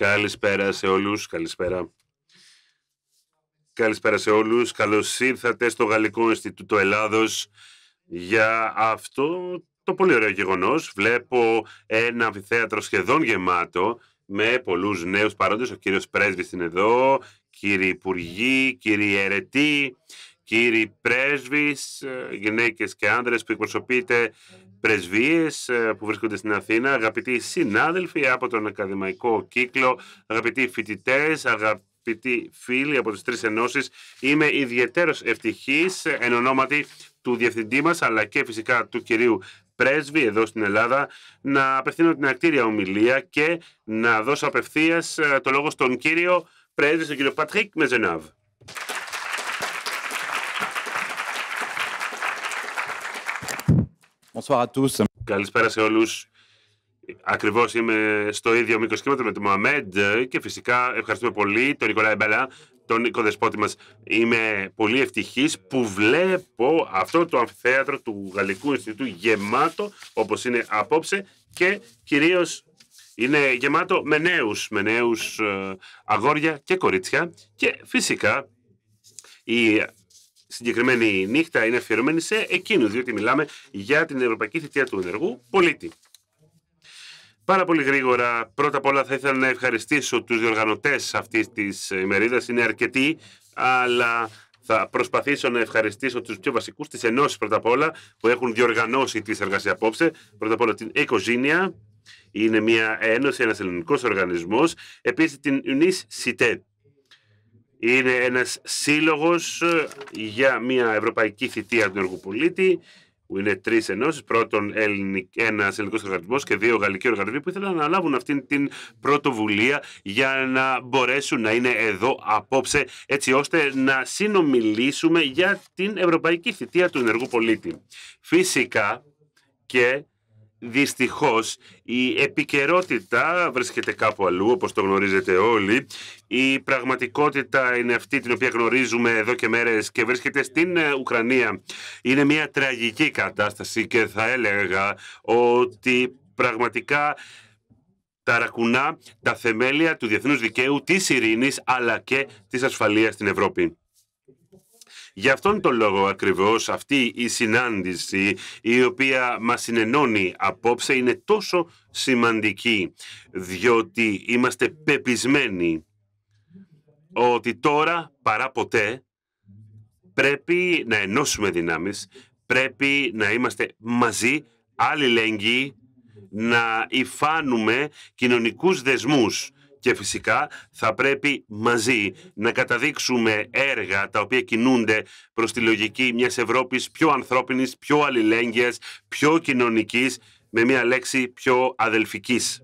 Καλησπέρα σε όλους, καλησπέρα. Καλησπέρα σε όλους, καλώς ήρθατε στο Γαλλικό Ινστιτούτο Ελλάδος για αυτό το πολύ ωραίο γεγονός. Βλέπω ένα αμφιθέατρο σχεδόν γεμάτο με πολλούς νέους παρόντες. Ο κύριος Πρέσβης είναι εδώ, κύριοι Υπουργοί, κύριοι Ερετοί, κύριοι πρέσβεις, ε, γυναίκες και άνδρες που εκπροσωπείτε πρεσβείες ε, που βρίσκονται στην Αθήνα, αγαπητοί συνάδελφοι από τον ακαδημαϊκό κύκλο, αγαπητοί φοιτητές, αγαπητοί φίλοι από τις τρεις ενώσεις. Είμαι ιδιαίτερος ευτυχής εν ονόματι του διευθυντή μας, αλλά και φυσικά του κυρίου πρέσβη εδώ στην Ελλάδα να απευθύνω την ακτήρια ομιλία και να δώσω απευθείας ε, το λόγο στον κύριο πρέσβη, στον κύριο Πατρίκ Μεζενάβ. Bonsoir à tous. Καλησπέρα σε όλους. Ακριβώς είμαι στο ίδιο μήκος κύματος με τον Μωαμέντ και φυσικά ευχαριστούμε πολύ τον Νικολάη Εμπελά, τον οικοδεσπότη μας. Είμαι πολύ ευτυχής που βλέπω αυτό το αμφιθέατρο του Γαλλικού Ινστιτούτου γεμάτο όπως είναι απόψε και κυρίως είναι γεμάτο με νέους, με νέους ε, αγόρια και κορίτσια και φυσικά η συγκεκριμένη νύχτα είναι αφιερωμένη σε εκείνους, διότι μιλάμε για την Ευρωπαϊκή Θητεία του Ενεργού Πολίτη. Πάρα πολύ γρήγορα, πρώτα απ' όλα θα ήθελα να ευχαριστήσω τους διοργανωτές αυτής της ημερίδας, είναι αρκετοί, αλλά θα προσπαθήσω να ευχαριστήσω τους πιο βασικούς της ενώσεις πρώτα απ' όλα που έχουν διοργανώσει τη εργασία απόψε. Πρώτα απ' όλα την ECOGENIA, είναι μια ένωση, ένας ελληνικός οργανισμός. Επίσης την UNIS CITED, είναι ένας σύλλογος ε, για μια ευρωπαϊκή θητεία του εργοπολίτη που είναι τρεις ενώσεις. Πρώτον, ένας ελληνικός οργανισμός και δύο γαλλικοί οργανισμοί που ήθελαν να αναλάβουν αυτή την πρωτοβουλία για να μπορέσουν να είναι εδώ απόψε, έτσι ώστε να συνομιλήσουμε για την ευρωπαϊκή θητεία του ενεργού πολίτη. Φυσικά και Δυστυχώς η επικαιρότητα βρίσκεται κάπου αλλού όπως το γνωρίζετε όλοι. Η πραγματικότητα είναι αυτή την οποία γνωρίζουμε εδώ και μέρες και βρίσκεται στην ε, Ουκρανία. Είναι μια τραγική κατάσταση και θα έλεγα ότι πραγματικά ταρακουνά τα θεμέλια του διεθνούς δικαίου, της ειρήνης αλλά και της ασφαλείας στην Ευρώπη. Γι' αυτόν τον λόγο ακριβώς αυτή η συνάντηση η οποία μας συνενώνει απόψε είναι τόσο σημαντική διότι είμαστε πεπισμένοι ότι τώρα παρά ποτέ πρέπει να ενώσουμε δυνάμεις, πρέπει να είμαστε μαζί, αλληλέγγυοι, να υφάνουμε κοινωνικούς δεσμούς και φυσικά θα πρέπει μαζί να καταδείξουμε έργα τα οποία κινούνται προς τη λογική μιας Ευρώπης πιο ανθρώπινης, πιο αλληλέγγυας, πιο κοινωνικής, με μια λέξη πιο αδελφικής.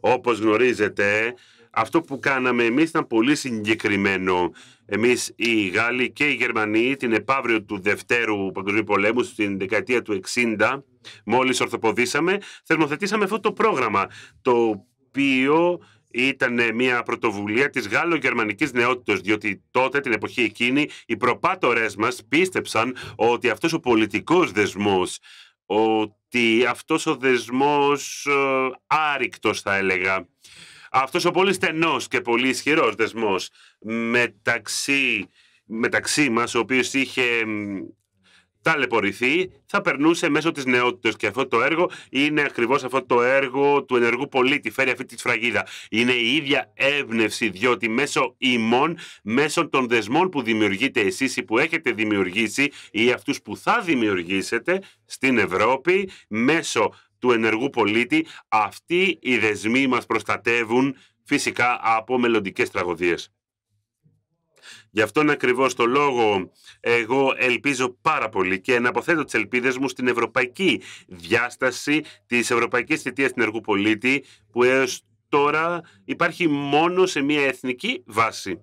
Όπως γνωρίζετε, αυτό που κάναμε εμείς ήταν πολύ συγκεκριμένο. Εμείς οι Γάλλοι και οι Γερμανοί την επαύριο του Δευτέρου Παγκοσμίου Πολέμου στην δεκαετία του 60 μόλις ορθοποδήσαμε, θερμοθετήσαμε αυτό το πρόγραμμα το οποίο ήταν μια πρωτοβουλία της Γάλλο-Γερμανικής νεότητος, διότι τότε την εποχή εκείνη οι προπάτορές μας πίστεψαν ότι αυτός ο πολιτικός δεσμός, ότι αυτός ο δεσμός ε, άρρηκτος θα έλεγα, αυτός ο πολύ στενός και πολύ ισχυρός δεσμός μεταξύ μεταξύ μας, ο οποίος είχε ταλαιπωρηθεί, θα περνούσε μέσω της νεότητας Και αυτό το έργο είναι ακριβώς αυτό το έργο του ενεργού πολίτη. Φέρει αυτή τη σφραγίδα. Είναι η ίδια έμπνευση, διότι μέσω ημών, μέσω των δεσμών που δημιουργείτε εσείς ή που έχετε δημιουργήσει ή αυτούς που θα δημιουργήσετε στην Ευρώπη, μέσω του ενεργού πολίτη, αυτοί οι δεσμοί μας προστατεύουν φυσικά από μελλοντικές τραγωδίες. Γι' αυτόν ακριβώς το λόγο, εγώ ελπίζω πάρα πολύ και αναποθέτω τις ελπίδες μου στην ευρωπαϊκή διάσταση της ευρωπαϊκής θητείας του ενεργού πολίτη, που έως τώρα υπάρχει μόνο σε μια εθνική βάση.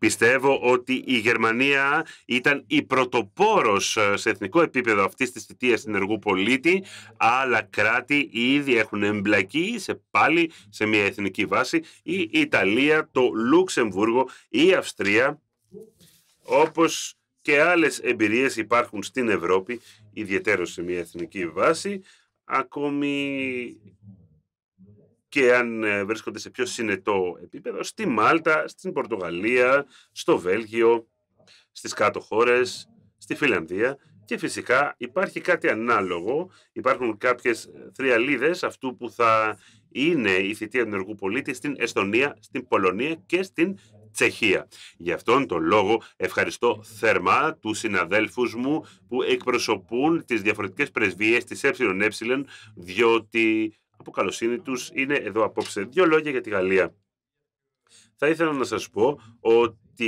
Πιστεύω ότι η Γερμανία ήταν η πρωτοπόρος ε, σε εθνικό επίπεδο αυτής της θητείας ενεργού πολίτη. Άλλα κράτη ήδη έχουν εμπλακεί σε πάλι σε μια εθνική βάση. Η Ιταλία, το Λουξεμβούργο, η Αυστρία, όπως και άλλες εμπειρίες υπάρχουν στην Ευρώπη, ιδιαίτερα σε μια εθνική βάση, ακόμη και αν ε, βρίσκονται σε πιο συνετό επίπεδο, στη Μάλτα, στην Πορτογαλία, στο Βέλγιο, στις κάτω χώρες, στη Φιλανδία. Και φυσικά υπάρχει κάτι ανάλογο, υπάρχουν κάποιες ε, θριαλίδες αυτού που θα είναι η θητεία του ενεργού πολίτη στην Εστονία, στην Πολωνία και στην Τσεχία. Γι' αυτόν τον λόγο ευχαριστώ θερμά τους συναδέλφους μου που εκπροσωπούν τις διαφορετικές πρεσβείες της ΕΕ, διότι από καλοσύνη τους είναι εδώ απόψε. Δύο λόγια για τη Γαλλία. Θα ήθελα να σας πω ότι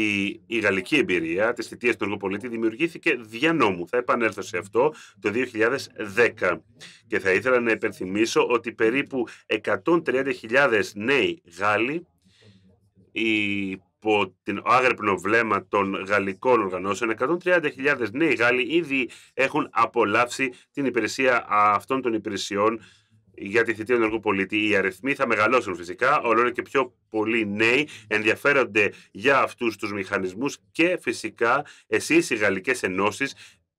η γαλλική εμπειρία της θητείας του Εργοπολίτη δημιουργήθηκε δια νόμου. Θα επανέλθω σε αυτό το 2010. Και θα ήθελα να υπενθυμίσω ότι περίπου 130.000 νέοι Γάλλοι υπό την άγρυπνο βλέμμα των γαλλικών οργανώσεων, 130.000 νέοι Γάλλοι ήδη έχουν απολαύσει την υπηρεσία αυτών των υπηρεσιών για τη θητεία του ενεργού πολίτη. Οι αριθμοί θα μεγαλώσουν φυσικά, όλο και πιο πολλοί νέοι ενδιαφέρονται για αυτούς τους μηχανισμούς και φυσικά εσείς οι γαλλικές ενώσεις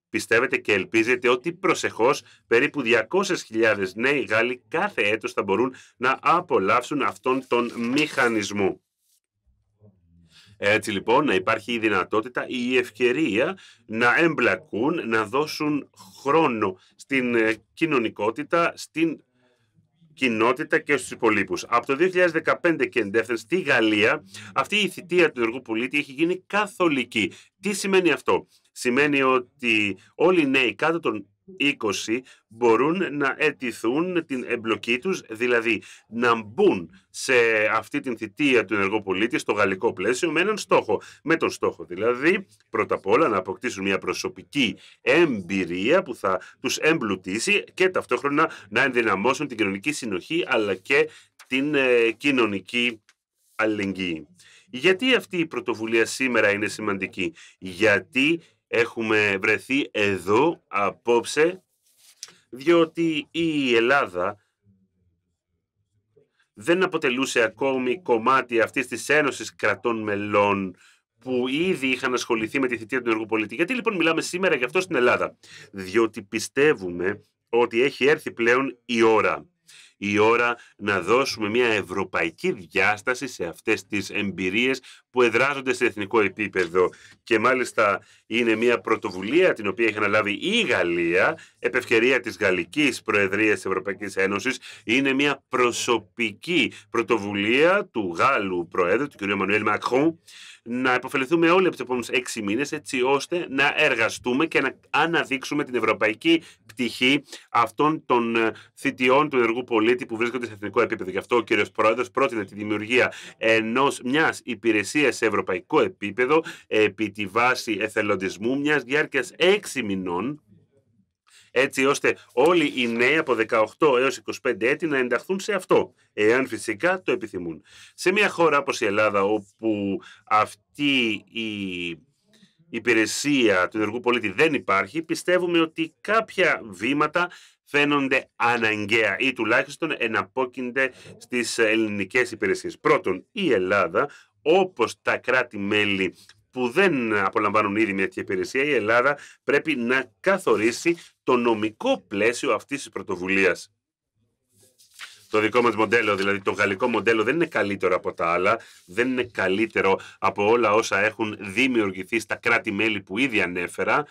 πιστεύετε και ελπίζετε ότι προσεχώς περίπου 200.000 νέοι Γάλλοι κάθε έτος θα μπορούν να απολαύσουν αυτόν τον μηχανισμό. Έτσι λοιπόν να υπάρχει η δυνατότητα, η ευκαιρία να εμπλακούν, να δώσουν χρόνο στην ε, κοινωνικότητα, στην κοινότητα και στους υπολείπους. Από το 2015 και εντεύθυνση στη Γαλλία αυτή η θητεία του ενεργού Πολίτη έχει γίνει καθολική. Τι σημαίνει αυτό. Σημαίνει ότι όλοι οι νέοι κάτω των 20 μπορούν να αιτηθούν την εμπλοκή τους, δηλαδή να μπουν σε αυτή την θητεία του ενεργό πολίτη στο γαλλικό πλαίσιο με έναν στόχο. Με τον στόχο δηλαδή πρώτα απ' όλα να αποκτήσουν μια προσωπική εμπειρία που θα τους εμπλουτίσει και ταυτόχρονα να ενδυναμώσουν την κοινωνική συνοχή αλλά και την ε, κοινωνική αλληλεγγύη. Γιατί αυτή η πρωτοβουλία σήμερα είναι σημαντική. Γιατί έχουμε βρεθεί εδώ απόψε διότι η Ελλάδα δεν αποτελούσε ακόμη κομμάτι αυτής της Ένωσης Κρατών Μελών που ήδη είχαν ασχοληθεί με τη θητεία του ενεργού πολίτη. Γιατί λοιπόν μιλάμε σήμερα γι' αυτό στην Ελλάδα. Διότι πιστεύουμε ότι έχει έρθει πλέον η ώρα. Η ώρα να δώσουμε μια ευρωπαϊκή διάσταση σε αυτές τις εμπειρίες που εδράζονται σε εθνικό επίπεδο. Και μάλιστα είναι μια πρωτοβουλία την οποία έχει αναλάβει η Γαλλία, επευκαιρία της Γαλλικής Προεδρίας της Ευρωπαϊκής Ένωσης. Είναι μια προσωπική πρωτοβουλία του Γάλλου Προέδρου, του κ. Μανουέλ Μακρόν, να υποφεληθούμε όλοι από τους επόμενους έξι μήνες, έτσι ώστε να εργαστούμε και να αναδείξουμε την ευρωπαϊκή πτυχή αυτών των ε, θητιών του ενεργού πολίτη που βρίσκονται σε εθνικό επίπεδο. Γι' αυτό ο κύριος Πρόεδρος πρότεινε τη δημιουργία ενός μιας υπηρεσίας σε ευρωπαϊκό επίπεδο επί τη βάση εθελοντική εθελοντισμού μιας διάρκειας 6 μηνών, έτσι ώστε όλοι οι νέοι από 18 έως 25 έτη να ενταχθούν σε αυτό, εάν φυσικά το επιθυμούν. Σε μια χώρα όπως η Ελλάδα, όπου αυτή η υπηρεσία του ενεργού πολίτη δεν υπάρχει, πιστεύουμε ότι κάποια βήματα φαίνονται αναγκαία ή τουλάχιστον εναπόκεινται στις ελληνικές υπηρεσίες. Πρώτον, η Ελλάδα, όπως τα κράτη-μέλη που δεν απολαμβάνουν ήδη μια τέτοια υπηρεσία, η Ελλάδα πρέπει να καθορίσει το νομικό πλαίσιο αυτής της πρωτοβουλίας. Το δικό μας μοντέλο, δηλαδή το γαλλικό μοντέλο δεν είναι καλύτερο από τα άλλα, δεν είναι καλύτερο από όλα όσα έχουν δημιουργηθεί στα κράτη-μέλη που ήδη ανέφερα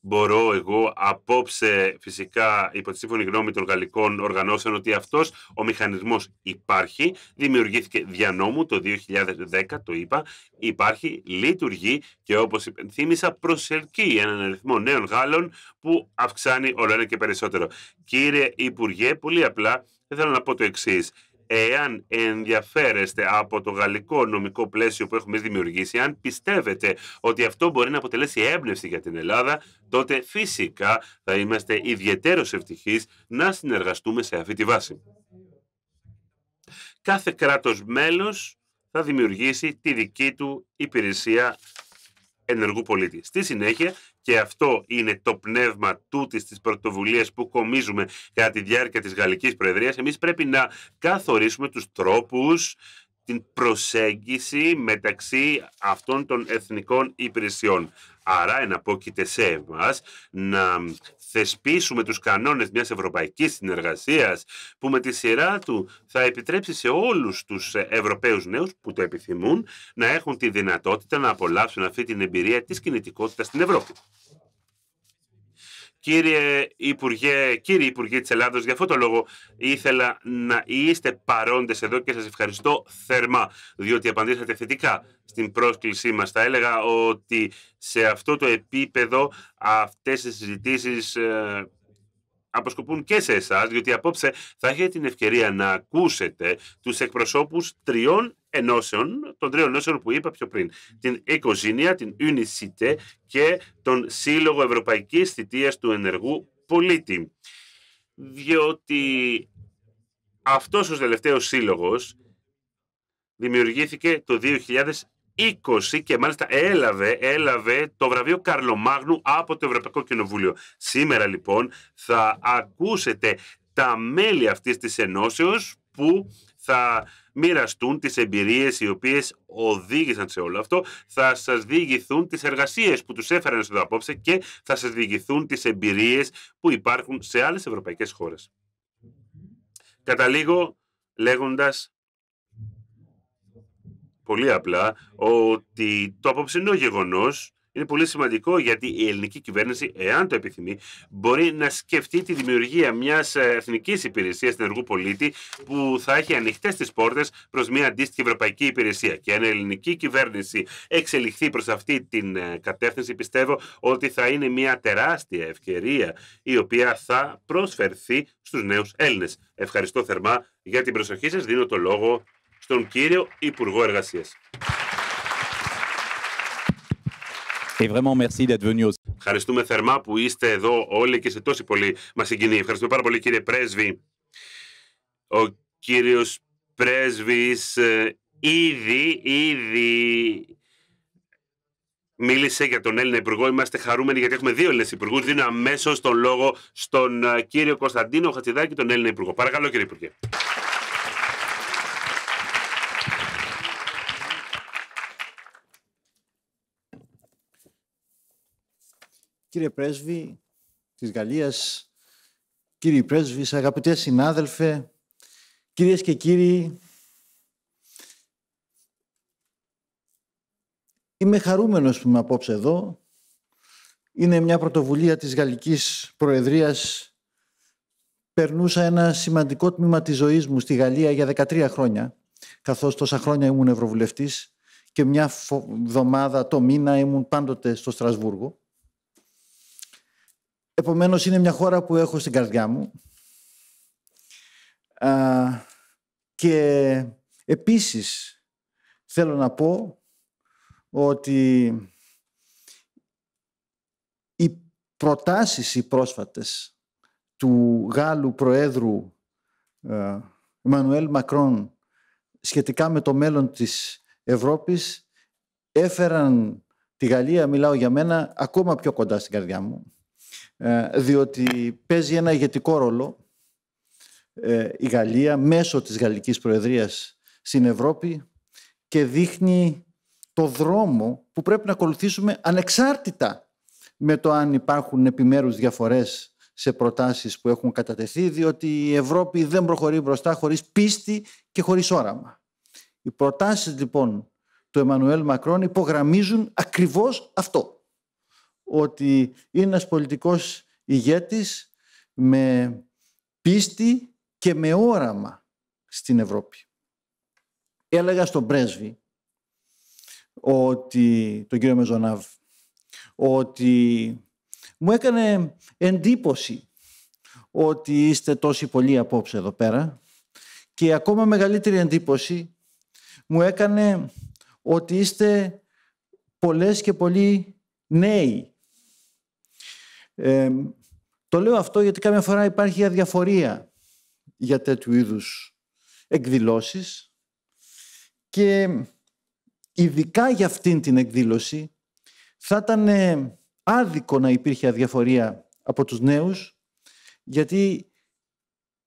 μπορώ εγώ απόψε φυσικά υπό τη σύμφωνη γνώμη των γαλλικών οργανώσεων ότι αυτός ο μηχανισμός υπάρχει, δημιουργήθηκε δια νόμου το 2010, το είπα, υπάρχει, λειτουργεί και όπως θύμισα προσελκύει έναν αριθμό νέων Γάλλων που αυξάνει όλο ένα και περισσότερο. Κύριε Υπουργέ, πολύ απλά θέλω να πω το εξής εάν ενδιαφέρεστε από το γαλλικό νομικό πλαίσιο που έχουμε δημιουργήσει, αν πιστεύετε ότι αυτό μπορεί να αποτελέσει έμπνευση για την Ελλάδα, τότε φυσικά θα είμαστε ιδιαίτερος ευτυχείς να συνεργαστούμε σε αυτή τη βάση. Κάθε κράτος μέλος θα δημιουργήσει τη δική του υπηρεσία ενεργού πολίτη. Στη συνέχεια, και αυτό είναι το πνεύμα τούτης της πρωτοβουλίας που κομίζουμε κατά τη διάρκεια της Γαλλικής Προεδρίας. Εμείς πρέπει να καθορίσουμε τους τρόπους την προσέγγιση μεταξύ αυτών των εθνικών υπηρεσιών. Άρα εναπόκειται σε εμάς να θεσπίσουμε τους κανόνες μιας ευρωπαϊκής συνεργασίας που με τη σειρά του θα επιτρέψει σε όλους τους Ευρωπαίους νέους που το επιθυμούν να έχουν τη δυνατότητα να απολαύσουν αυτή την εμπειρία της κινητικότητας στην Ευρώπη. Κύριε Υπουργέ, κύριε Υπουργέ της Ελλάδος, για αυτό το λόγο ήθελα να είστε παρόντες εδώ και σας ευχαριστώ θερμά, διότι απαντήσατε θετικά στην πρόσκλησή μας. Θα έλεγα ότι σε αυτό το επίπεδο αυτές οι συζητήσεις ε, αποσκοπούν και σε εσάς, διότι απόψε θα έχετε την ευκαιρία να ακούσετε τους εκπροσώπους τριών ενώσεων, των τριών ενώσεων που είπα πιο πριν. Την Εκοζίνια, την UNICITE και τον Σύλλογο Ευρωπαϊκής Θητείας του Ενεργού Πολίτη. Διότι αυτός ο τελευταίος σύλλογος δημιουργήθηκε το 2020 και μάλιστα έλαβε, έλαβε το βραβείο Καρλομάγνου από το Ευρωπαϊκό Κοινοβούλιο. Σήμερα λοιπόν θα ακούσετε τα μέλη αυτής της ενώσεως που θα μοιραστούν τις εμπειρίες οι οποίες οδήγησαν σε όλο αυτό, θα σας διηγηθούν τις εργασίες που τους έφεραν εδώ απόψε και θα σας διηγηθούν τις εμπειρίες που υπάρχουν σε άλλες ευρωπαϊκές χώρες. Καταλήγω λέγοντας πολύ απλά ότι το απόψινό γεγονός είναι πολύ σημαντικό γιατί η ελληνική κυβέρνηση, εάν το επιθυμεί, μπορεί να σκεφτεί τη δημιουργία μιας ε, εθνικής υπηρεσίας ενεργού πολίτη που θα έχει ανοιχτές τις πόρτες προς μια αντίστοιχη ευρωπαϊκή υπηρεσία. Και αν η ελληνική κυβέρνηση εξελιχθεί προς αυτή την ε, κατεύθυνση, πιστεύω ότι θα είναι μια τεράστια ευκαιρία η οποία θα προσφερθεί στους νέους Έλληνες. Ευχαριστώ θερμά για την προσοχή σας. Δίνω το λόγο στον κύριο Υπουργό Εργασίας. Ευχαριστούμε θερμά που είστε εδώ όλοι και σε τόση πολύ μα συγκινεί. Ευχαριστούμε πάρα πολύ, κύριε Πρέσβη. Ο κύριος Πρέσβης ε, ήδη, ήδη μίλησε για τον Έλληνα Υπουργό. Είμαστε χαρούμενοι γιατί έχουμε δύο Έλληνες Υπουργούς. Δίνω αμέσως τον λόγο στον ε, κύριο Κωνσταντίνο Χατζηδάκη, τον Έλληνα Υπουργό. Παρακαλώ, κύριε Υπουργέ. Κύριε Πρέσβη της Γαλλίας, κύριοι πρέσβεις, αγαπητές συνάδελφε, κυρίες και κύριοι, είμαι χαρούμενος που είμαι απόψε εδώ. Είναι μια πρωτοβουλία της Γαλλικής Προεδρίας. Περνούσα ένα σημαντικό τμήμα της ζωής μου στη Γαλλία για 13 χρόνια, καθώς τόσα χρόνια ήμουν ευρωβουλευτής και μια εβδομάδα το μήνα ήμουν πάντοτε στο Στρασβούργο. Επομένως είναι μια χώρα που έχω στην καρδιά μου. και επίσης θέλω να πω ότι οι προτάσεις οι πρόσφατες του Γάλλου Προέδρου Εμμανουέλ Μακρόν σχετικά με το μέλλον της Ευρώπης έφεραν τη Γαλλία, μιλάω για μένα, ακόμα πιο κοντά στην καρδιά μου. Ε, διότι παίζει ένα ηγετικό ρόλο ε, η Γαλλία μέσω της Γαλλικής Προεδρίας στην Ευρώπη και δείχνει το δρόμο που πρέπει να ακολουθήσουμε ανεξάρτητα με το αν υπάρχουν επιμέρους διαφορές σε προτάσεις που έχουν κατατεθεί, διότι η Ευρώπη δεν προχωρεί μπροστά χωρίς πίστη και χωρίς όραμα. Οι προτάσεις λοιπόν του Εμμανουέλ Μακρόν υπογραμμίζουν ακριβώς αυτό ότι είναι ένας πολιτικός ηγέτης με πίστη και με όραμα στην Ευρώπη. Έλεγα στον πρέσβη ότι, τον κύριο Μεζονάβ ότι μου έκανε εντύπωση ότι είστε τόσοι πολλοί απόψε εδώ πέρα και ακόμα μεγαλύτερη εντύπωση μου έκανε ότι είστε πολλές και πολλοί νέοι το λέω αυτό γιατί κάποια φορά υπάρχει αδιαφορία για τέτοιου είδους εκδηλώσεις και ειδικά για αυτήν την εκδήλωση θα ήταν ε, άδικο να υπήρχε αδιαφορία από τους νέους γιατί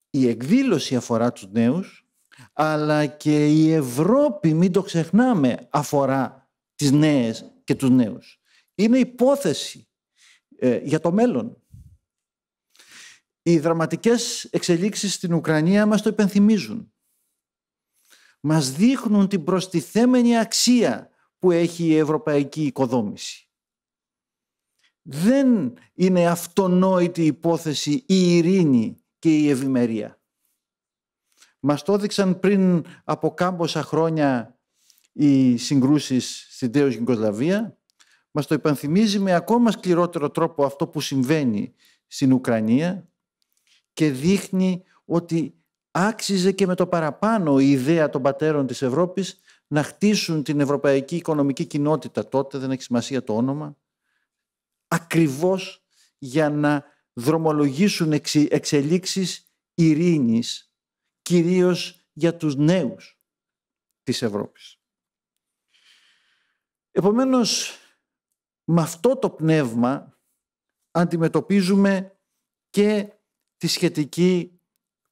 η εκδήλωση αφορά τους νέους αλλά και η Ευρώπη, μην το ξεχνάμε, αφορά τις νέες και τους νέους. Είναι υπόθεση ε, για το μέλλον. Οι δραματικές εξελίξεις στην Ουκρανία μας το υπενθυμίζουν. Μας δείχνουν την προστιθέμενη αξία που έχει η ευρωπαϊκή οικοδόμηση. Δεν είναι αυτονόητη υπόθεση η ειρήνη και η ευημερία. Μας το έδειξαν πριν από κάμποσα χρόνια οι συγκρούσεις στην τέος Γιγκοσλαβία, μας το υπενθυμίζει με ακόμα σκληρότερο τρόπο αυτό που συμβαίνει στην Ουκρανία και δείχνει ότι άξιζε και με το παραπάνω η ιδέα των πατέρων της Ευρώπης να χτίσουν την Ευρωπαϊκή Οικονομική Κοινότητα τότε, δεν έχει σημασία το όνομα, ακριβώς για να δρομολογήσουν εξελίξεις ειρήνης, κυρίως για τους νέους της Ευρώπης. Επομένως, με αυτό το πνεύμα αντιμετωπίζουμε και τη σχετική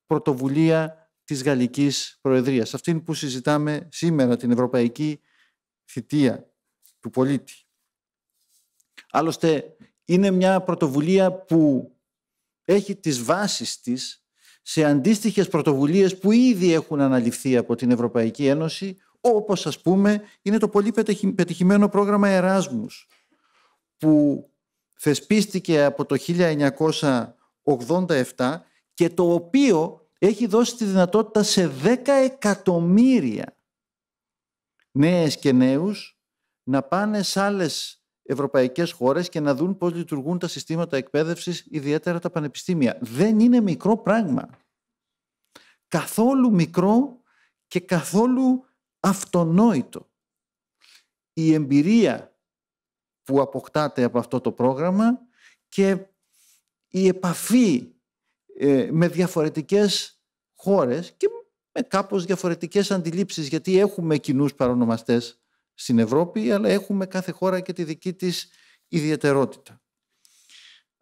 πρωτοβουλία της Γαλλικής Προεδρίας, αυτήν που συζητάμε σήμερα, την Ευρωπαϊκή Θητεία του πολίτη. Άλλωστε, είναι μια πρωτοβουλία που έχει τις βάσεις της σε αντίστοιχες πρωτοβουλίες που ήδη έχουν αναλυφθεί από την Ευρωπαϊκή Ένωση, όπως ας πούμε είναι το πολύ πετυχημένο πρόγραμμα Εράσμους, που θεσπίστηκε από το 1987 και το οποίο έχει δώσει τη δυνατότητα σε 10 εκατομμύρια νέες και νέους να πάνε σε άλλες ευρωπαϊκές χώρες και να δουν πώς λειτουργούν τα συστήματα εκπαίδευσης, ιδιαίτερα τα πανεπιστήμια. Δεν είναι μικρό πράγμα. Καθόλου μικρό και καθόλου αυτονόητο. Η εμπειρία που αποκτάτε από αυτό το πρόγραμμα και η επαφή ε, με διαφορετικές χώρες και με κάπως διαφορετικές αντιλήψεις γιατί έχουμε κοινούς παρονομαστές στην Ευρώπη αλλά έχουμε κάθε χώρα και τη δική της ιδιαιτερότητα.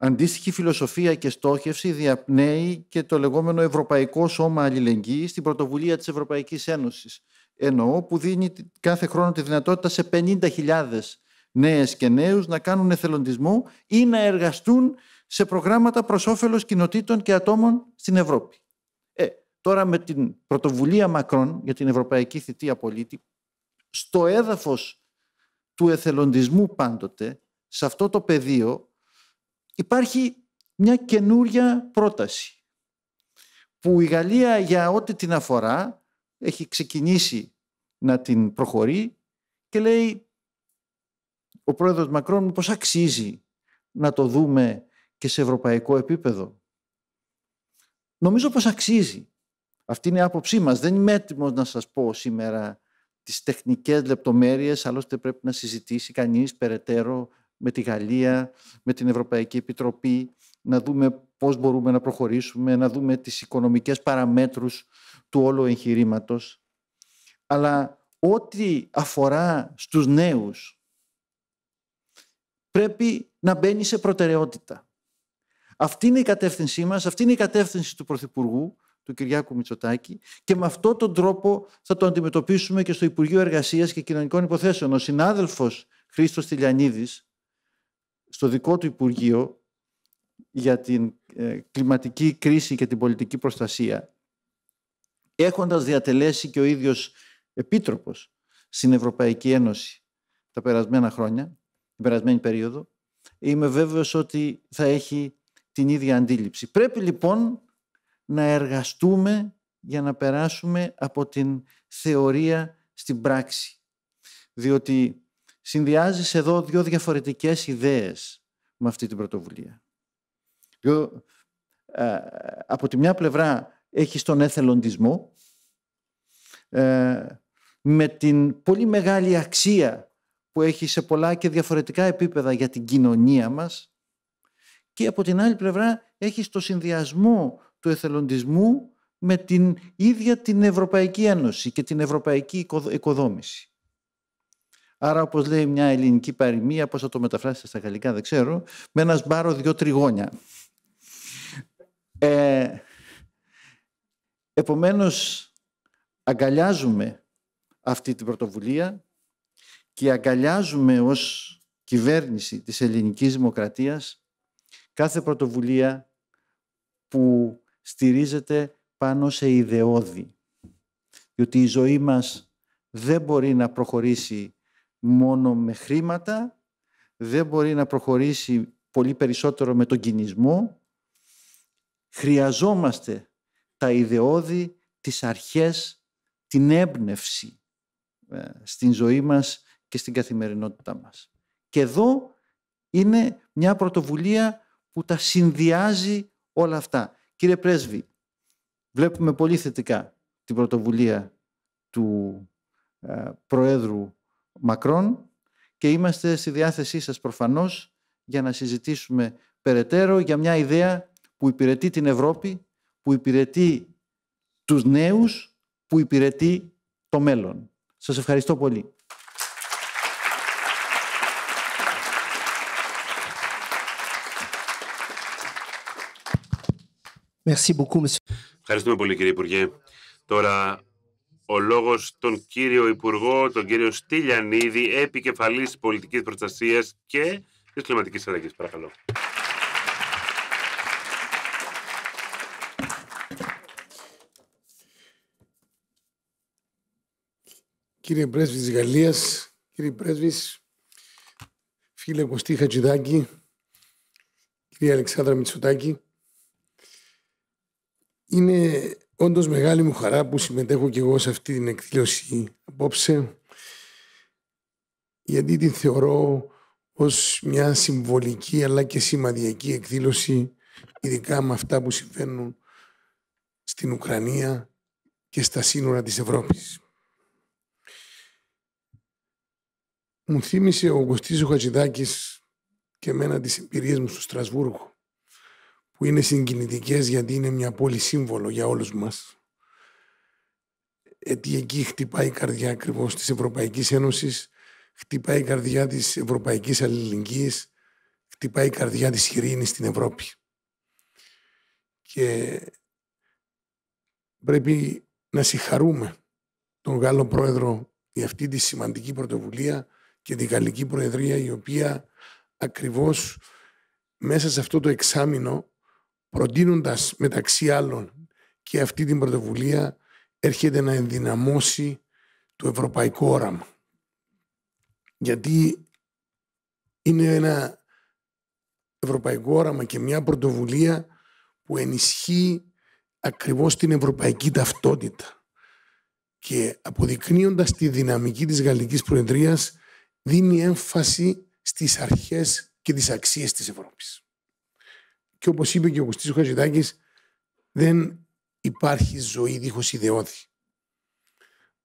Αντίστοιχη φιλοσοφία και στόχευση διαπνέει και το λεγόμενο Ευρωπαϊκό Σώμα Αλληλεγγύης στην πρωτοβουλία της Ευρωπαϊκής Ένωσης εννοώ που δίνει κάθε χρόνο τη δυνατότητα σε 50.000 νέες και νέους να κάνουν εθελοντισμό ή να εργαστούν σε προγράμματα προς όφελος κοινοτήτων και ατόμων στην Ευρώπη. Ε, τώρα με την πρωτοβουλία Μακρόν για την Ευρωπαϊκή Θητεία Πολίτη, στο έδαφος του εθελοντισμού πάντοτε, σε αυτό το πεδίο, υπάρχει μια καινούρια πρόταση που η Γαλλία για ό,τι την αφορά έχει ξεκινήσει να την προχωρεί και λέει ο πρόεδρος Μακρόν πώς αξίζει να το δούμε και σε ευρωπαϊκό επίπεδο. Νομίζω πως αξίζει. Αυτή είναι η άποψή μας. Δεν είμαι έτοιμος να σας πω σήμερα τις τεχνικές λεπτομέρειες, άλλωστε πρέπει να συζητήσει κανείς περαιτέρω με τη Γαλλία, με την Ευρωπαϊκή Επιτροπή, να δούμε πώς μπορούμε να προχωρήσουμε, να δούμε τις οικονομικές παραμέτρους του όλου εγχειρήματος. Αλλά ό,τι αφορά στους νέους, πρέπει να μπαίνει σε προτεραιότητα. Αυτή είναι η κατεύθυνσή μας, αυτή είναι η κατεύθυνση του Πρωθυπουργού, του Κυριάκου Μητσοτάκη και με αυτόν τον τρόπο θα το αντιμετωπίσουμε και στο Υπουργείο Εργασίας και Κοινωνικών Υποθέσεων. Ο συνάδελφος Χρήστος Τηλιανίδης στο δικό του Υπουργείο για την ε, κλιματική κρίση και την πολιτική προστασία έχοντας διατελέσει και ο ίδιος επίτροπος στην Ευρωπαϊκή Ένωση τα περασμένα χρόνια την περασμένη περίοδο, είμαι βέβαιος ότι θα έχει την ίδια αντίληψη. Πρέπει λοιπόν να εργαστούμε για να περάσουμε από την θεωρία στην πράξη. Διότι συνδυάζεις εδώ δύο διαφορετικές ιδέες με αυτή την πρωτοβουλία. Δύο, ε, από τη μια πλευρά έχεις τον εθελοντισμό ε, με την πολύ μεγάλη αξία που έχει σε πολλά και διαφορετικά επίπεδα για την κοινωνία μας και από την άλλη πλευρά έχει το συνδυασμό του εθελοντισμού με την ίδια την Ευρωπαϊκή Ένωση και την Ευρωπαϊκή Οικοδόμηση. Άρα, όπως λέει μια ελληνική παροιμία, πώς θα το μεταφράσετε στα γαλλικά δεν ξέρω, με ένας μπάρο δυο τριγώνια. Ε, επομένως, αγκαλιάζουμε αυτή την πρωτοβουλία και αγκαλιάζουμε ως κυβέρνηση της ελληνικής δημοκρατίας κάθε πρωτοβουλία που στηρίζεται πάνω σε ιδεώδη. Διότι η ζωή μας δεν μπορεί να προχωρήσει μόνο με χρήματα, δεν μπορεί να προχωρήσει πολύ περισσότερο με τον κινησμό. Χρειαζόμαστε τα ιδεώδη, τις αρχές, την έμπνευση ε, στην ζωή μας και στην καθημερινότητά μας. Και εδώ είναι μια πρωτοβουλία που τα συνδυάζει όλα αυτά. Κύριε Πρέσβη, βλέπουμε πολύ θετικά την πρωτοβουλία του ε, Προέδρου Μακρόν και είμαστε στη διάθεσή σας προφανώς για να συζητήσουμε περαιτέρω για μια ιδέα που υπηρετεί την Ευρώπη, που υπηρετεί τους νέους, που υπηρετεί το μέλλον. Σας ευχαριστώ πολύ. Merci beaucoup, monsieur. Ευχαριστούμε πολύ, κύριε Υπουργέ. Τώρα, ο λόγος τον κύριο Υπουργό, τον κύριο Στυλιανίδη, επικεφαλής πολιτικής προστασίας και της κλιματικής αλλαγής. Παρακαλώ. Κύριε Πρέσβης της Γαλλίας, κύριε Πρέσβης, φίλε Κωστή Χατζηδάκη, κύριε Αλεξάνδρα Μητσοτάκη, είναι όντως μεγάλη μου χαρά που συμμετέχω και εγώ σε αυτή την εκδήλωση απόψε γιατί την θεωρώ ως μια συμβολική αλλά και σημαδιακή εκδήλωση ειδικά με αυτά που συμβαίνουν στην Ουκρανία και στα σύνορα της Ευρώπης. Μου θύμισε ο Κωστής και εμένα τις εμπειρίες μου στο Στρασβούργο που είναι συγκινητικές γιατί είναι μια πόλη σύμβολο για όλους μας. Γιατί ε, εκεί χτυπάει η καρδιά ακριβώς της Ευρωπαϊκής Ένωσης, χτυπάει η καρδιά της Ευρωπαϊκής Αλληλεγγύης, χτυπάει η καρδιά της ειρήνης στην Ευρώπη. Και πρέπει να συγχαρούμε τον Γάλλο Πρόεδρο για αυτή τη σημαντική πρωτοβουλία και την Γαλλική Προεδρία η οποία ακριβώς μέσα σε αυτό το εξάμεινο προτείνοντας μεταξύ άλλων και αυτή την πρωτοβουλία έρχεται να ενδυναμώσει το ευρωπαϊκό όραμα. Γιατί είναι ένα ευρωπαϊκό όραμα και μια πρωτοβουλία που ενισχύει ακριβώς την ευρωπαϊκή ταυτότητα και αποδεικνύοντας τη δυναμική της Γαλλικής Προεδρίας δίνει έμφαση στις αρχές και τις αξίες της Ευρώπης. Και όπως είπε και ο Κωστής Χατζηδάκης, δεν υπάρχει ζωή δίχως ιδεώδη.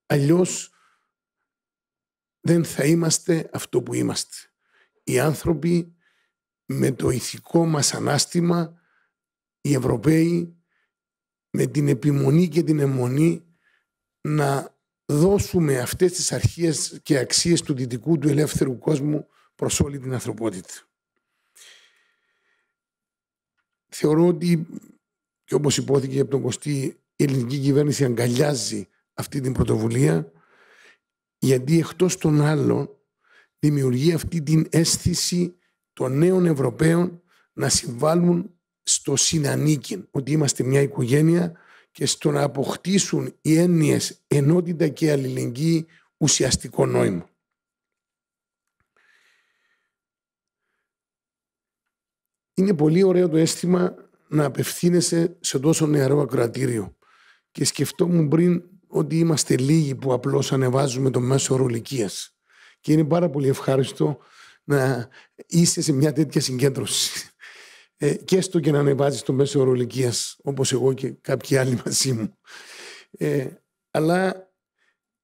Αλλιώς δεν θα είμαστε αυτό που είμαστε. Οι άνθρωποι με το ηθικό μας ανάστημα, οι Ευρωπαίοι με την επιμονή και την αιμονή να δώσουμε αυτές τις αρχές και αξίες του δυτικού του ελεύθερου κόσμου προς όλη την ανθρωπότητα θεωρώ ότι και όπως υπόθηκε από τον Κωστή η ελληνική κυβέρνηση αγκαλιάζει αυτή την πρωτοβουλία γιατί εκτός των άλλων δημιουργεί αυτή την αίσθηση των νέων Ευρωπαίων να συμβάλλουν στο συνανίκη, ότι είμαστε μια οικογένεια και στο να αποκτήσουν οι έννοιες ενότητα και αλληλεγγύη ουσιαστικό νόημα. είναι πολύ ωραίο το αίσθημα να απευθύνεσαι σε τόσο νεαρό ακροατήριο. Και σκεφτόμουν πριν ότι είμαστε λίγοι που απλώς ανεβάζουμε το μέσο όρο Και είναι πάρα πολύ ευχάριστο να είσαι σε μια τέτοια συγκέντρωση. Ε, και έστω και να ανεβάζεις το μέσο όρο όπως εγώ και κάποιοι άλλοι μαζί μου. Ε, αλλά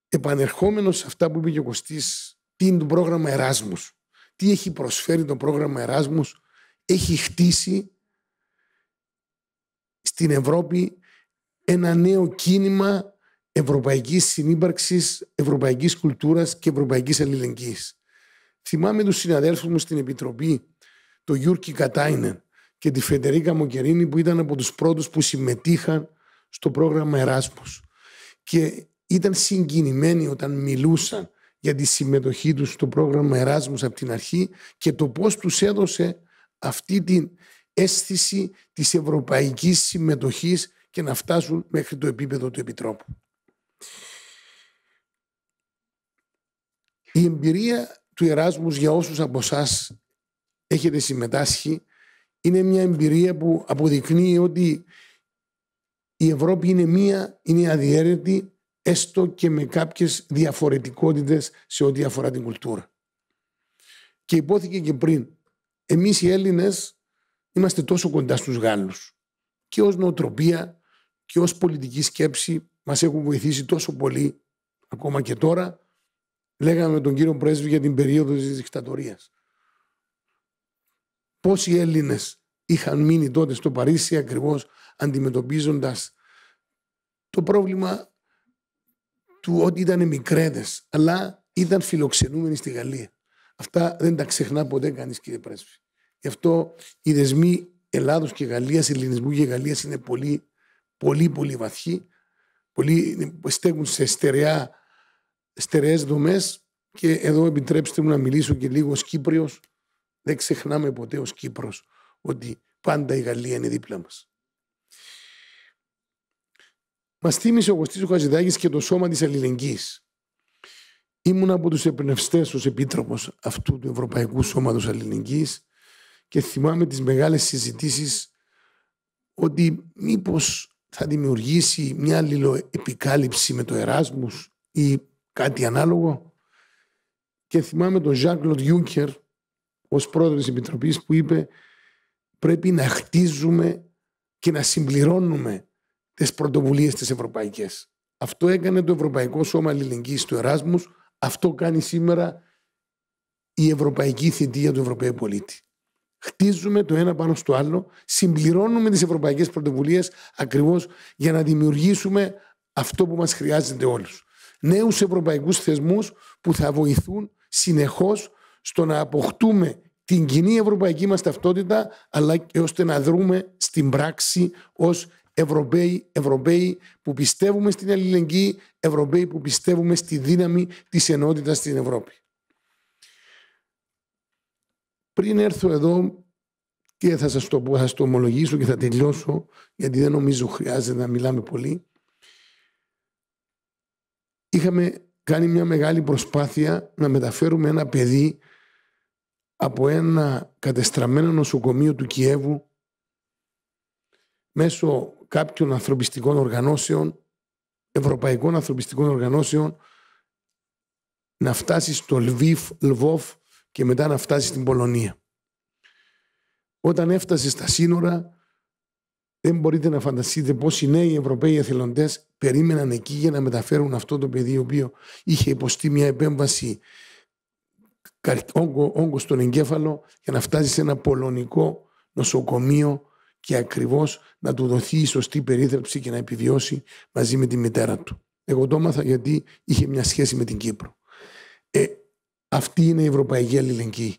επανερχόμενος σε αυτά που είπε και ο Κωστής, τι είναι το πρόγραμμα Εράσμους. τι έχει προσφέρει το πρόγραμμα Εράσμους έχει χτίσει στην Ευρώπη ένα νέο κίνημα ευρωπαϊκής συνύπαρξης, ευρωπαϊκής κουλτούρας και ευρωπαϊκής αλληλεγγύης. Θυμάμαι τους συναδέλφους μου στην Επιτροπή, τον Γιούρκη Κατάινεν και τη Φεντερίκα Μοκερίνη που ήταν από τους πρώτους που συμμετείχαν στο πρόγραμμα Εράσμος. Και ήταν συγκινημένοι όταν μιλούσαν για τη συμμετοχή τους στο πρόγραμμα Εράσμος από την αρχή και το πώς τους έδωσε αυτή την αίσθηση της ευρωπαϊκής συμμετοχής και να φτάσουν μέχρι το επίπεδο του Επιτρόπου. Η εμπειρία του Εράσμους για όσους από εσάς έχετε συμμετάσχει είναι μια εμπειρία που αποδεικνύει ότι η Ευρώπη είναι μία, είναι αδιέρετη έστω και με κάποιες διαφορετικότητες σε ό,τι αφορά την κουλτούρα. Και υπόθηκε και πριν εμείς οι Έλληνες είμαστε τόσο κοντά στους Γάλλους και ως νοοτροπία και ως πολιτική σκέψη μας έχουν βοηθήσει τόσο πολύ ακόμα και τώρα λέγαμε τον κύριο Πρέσβη για την περίοδο της δικτατορίας πόσοι Έλληνες είχαν μείνει τότε στο Παρίσι ακριβώς αντιμετωπίζοντας το πρόβλημα του ότι ήταν μικρέδες αλλά ήταν φιλοξενούμενοι στη Γαλλία. Αυτά δεν τα ξεχνά ποτέ κανείς κύριε Πρέσβη. Γι' αυτό οι δεσμοί Ελλάδος και Γαλλίας, Ελληνισμού και Γαλλίας είναι πολύ, πολύ, πολύ βαθιοί. Πολύ, στέκουν σε στερεά, στερεές δομές και εδώ επιτρέψτε μου να μιλήσω και λίγο ως Κύπριος. Δεν ξεχνάμε ποτέ ως κύπρος ότι πάντα η Γαλλία είναι δίπλα μας. Μας θύμισε ο Κωστής ο και το σώμα της αλληλεγγύη. Ήμουν από τους εμπνευστές ως επίτροπος αυτού του Ευρωπαϊκού Σώματος Αλληλεγγύη και θυμάμαι τις μεγάλες συζητήσεις ότι μήπως θα δημιουργήσει μια αλληλοεπικάλυψη με το Εράσμους ή κάτι ανάλογο. Και θυμάμαι τον Ζαν Κλοντ Γιούγκερ ως πρόεδρος της Επιτροπής που είπε πρέπει να χτίζουμε και να συμπληρώνουμε τις πρωτοβουλίες της Ευρωπαϊκές. Αυτό έκανε το Ευρωπαϊκό Σώμα Αλληλεγγύης του Εράσμους, αυτό κάνει σήμερα η Ευρωπαϊκή Θητεία του Ευρωπαίου Πολίτη χτίζουμε το ένα πάνω στο άλλο, συμπληρώνουμε τις ευρωπαϊκές πρωτοβουλίες ακριβώς για να δημιουργήσουμε αυτό που μας χρειάζεται όλους. Νέους ευρωπαϊκούς θεσμούς που θα βοηθούν συνεχώς στο να αποκτούμε την κοινή ευρωπαϊκή μας ταυτότητα αλλά και ώστε να δρούμε στην πράξη ως Ευρωπαίοι, Ευρωπαίοι που πιστεύουμε στην αλληλεγγύη, Ευρωπαίοι που πιστεύουμε στη δύναμη της ενότητας στην Ευρώπη. Πριν έρθω εδώ και θα σας το πω, θα το ομολογήσω και θα τελειώσω γιατί δεν νομίζω χρειάζεται να μιλάμε πολύ. Είχαμε κάνει μια μεγάλη προσπάθεια να μεταφέρουμε ένα παιδί από ένα κατεστραμμένο νοσοκομείο του Κιέβου μέσω κάποιων ανθρωπιστικών οργανώσεων, ευρωπαϊκών ανθρωπιστικών οργανώσεων, να φτάσει στο Λβίφ, Λβόφ, και μετά να φτάσει στην Πολωνία. Όταν έφτασε στα σύνορα, δεν μπορείτε να φανταστείτε πώς οι νέοι Ευρωπαίοι εθελοντές περίμεναν εκεί για να μεταφέρουν αυτό το παιδί, ο οποίος είχε υποστεί μια επέμβαση όγκο, στον εγκέφαλο για να φτάσει σε ένα πολωνικό νοσοκομείο και ακριβώς να του δοθεί η σωστή περίθαλψη και να επιβιώσει μαζί με τη μητέρα του. Εγώ το έμαθα γιατί είχε μια σχέση με την Κύπρο. Ε, αυτή είναι η ευρωπαϊκή αλληλεγγύη.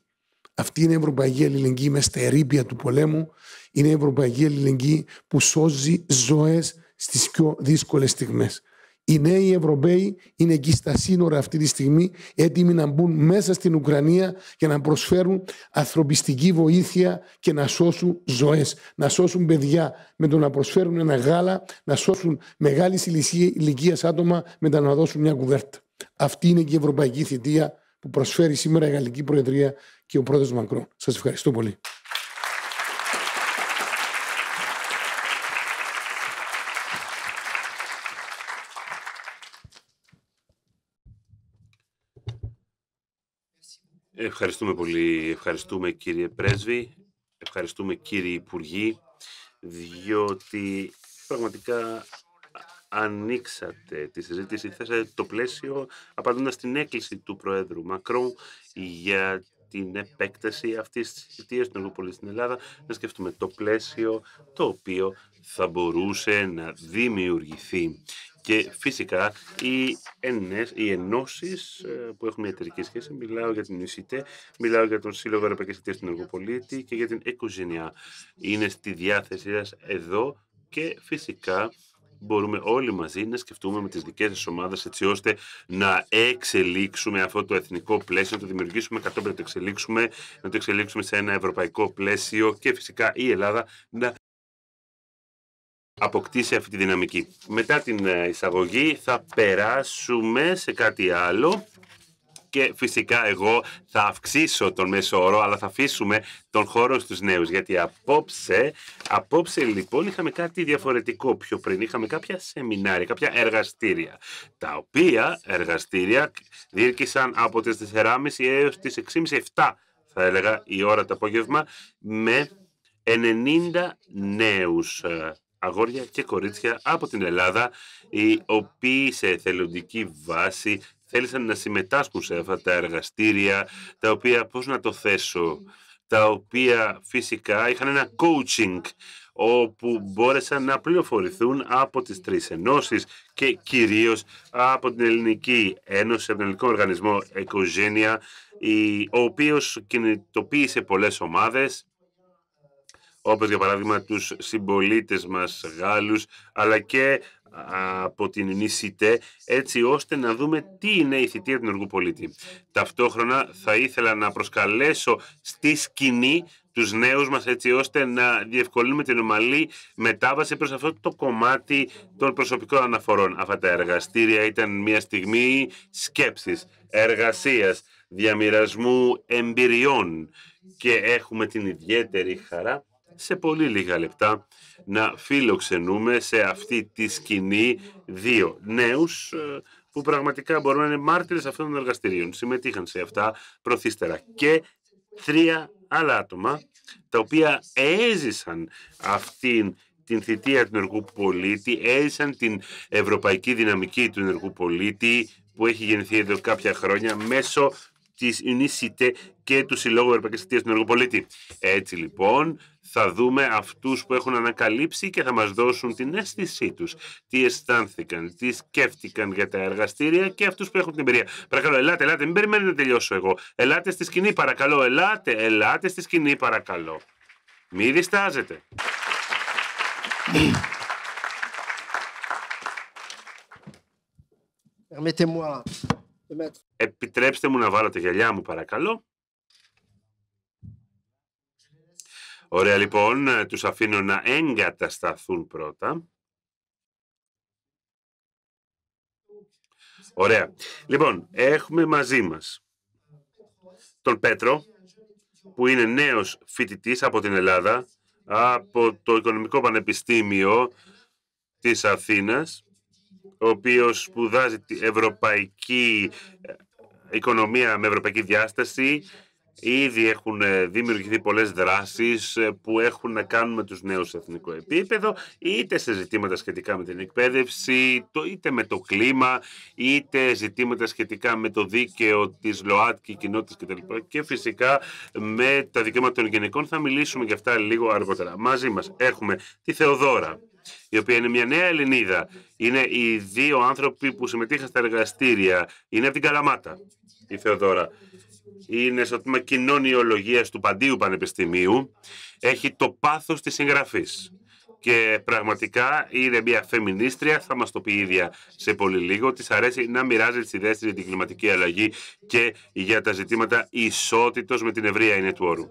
Αυτή είναι η ευρωπαϊκή αλληλεγγύη με στα του πολέμου. Είναι η ευρωπαϊκή αλληλεγγύη που σώζει ζωές στις πιο δύσκολες στιγμές. Οι νέοι Ευρωπαίοι είναι εκεί στα σύνορα αυτή τη στιγμή, έτοιμοι να μπουν μέσα στην Ουκρανία και να προσφέρουν ανθρωπιστική βοήθεια και να σώσουν ζωές, να σώσουν παιδιά με το να προσφέρουν ένα γάλα, να σώσουν μεγάλης ηλικία άτομα με το να δώσουν μια κουβέρτα. Αυτή είναι και η ευρωπαϊκή θητεία που προσφέρει σήμερα η Γαλλική Προεδρία και ο πρόεδρος Μακρόν. Σας ευχαριστώ πολύ. Ευχαριστούμε πολύ. Ευχαριστούμε κύριε Πρέσβη. Ευχαριστούμε κύριε Υπουργοί, διότι πραγματικά ανοίξατε τη συζήτηση, θέσατε το πλαίσιο απαντώντας στην έκκληση του Προέδρου Μακρόν για την επέκταση αυτής της θητείας του Νεοπολίου στην Ελλάδα, να σκεφτούμε το πλαίσιο το οποίο θα μπορούσε να δημιουργηθεί. Και φυσικά οι, ενές, οι ενώσεις ε, που έχουν μια εταιρική σχέση, μιλάω για την ΙΣΙΤΕ, μιλάω για τον Σύλλογο Ευρωπαϊκής Θητείας του Νεργοπολίτη και για την ΕΚΟΖΙΝΙΑ. Είναι στη διάθεσή σας εδώ και φυσικά μπορούμε όλοι μαζί να σκεφτούμε με τις δικές σας ομάδες έτσι ώστε να εξελίξουμε αυτό το εθνικό πλαίσιο, να το δημιουργήσουμε κατόπιν να το εξελίξουμε, να το εξελίξουμε σε ένα ευρωπαϊκό πλαίσιο και φυσικά η Ελλάδα να αποκτήσει αυτή τη δυναμική. Μετά την ε, εισαγωγή θα περάσουμε σε κάτι άλλο και φυσικά εγώ θα αυξήσω τον μέσο όρο, αλλά θα αφήσουμε τον χώρο στους νέους. Γιατί απόψε, απόψε λοιπόν είχαμε κάτι διαφορετικό πιο πριν. Είχαμε κάποια σεμινάρια, κάποια εργαστήρια, τα οποία εργαστήρια διήρκησαν από τις 4.30 έως τις 6.30-7 θα έλεγα η ώρα το απόγευμα με 90 νέους ε, αγόρια και κορίτσια από την Ελλάδα οι οποίοι σε εθελοντική βάση θέλησαν να συμμετάσχουν σε αυτά τα εργαστήρια, τα οποία, πώς να το θέσω, τα οποία φυσικά είχαν ένα coaching όπου μπόρεσαν να πληροφορηθούν από τις τρεις ενώσεις και κυρίως από την Ελληνική Ένωση, από τον Ελληνικό Οργανισμό Οικογένεια, ο οποίος κινητοποίησε πολλές ομάδες, όπως για παράδειγμα τους συμπολίτες μας Γάλλους, αλλά και από την νησιτέ έτσι ώστε να δούμε τι είναι η θητεία του ενεργού πολίτη. Ταυτόχρονα θα ήθελα να προσκαλέσω στη σκηνή τους νέους μας έτσι ώστε να διευκολύνουμε την ομαλή μετάβαση προς αυτό το κομμάτι των προσωπικών αναφορών. Αυτά τα εργαστήρια ήταν μια στιγμή σκέψης, εργασίας, διαμοιρασμού εμπειριών και έχουμε την ιδιαίτερη χαρά σε πολύ λίγα λεπτά να φιλοξενούμε σε αυτή τη σκηνή δύο νέους ε, που πραγματικά μπορούν να είναι μάρτυρες αυτών των εργαστηρίων. Συμμετείχαν σε αυτά προθύστερα και τρία άλλα άτομα τα οποία έζησαν αυτήν την θητεία του ενεργού πολίτη, έζησαν την ευρωπαϊκή δυναμική του ενεργού πολίτη που έχει γεννηθεί εδώ κάποια χρόνια μέσω της Ινίσιτε και του Συλλόγου Ευρωπαϊκής Αιτίας του Ενεργοπολίτη. Έτσι λοιπόν θα δούμε αυτούς που έχουν ανακαλύψει και θα μας δώσουν την αίσθησή τους. Τι αισθάνθηκαν, τι σκέφτηκαν για τα εργαστήρια και αυτούς που έχουν την εμπειρία. Παρακαλώ, ελάτε, ελάτε, μην περιμένετε να τελειώσω εγώ. Ελάτε στη σκηνή, παρακαλώ, ελάτε, ελάτε στη σκηνή, παρακαλώ. Μη διστάζετε. Permettez-moi Επιτρέψτε μου να βάλω τα γυαλιά μου παρακαλώ. Ωραία λοιπόν, τους αφήνω να εγκατασταθούν πρώτα. Ωραία. Λοιπόν, έχουμε μαζί μας τον Πέτρο, που είναι νέος φοιτητής από την Ελλάδα, από το Οικονομικό Πανεπιστήμιο της Αθήνας ο οποίος σπουδάζει την ευρωπαϊκή ε, οικονομία με ευρωπαϊκή διάσταση. Ήδη έχουν ε, δημιουργηθεί πολλές δράσεις ε, που έχουν να κάνουν με τους νέους σε εθνικό επίπεδο, είτε σε ζητήματα σχετικά με την εκπαίδευση, είτε με το κλίμα, είτε ζητήματα σχετικά με το δίκαιο της ΛΟΑΤΚΙ και κοινότητας κτλ. Και φυσικά με τα δικαιώματα των γενικών θα μιλήσουμε για αυτά λίγο αργότερα. Μαζί μας έχουμε τη Θεοδώρα η οποία είναι μια νέα Ελληνίδα. Είναι οι δύο άνθρωποι που συμμετείχαν στα εργαστήρια. Είναι από την Καλαμάτα, η Θεοδώρα. Είναι στο τμήμα κοινωνιολογίας του Παντίου Πανεπιστημίου. Έχει το πάθος της συγγραφής. Και πραγματικά είναι μια φεμινίστρια, θα μας το πει η ίδια σε πολύ λίγο. της αρέσει να μοιράζει τις ιδέες για την κλιματική αλλαγή και για τα ζητήματα ισότητος με την ευρεία είναι του όρου.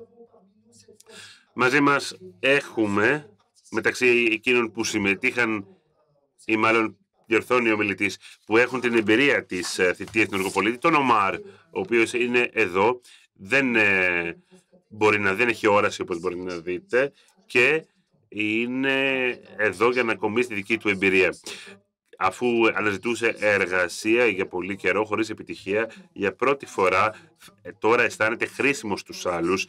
Μαζί μας έχουμε μεταξύ εκείνων που συμμετείχαν ή μάλλον διορθώνει ο μιλητής, που έχουν την εμπειρία της ε, θητείας του τον Ομάρ, ο οποίος είναι εδώ, δεν ε, μπορεί να δεν έχει όραση όπως μπορείτε να δείτε και είναι εδώ για να κομίσει τη δική του εμπειρία. Αφού αναζητούσε εργασία για πολύ καιρό, χωρίς επιτυχία, για πρώτη φορά ε, τώρα αισθάνεται χρήσιμος στους άλλους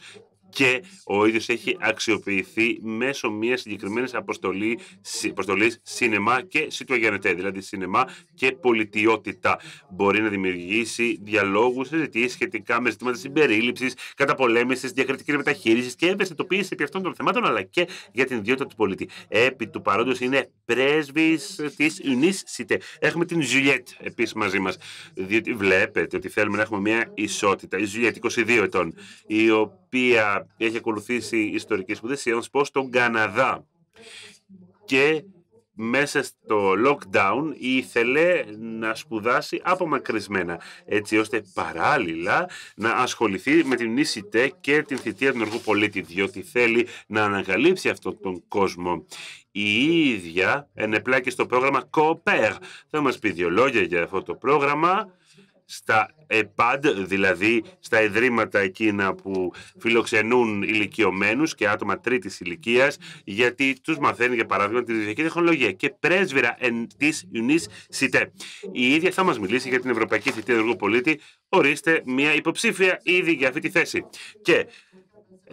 και ο ίδιος έχει αξιοποιηθεί μέσω μιας συγκεκριμένης αποστολή, αποστολής σινεμά και σιτουαγιανετέ, δηλαδή σινεμά και πολιτιότητα. Μπορεί να δημιουργήσει διαλόγους, συζητήσεις σχετικά με ζητήματα συμπερίληψης, καταπολέμησης, διακριτικής μεταχείρισης και ευαισθητοποίησης επί αυτών των θεμάτων, αλλά και για την ιδιότητα του πολίτη. Επί του παρόντος είναι πρέσβης της UNICITE. Έχουμε την Ζουλιέτ επίσης μαζί μας. διότι βλέπετε ότι θέλουμε να έχουμε μια ισότητα. Η Ζουλιέτ, 22 ετών, η οποία οποία έχει ακολουθήσει ιστορική σπουδασία πω τον Καναδά. Και μέσα στο lockdown ήθελε να σπουδάσει απομακρυσμένα, έτσι ώστε παράλληλα να ασχοληθεί με την ΙΣΙΤΕ και την θητεία του ενεργού πολίτη, διότι θέλει να ανακαλύψει αυτόν τον κόσμο. Η ίδια ενεπλάκη στο πρόγραμμα COPER. Θα μας πει δύο λόγια για αυτό το πρόγραμμα στα ΕΠΑΔ, δηλαδή στα ιδρύματα εκείνα που φιλοξενούν ηλικιωμένους και άτομα τρίτης ηλικίας, γιατί τους μαθαίνει, για παράδειγμα, τη διεθνική τεχνολογία και πρέσβυρα εν της Ιουνή ΣΥΤΕ. Η ίδια θα μας μιλήσει για την Ευρωπαϊκή Θητεία του Πολίτη. Ορίστε μια υποψήφια ήδη για αυτή τη θέση. Και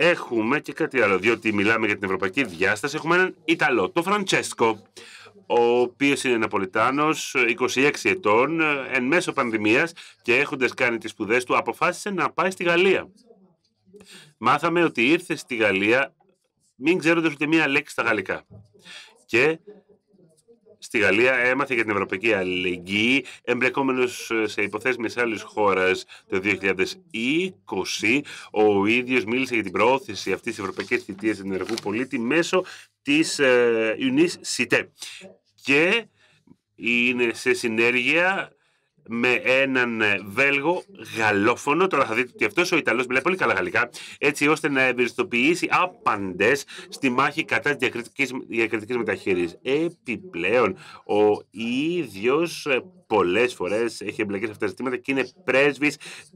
Έχουμε και κάτι άλλο, διότι μιλάμε για την ευρωπαϊκή διάσταση. Έχουμε έναν Ιταλό, τον Φραντσέσκο, ο οποίος είναι Ναπολιτάνος, 26 ετών, εν μέσω πανδημίας και έχοντας κάνει τις σπουδές του, αποφάσισε να πάει στη Γαλλία. Μάθαμε ότι ήρθε στη Γαλλία μην ξέροντας ούτε μία λέξη στα γαλλικά. Και στη Γαλλία έμαθε για την Ευρωπαϊκή Αλληλεγγύη, εμπλεκόμενος σε υποθέσει μια άλλης χώρας το 2020. Ο ίδιος μίλησε για την προώθηση αυτής της ευρωπαϊκής θητείας ενεργού πολίτη μέσω της ε, UNICE-CITE και είναι σε συνέργεια με έναν Βέλγο γαλλόφωνο. Τώρα θα δείτε ότι αυτός ο Ιταλός μιλάει πολύ καλά γαλλικά, έτσι ώστε να ευαισθητοποιήσει άπαντες στη μάχη κατά της διακριτικής μεταχείρισης. Επιπλέον, ο ίδιος πολλές φορές έχει εμπλακεί σε αυτά τα ζητήματα και είναι πρέσβη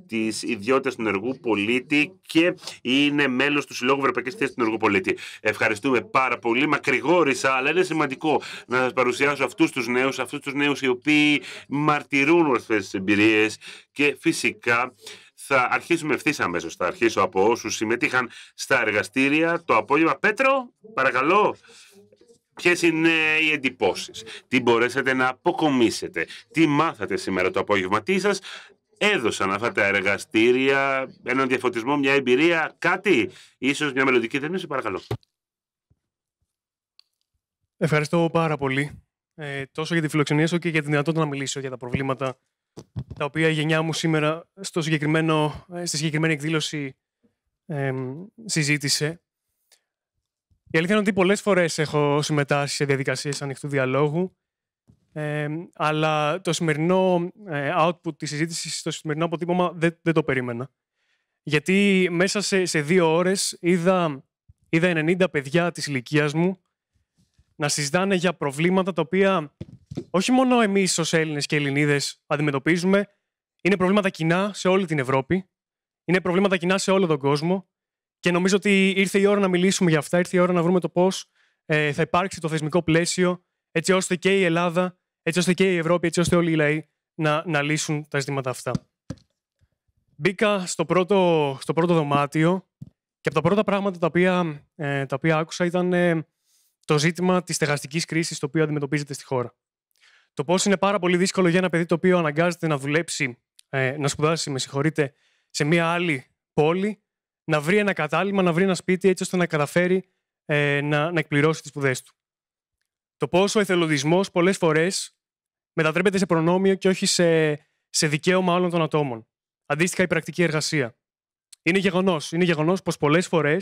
της ιδιότητας του ενεργού πολίτη και είναι μέλος του Συλλόγου Ευρωπαϊκής Θέσης του Ενεργού Πολίτη. Ευχαριστούμε πάρα πολύ. Μακρηγόρησα, αλλά είναι σημαντικό να σας παρουσιάσω αυτούς τους νέους, αυτούς τους νέους οι οποίοι μαρτυρούν ορθέ τις εμπειρίες και φυσικά θα αρχίσουμε ευθύς αμέσως. Θα αρχίσω από όσους συμμετείχαν στα εργαστήρια το απόγευμα. Πέτρο, παρακαλώ. Ποιες είναι οι εντυπώσεις, τι μπορέσατε να αποκομίσετε, τι μάθατε σήμερα το απόγευμα, τι σας έδωσαν αυτά τα εργαστήρια, έναν διαφωτισμό, μια εμπειρία, κάτι, ίσως μια μελλοντική δεσμή, παρακαλώ. Ευχαριστώ πάρα πολύ. Ε, τόσο για τη φιλοξενία σου και για τη δυνατότητα να μιλήσω για τα προβλήματα τα οποία η γενιά μου σήμερα στο ε, στη συγκεκριμένη εκδήλωση συζήτησε. Η αλήθεια είναι ότι πολλές φορές έχω συμμετάσχει σε διαδικασίες ανοιχτού διαλόγου. Ε, αλλά το σημερινό ε, output της συζήτησης, το σημερινό αποτύπωμα δεν, δεν το περίμενα. Γιατί μέσα σε, σε δύο ώρες είδα, είδα 90 παιδιά της ηλικίας μου να συζητάνε για προβλήματα τα οποία όχι μόνο εμείς ως Έλληνες και Ελληνίδες αντιμετωπίζουμε, είναι προβλήματα κοινά σε όλη την Ευρώπη, είναι προβλήματα κοινά σε όλο τον κόσμο και νομίζω ότι ήρθε η ώρα να μιλήσουμε για αυτά, ήρθε η ώρα να βρούμε το πώς ε, θα υπάρξει το θεσμικό πλαίσιο, έτσι ώστε και η Ελλάδα, έτσι ώστε και η Ευρώπη, έτσι ώστε όλοι οι λαοί να, να λύσουν τα ζητήματα αυτά. Μπήκα στο πρώτο, στο πρώτο δωμάτιο και από τα πρώτα πράγματα τα οποία, ε, τα οποία άκουσα ήταν ε, το ζήτημα της στεγαστικής κρίσης το οποίο αντιμετωπίζεται στη χώρα. Το πώς είναι πάρα πολύ δύσκολο για ένα παιδί το οποίο αναγκάζεται να δουλέψει, ε, να σπουδάσει, με συγχωρείτε, σε μία άλλη πόλη, να βρει ένα κατάλημα, να βρει ένα σπίτι έτσι ώστε να καταφέρει ε, να, να εκπληρώσει τις σπουδές του. Το πόσο ο εθελοντισμός πολλές φορές μετατρέπεται σε προνόμιο και όχι σε, σε δικαίωμα όλων των ατόμων. Αντίστοιχα, η πρακτική εργασία. Είναι γεγονός είναι γεγονός πως πολλές φορές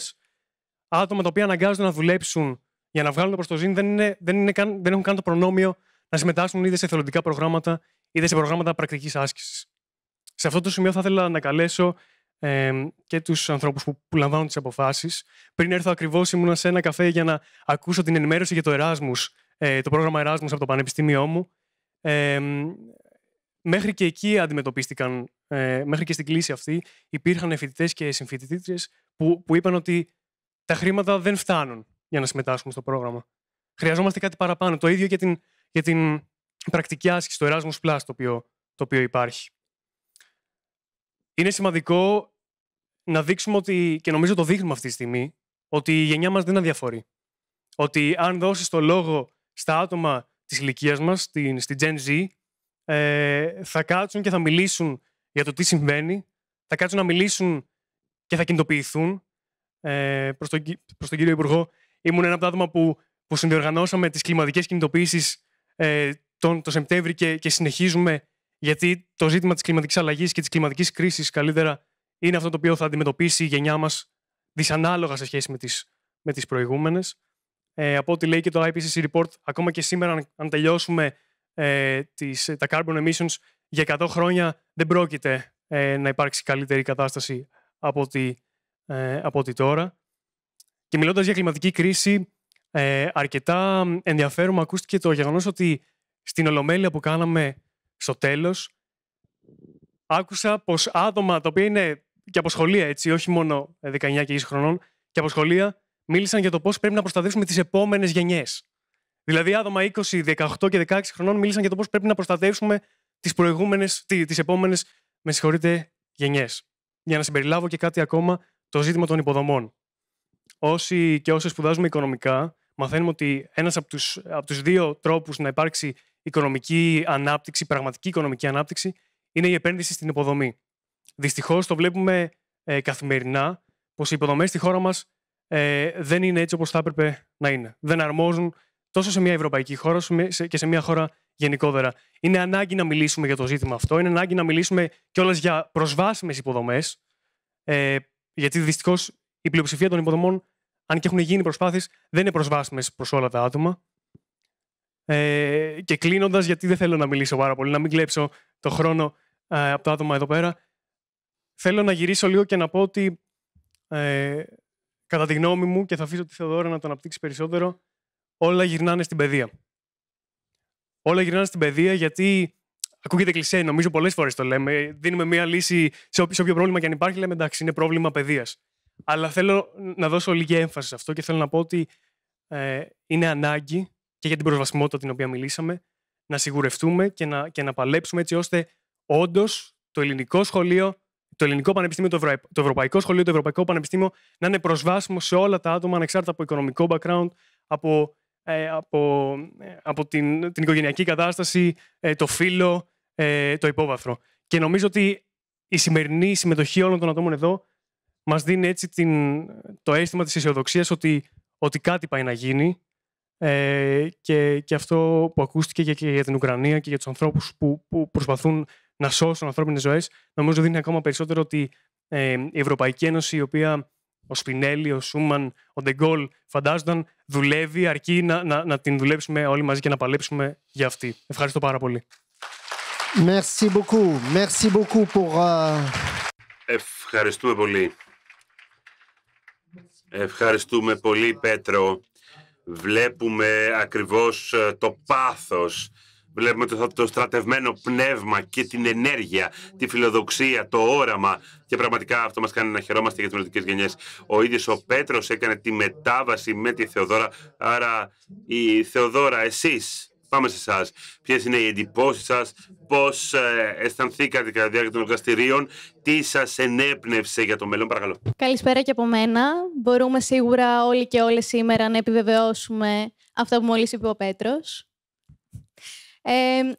άτομα τα οποία αναγκάζονται να δουλέψουν για να βγάλουν το προ το ζήν δεν, είναι, δεν, είναι καν, δεν έχουν καν το προνόμιο να συμμετάσχουν είτε σε εθελοντικά προγράμματα είτε σε προγράμματα πρακτικής άσκησης. Σε αυτό το σημείο θα ήθελα να καλέσω ε, και τους ανθρώπους που, που λαμβάνουν τις αποφάσεις. Πριν έρθω ακριβώς ήμουνα σε ένα καφέ για να ακούσω την ενημέρωση για το Erasmus, ε, το πρόγραμμα Erasmus από το Πανεπιστήμιό μου. Ε, μέχρι και εκεί αντιμετωπίστηκαν, ε, μέχρι και στην κλίση αυτή, υπήρχαν φοιτητές και συμφοιτητήτριες που, που είπαν ότι τα χρήματα δεν φτάνουν για να συμμετάσχουμε στο πρόγραμμα. Χρειαζόμαστε κάτι παραπάνω. Το ίδιο για την, για την πρακτική άσκηση, το Erasmus Plus, το οποίο, το οποίο υπάρχει. Είναι σημαντικό να δείξουμε ότι, και νομίζω το δείχνουμε αυτή τη στιγμή, ότι η γενιά μας δεν αδιαφορεί. Ότι αν δώσεις το λόγο στα άτομα της ηλικίας μας, στην, στην Gen Z, ε, θα κάτσουν και θα μιλήσουν για το τι συμβαίνει, θα κάτσουν να μιλήσουν και θα κινητοποιηθούν. Ε, προς, τον, προς τον κύριο Υπουργό, ήμουν ένα από τα άτομα που, που συνδιοργανώσαμε τις κλιματικές κινητοποιήσεις ε, τον, το Σεπτέμβρη και, και συνεχίζουμε γιατί το ζήτημα της κλιματικής αλλαγής και της κλιματικής κρίσης καλύτερα είναι αυτό το οποίο θα αντιμετωπίσει η γενιά μας δυσανάλογα σε σχέση με τις με τις προηγούμενες. Ε, από ό,τι λέει και το IPCC report, ακόμα και σήμερα, αν, τελειώσουμε ε, τις, τα carbon emissions, για 100 χρόνια δεν πρόκειται ε, να υπάρξει καλύτερη κατάσταση από ό,τι, ε, από τώρα. Και μιλώντας για κλιματική κρίση, ε, αρκετά ενδιαφέρον ακούστηκε το γεγονός ότι στην Ολομέλεια που κάναμε στο τέλος, άκουσα πως άτομα τα οποία είναι και από σχολεία, έτσι, όχι μόνο 19 και 20 χρονών, και από σχολεία μίλησαν για το πώς πρέπει να προστατεύσουμε τις επόμενες γενιές. Δηλαδή, άτομα 20, 18 και 16 χρονών μίλησαν για το πώς πρέπει να προστατεύσουμε τις προηγούμενες, τι επόμενες, με συγχωρείτε, γενιές. Για να συμπεριλάβω και κάτι ακόμα, το ζήτημα των υποδομών. Όσοι και όσες σπουδάζουμε οικονομικά, μαθαίνουμε ότι ένας από τους τους δύο τρόπους να υπάρξει οικονομική ανάπτυξη, πραγματική οικονομική ανάπτυξη, είναι η επένδυση στην υποδομή. Δυστυχώς το βλέπουμε ε, καθημερινά πως οι υποδομές στη χώρα μας ε, δεν είναι έτσι όπως θα έπρεπε να είναι. Δεν αρμόζουν τόσο σε μια ευρωπαϊκή χώρα και σε μια χώρα γενικότερα. Είναι ανάγκη να μιλήσουμε για το ζήτημα αυτό. Είναι ανάγκη να μιλήσουμε κιόλας για προσβάσιμες υποδομές. Ε, γιατί δυστυχώς η πλειοψηφία των υποδομών, αν και έχουν γίνει προσπάθειες, δεν είναι προσβάσιμες προς όλα τα άτομα. Ε, και κλείνοντας, γιατί δεν θέλω να μιλήσω πάρα πολύ, να μην κλέψω το χρόνο ε, από τα άτομα εδώ πέρα θέλω να γυρίσω λίγο και να πω ότι ε, κατά τη γνώμη μου και θα αφήσω τη Θεοδόρα να το αναπτύξει περισσότερο, όλα γυρνάνε στην παιδεία. Όλα γυρνάνε στην παιδεία γιατί ακούγεται κλεισέ, νομίζω πολλές φορές το λέμε. Δίνουμε μία λύση σε όποιο, πρόβλημα και αν υπάρχει, λέμε εντάξει, είναι πρόβλημα παιδείας. Αλλά θέλω να δώσω λίγη έμφαση σε αυτό και θέλω να πω ότι ε, είναι ανάγκη και για την προσβασιμότητα την οποία μιλήσαμε να σιγουρευτούμε και να, και να παλέψουμε έτσι ώστε όντως το ελληνικό σχολείο το Ελληνικό Πανεπιστήμιο, το, το Ευρωπαϊκό Σχολείο, το Ευρωπαϊκό Πανεπιστήμιο να είναι προσβάσιμο σε όλα τα άτομα ανεξάρτητα από οικονομικό background, από, ε, από, ε, από την, την οικογενειακή κατάσταση, ε, το φύλλο, το υπόβαθρο. Και νομίζω ότι η σημερινή συμμετοχή όλων των ατόμων εδώ μας δίνει έτσι την, το αίσθημα της αισιοδοξίας ότι, ότι κάτι πάει να γίνει. και, και αυτό που ακούστηκε και για την Ουκρανία και για τους ανθρώπους που, που προσπαθούν να σώσουν ανθρώπινες ζωές, νομίζω δίνει ακόμα περισσότερο ότι η Ευρωπαϊκή Ένωση, η οποία ο Σπινέλη, ο Σούμαν, ο Ντεγκόλ φαντάζονταν, δουλεύει αρκεί να, να, να την δουλέψουμε όλοι μαζί και να παλέψουμε για αυτή. Ευχαριστώ πάρα πολύ. Merci beaucoup. Merci beaucoup pour, euh, Ευχαριστούμε πολύ. Ευχαριστούμε πολύ, Πέτρο. Βλέπουμε ακριβώς ε, το πάθος Βλέπουμε το, το στρατευμένο πνεύμα και την ενέργεια, τη φιλοδοξία, το όραμα. Και πραγματικά αυτό μας κάνει να χαιρόμαστε για τις μελλοντικές γενιές. Ο ίδιος ο Πέτρος έκανε τη μετάβαση με τη Θεοδόρα. Άρα, η Θεοδόρα, εσείς, πάμε σε εσάς. Ποιες είναι οι εντυπώσεις σας, πώς ε, αισθανθήκατε κατά τη διάρκεια των εργαστηρίων, τι σας ενέπνευσε για το μέλλον, παρακαλώ. Καλησπέρα και από μένα. Μπορούμε σίγουρα όλοι και όλες σήμερα να επιβεβαιώσουμε αυτό που μόλις είπε ο Πέτρος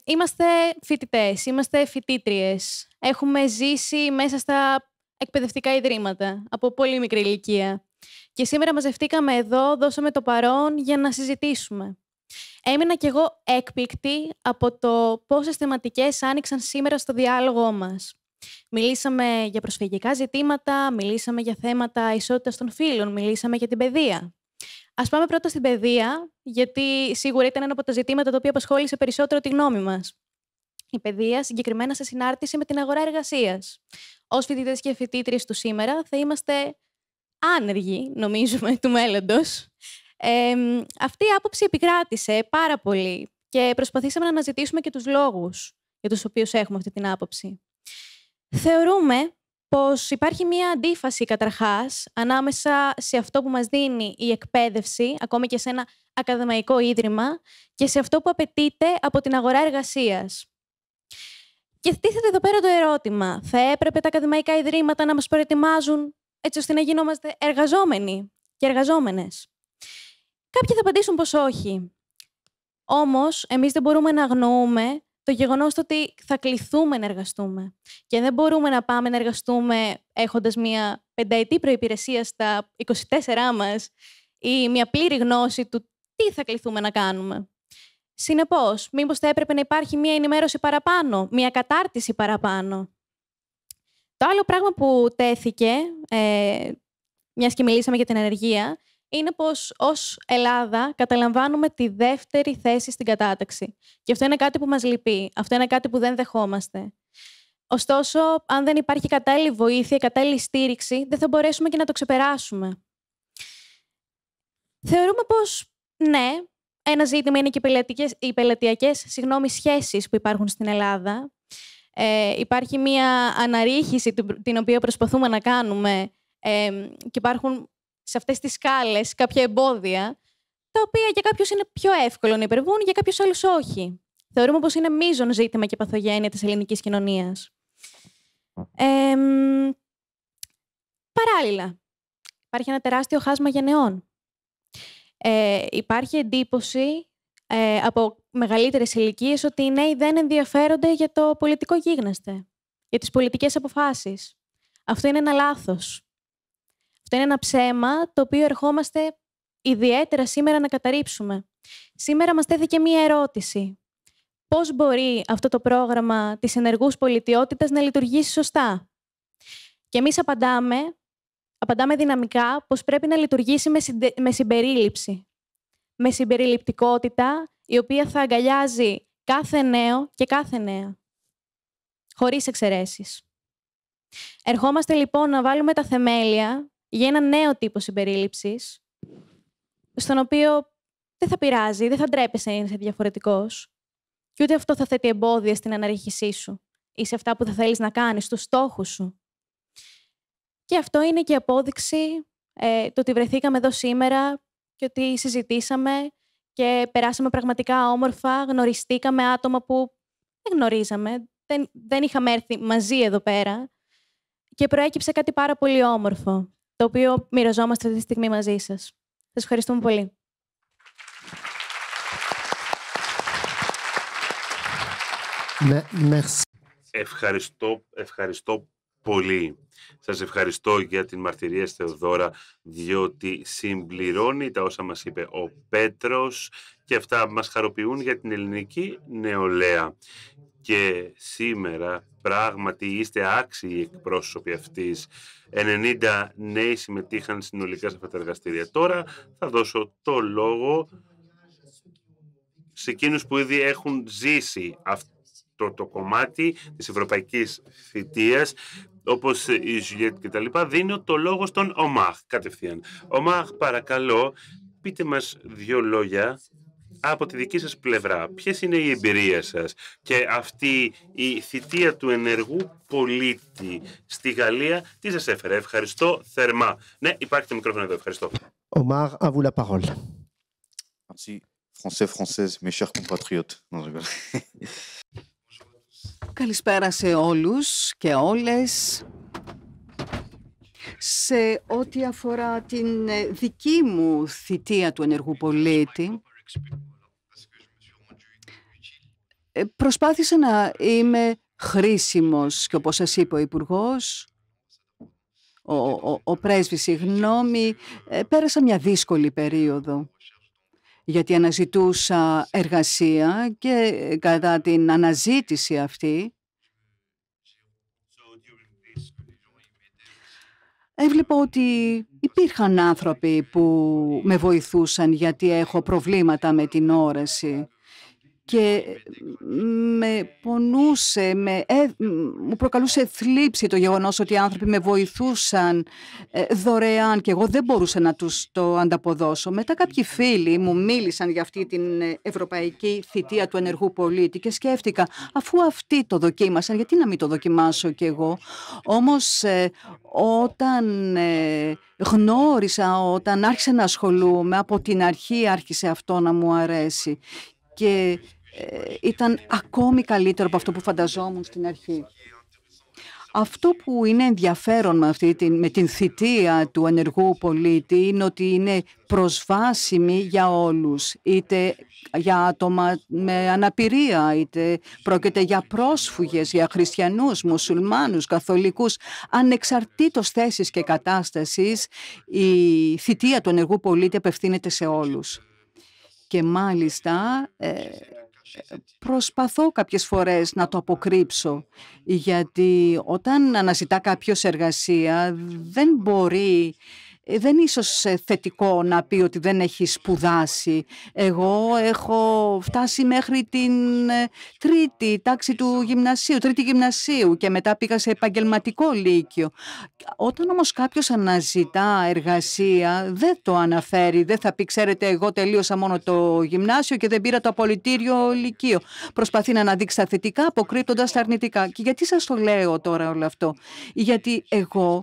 είμαστε φοιτητές, είμαστε φοιτήτριες. Έχουμε ζήσει μέσα στα εκπαιδευτικά ιδρύματα από πολύ μικρή ηλικία. Και σήμερα μαζευτήκαμε εδώ, δώσαμε το παρόν για να συζητήσουμε. Έμεινα κι εγώ έκπληκτη από το πόσες θεματικές άνοιξαν σήμερα στο διάλογό μας. Μιλήσαμε για προσφυγικά ζητήματα, μιλήσαμε για θέματα ισότητας των φίλων, μιλήσαμε για την παιδεία. Ας πάμε πρώτα στην παιδεία, γιατί σίγουρα ήταν ένα από τα ζητήματα τα οποία απασχόλησε περισσότερο τη γνώμη μας. Η παιδεία συγκεκριμένα σε συνάρτηση με την αγορά εργασίας. Ως φοιτητές και φοιτήτριες του σήμερα, θα είμαστε άνεργοι, νομίζουμε, του μέλλοντος. Ε, αυτή η άποψη επικράτησε πάρα πολύ και προσπαθήσαμε να αναζητήσουμε και τους λόγους για τους οποίους έχουμε αυτή την άποψη. Θεωρούμε πως υπάρχει μία αντίφαση καταρχάς ανάμεσα σε αυτό που μας δίνει η εκπαίδευση, ακόμη και σε ένα ακαδημαϊκό ίδρυμα, και σε αυτό που απαιτείται από την αγορά εργασίας. Και τίθεται εδώ πέρα το ερώτημα, θα έπρεπε τα ακαδημαϊκά ιδρύματα να μας προετοιμάζουν έτσι ώστε να γινόμαστε εργαζόμενοι και εργαζόμενες. Κάποιοι θα απαντήσουν πως όχι. Όμως, εμείς δεν μπορούμε να αγνοούμε το γεγονός ότι θα κληθούμε να εργαστούμε. Και δεν μπορούμε να πάμε να εργαστούμε έχοντας μια πενταετή προπηρεσία στα 24 μας ή μια πλήρη γνώση του τι θα κληθούμε να κάνουμε. Συνεπώς, μήπως θα έπρεπε να υπάρχει μια ενημέρωση παραπάνω, μια κατάρτιση παραπάνω. Το άλλο πράγμα που τέθηκε, ε, μιας και μιλήσαμε για την ενεργεία, είναι πως ως Ελλάδα καταλαμβάνουμε τη δεύτερη θέση στην κατάταξη. Και αυτό είναι κάτι που μας λυπεί. Αυτό είναι κάτι που δεν δεχόμαστε. Ωστόσο, αν δεν υπάρχει κατάλληλη βοήθεια, κατάλληλη στήριξη, δεν θα μπορέσουμε και να το ξεπεράσουμε. Θεωρούμε πως, ναι, ένα ζήτημα είναι και οι πελατειακές σχέσεις που υπάρχουν στην Ελλάδα. Ε, υπάρχει μία αναρρίχηση την οποία προσπαθούμε να κάνουμε ε, και υπάρχουν σε αυτές τις σκάλες κάποια εμπόδια, τα οποία για κάποιους είναι πιο εύκολο να υπερβούν, για κάποιους άλλους όχι. Θεωρούμε πως είναι μείζον ζήτημα και παθογένεια της ελληνικής κοινωνίας. παράλληλα, υπάρχει ένα τεράστιο χάσμα γενεών. Ε, υπάρχει εντύπωση ε, από μεγαλύτερες ηλικίες ότι οι νέοι δεν ενδιαφέρονται για το πολιτικό γίγνεσθε, για τις πολιτικές αποφάσεις. Αυτό είναι ένα λάθος. Αυτό είναι ένα ψέμα το οποίο ερχόμαστε ιδιαίτερα σήμερα να καταρρύψουμε. Σήμερα μας τέθηκε μία ερώτηση. Πώς μπορεί αυτό το πρόγραμμα της ενεργούς πολιτιότητας να λειτουργήσει σωστά. Και εμείς απαντάμε, απαντάμε δυναμικά πως πρέπει να λειτουργήσει με, με συμπερίληψη. Με συμπεριληπτικότητα η οποία θα αγκαλιάζει κάθε νέο και κάθε νέα. Χωρίς εξαιρέσεις. Ερχόμαστε λοιπόν να βάλουμε τα θεμέλια για ένα νέο τύπο συμπερίληψης, στον οποίο δεν θα πειράζει, δεν θα ντρέπεσαι να είσαι διαφορετικός, και ούτε αυτό θα θέτει εμπόδια στην αναρρίχησή σου ή σε αυτά που θα θέλεις να κάνεις, στους στόχους σου. Και αυτό είναι και απόδειξη ε, το ότι βρεθήκαμε εδώ σήμερα και ότι συζητήσαμε και περάσαμε πραγματικά όμορφα, γνωριστήκαμε άτομα που δεν γνωρίζαμε, δεν, δεν είχαμε έρθει μαζί εδώ πέρα και προέκυψε κάτι πάρα πολύ όμορφο το οποίο μοιραζόμαστε αυτή τη στιγμή μαζί σας. Σας ευχαριστούμε πολύ. Ναι, ευχαριστώ, ευχαριστώ πολύ. Σας ευχαριστώ για την μαρτυρία Θεοδώρα, διότι συμπληρώνει τα όσα μας είπε ο Πέτρος και αυτά μας χαροποιούν για την ελληνική νεολαία. Και σήμερα πράγματι είστε άξιοι εκπρόσωποι αυτής. 90 νέοι συμμετείχαν συνολικά σε αυτά τα εργαστήρια. Τώρα θα δώσω το λόγο σε εκείνους που ήδη έχουν ζήσει αυτό το κομμάτι της ευρωπαϊκής θητείας όπως η Ζουλιέτ και τα λοιπά, δίνω το λόγο στον Ομάχ κατευθείαν. Ομάχ, παρακαλώ, πείτε μας δύο λόγια από τη δική σας πλευρά. Ποιες είναι οι εμπειρία σας και αυτή η θητεία του ενεργού πολίτη στη Γαλλία, τι σας έφερε. Ευχαριστώ θερμά. Ναι, υπάρχει το μικρόφωνο εδώ. Ευχαριστώ. Ομάρ à vous Καλησπέρα σε όλους και όλες. Σε ό,τι αφορά την ε, δική μου θητεία του ενεργού πολίτη, ε, προσπάθησα να είμαι χρήσιμος και όπως σας είπε ο Υπουργός, ο, ο, ο πρέσβης, συγγνώμη, ε, πέρασα μια δύσκολη περίοδο γιατί αναζητούσα εργασία και ε, κατά την αναζήτηση αυτή έβλεπα ότι υπήρχαν άνθρωποι που με βοηθούσαν γιατί έχω προβλήματα με την όραση και ναι, με πονούσε, με, ε, μου προκαλούσε θλίψη το γεγονός ότι οι άνθρωποι με βοηθούσαν ε, δωρεάν και εγώ δεν μπορούσα να τους το ανταποδώσω. Μετά κάποιοι φίλοι μου μίλησαν για αυτή την ε, ευρωπαϊκή θητεία του ενεργού πολίτη και σκέφτηκα αφού αυτοί το δοκίμασαν γιατί να μην το δοκιμάσω κι εγώ. Όμως όταν γνώρισα, όταν άρχισε να ασχολούμαι από την αρχή άρχισε αυτό να μου αρέσει και ε, ήταν ακόμη καλύτερο από αυτό που φανταζόμουν στην αρχή. Αυτό που είναι ενδιαφέρον με, αυτή την, με την θητεία του ενεργού πολίτη είναι ότι είναι προσβάσιμη για όλους, είτε για άτομα με αναπηρία, είτε πρόκειται για πρόσφυγες, για χριστιανούς, μουσουλμάνους, καθολικούς. Ανεξαρτήτως θέσης και κατάστασης, η θητεία του ενεργού πολίτη απευθύνεται σε όλους και μάλιστα ε, ε, προσπαθώ κάποιες φορές να το αποκρύψω γιατί όταν αναζητά κάποιος εργασία δεν μπορεί ε, δεν ίσως ε, θετικό να πει ότι δεν έχει σπουδάσει. Εγώ έχω φτάσει μέχρι την ε, τρίτη τάξη του γυμνασίου, τρίτη γυμνασίου και μετά πήγα σε επαγγελματικό λύκειο. Όταν όμως κάποιος αναζητά εργασία δεν το αναφέρει, δεν θα πει ξέρετε εγώ τελείωσα μόνο το γυμνάσιο και δεν πήρα το απολυτήριο λυκείο. Προσπαθεί να αναδείξει τα θετικά αποκρύπτοντας τα αρνητικά. Και γιατί σας το λέω τώρα όλο αυτό. Γιατί εγώ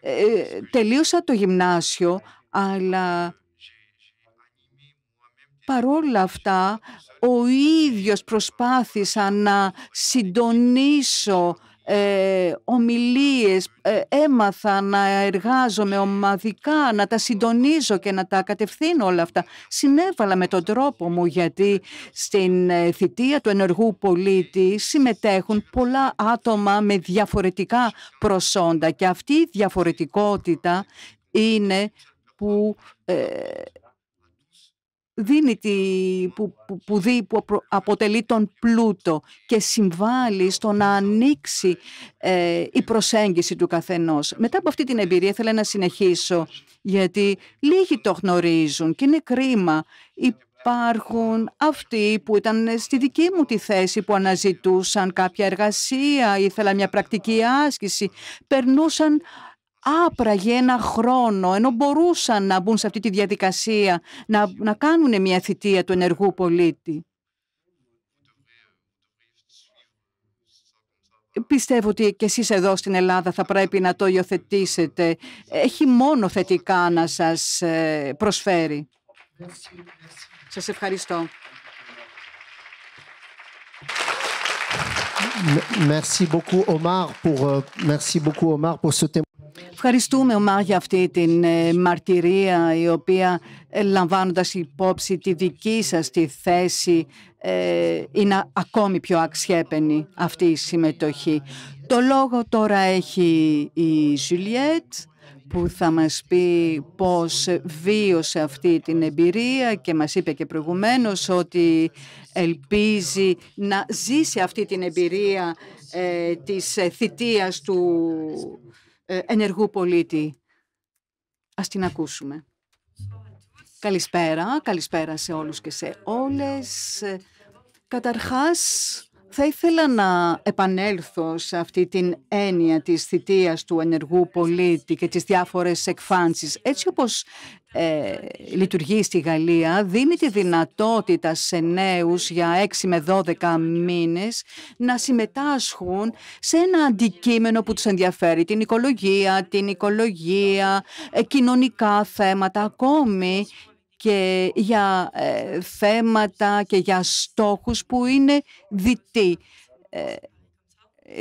ε, ε, τελείωσα το γυμνάσιο, αλλά παρόλα αυτά ο ίδιος προσπάθησα να συντονίσω ε, ομιλίες, ε, έμαθα να εργάζομαι ομαδικά, να τα συντονίζω και να τα κατευθύνω όλα αυτά. Συνέβαλα με τον τρόπο μου γιατί στην ε, θητεία του ενεργού πολίτη συμμετέχουν πολλά άτομα με διαφορετικά προσόντα και αυτή η διαφορετικότητα είναι που ε, δίνει τη, που, που, που, αποτελεί τον πλούτο και συμβάλλει στο να ανοίξει ε, η προσέγγιση του καθενός. Μετά από αυτή την εμπειρία θέλω να συνεχίσω γιατί λίγοι το γνωρίζουν και είναι κρίμα. Υπάρχουν αυτοί που ήταν στη δική μου τη θέση που αναζητούσαν κάποια εργασία, ήθελα μια πρακτική άσκηση, περνούσαν άπραγε ένα χρόνο, ενώ μπορούσαν να μπουν σε αυτή τη διαδικασία, να, να κάνουν μια θητεία του ενεργού πολίτη. Πιστεύω ότι και εσείς εδώ στην Ελλάδα θα πρέπει να το υιοθετήσετε. Έχει μόνο θετικά να σας προσφέρει. Σας ευχαριστώ. Merci beaucoup Omar pour merci beaucoup Omar pour ce Ευχαριστούμε, Ομά, για αυτή την ε, μαρτυρία η οποία ε, λαμβάνοντας υπόψη τη δική σας τη θέση ε, είναι ακόμη πιο αξιέπαινη αυτή η συμμετοχή. Το λόγο τώρα έχει η Ζουλιέτ που θα μας πει πώς βίωσε αυτή την εμπειρία και μας είπε και προηγουμένως ότι ελπίζει να ζήσει αυτή την εμπειρία ε, της θητείας του ε, ενεργού πολίτη. Ας την ακούσουμε. Καλησπέρα, καλησπέρα σε όλους και σε όλες. Ε, καταρχάς, θα ήθελα να επανέλθω σε αυτή την έννοια της θητείας του ενεργού πολίτη και τις διάφορες εκφάνσεις. Έτσι όπως ε, λειτουργεί στη Γαλλία, δίνει τη δυνατότητα σε νέους για 6 με 12 μήνες να συμμετάσχουν σε ένα αντικείμενο που τους ενδιαφέρει, την οικολογία, την οικολογία, ε, κοινωνικά θέματα, ακόμη και για ε, θέματα και για στόχους που είναι δυτοί. Ε,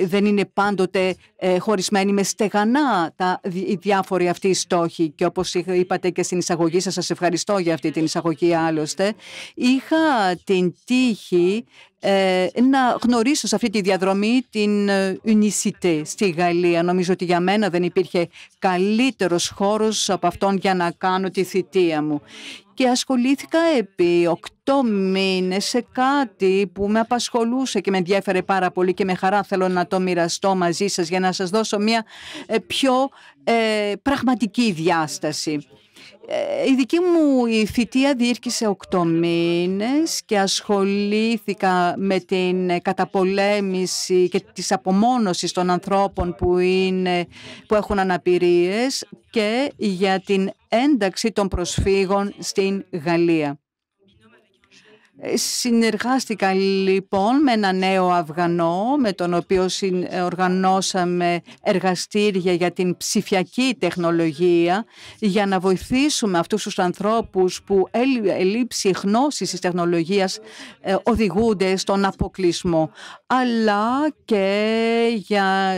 δεν είναι πάντοτε ε, χωρισμένοι με στεγανά τα, οι διάφοροι αυτοί οι στόχοι. Και όπως είπατε και στην εισαγωγή σας, σας ευχαριστώ για αυτή την εισαγωγή άλλωστε, είχα την τύχη ε, να γνωρίσω σε αυτή τη διαδρομή την Unicité στη Γαλλία. Νομίζω ότι για μένα δεν υπήρχε καλύτερος χώρος από αυτόν για να κάνω τη θητεία μου και ασχολήθηκα επί οκτώ μήνες σε κάτι που με απασχολούσε και με ενδιαφέρε πάρα πολύ και με χαρά θέλω να το μοιραστώ μαζί σας για να σας δώσω μια ε, πιο ε, πραγματική διάσταση. Ε, η δική μου η θητεία διήρκησε οκτώ μήνες και ασχολήθηκα με την ε, καταπολέμηση και της απομόνωσης των ανθρώπων που, είναι, που έχουν αναπηρίες και για την ένταξη των προσφύγων στην Γαλλία. Ε, συνεργάστηκα λοιπόν με ένα νέο Αφγανό με τον οποίο ε, οργανώσαμε εργαστήρια για την ψηφιακή τεχνολογία για να βοηθήσουμε αυτούς τους ανθρώπους που ελλείψη γνώσης της τεχνολογίας ε, οδηγούνται στον αποκλεισμό αλλά και για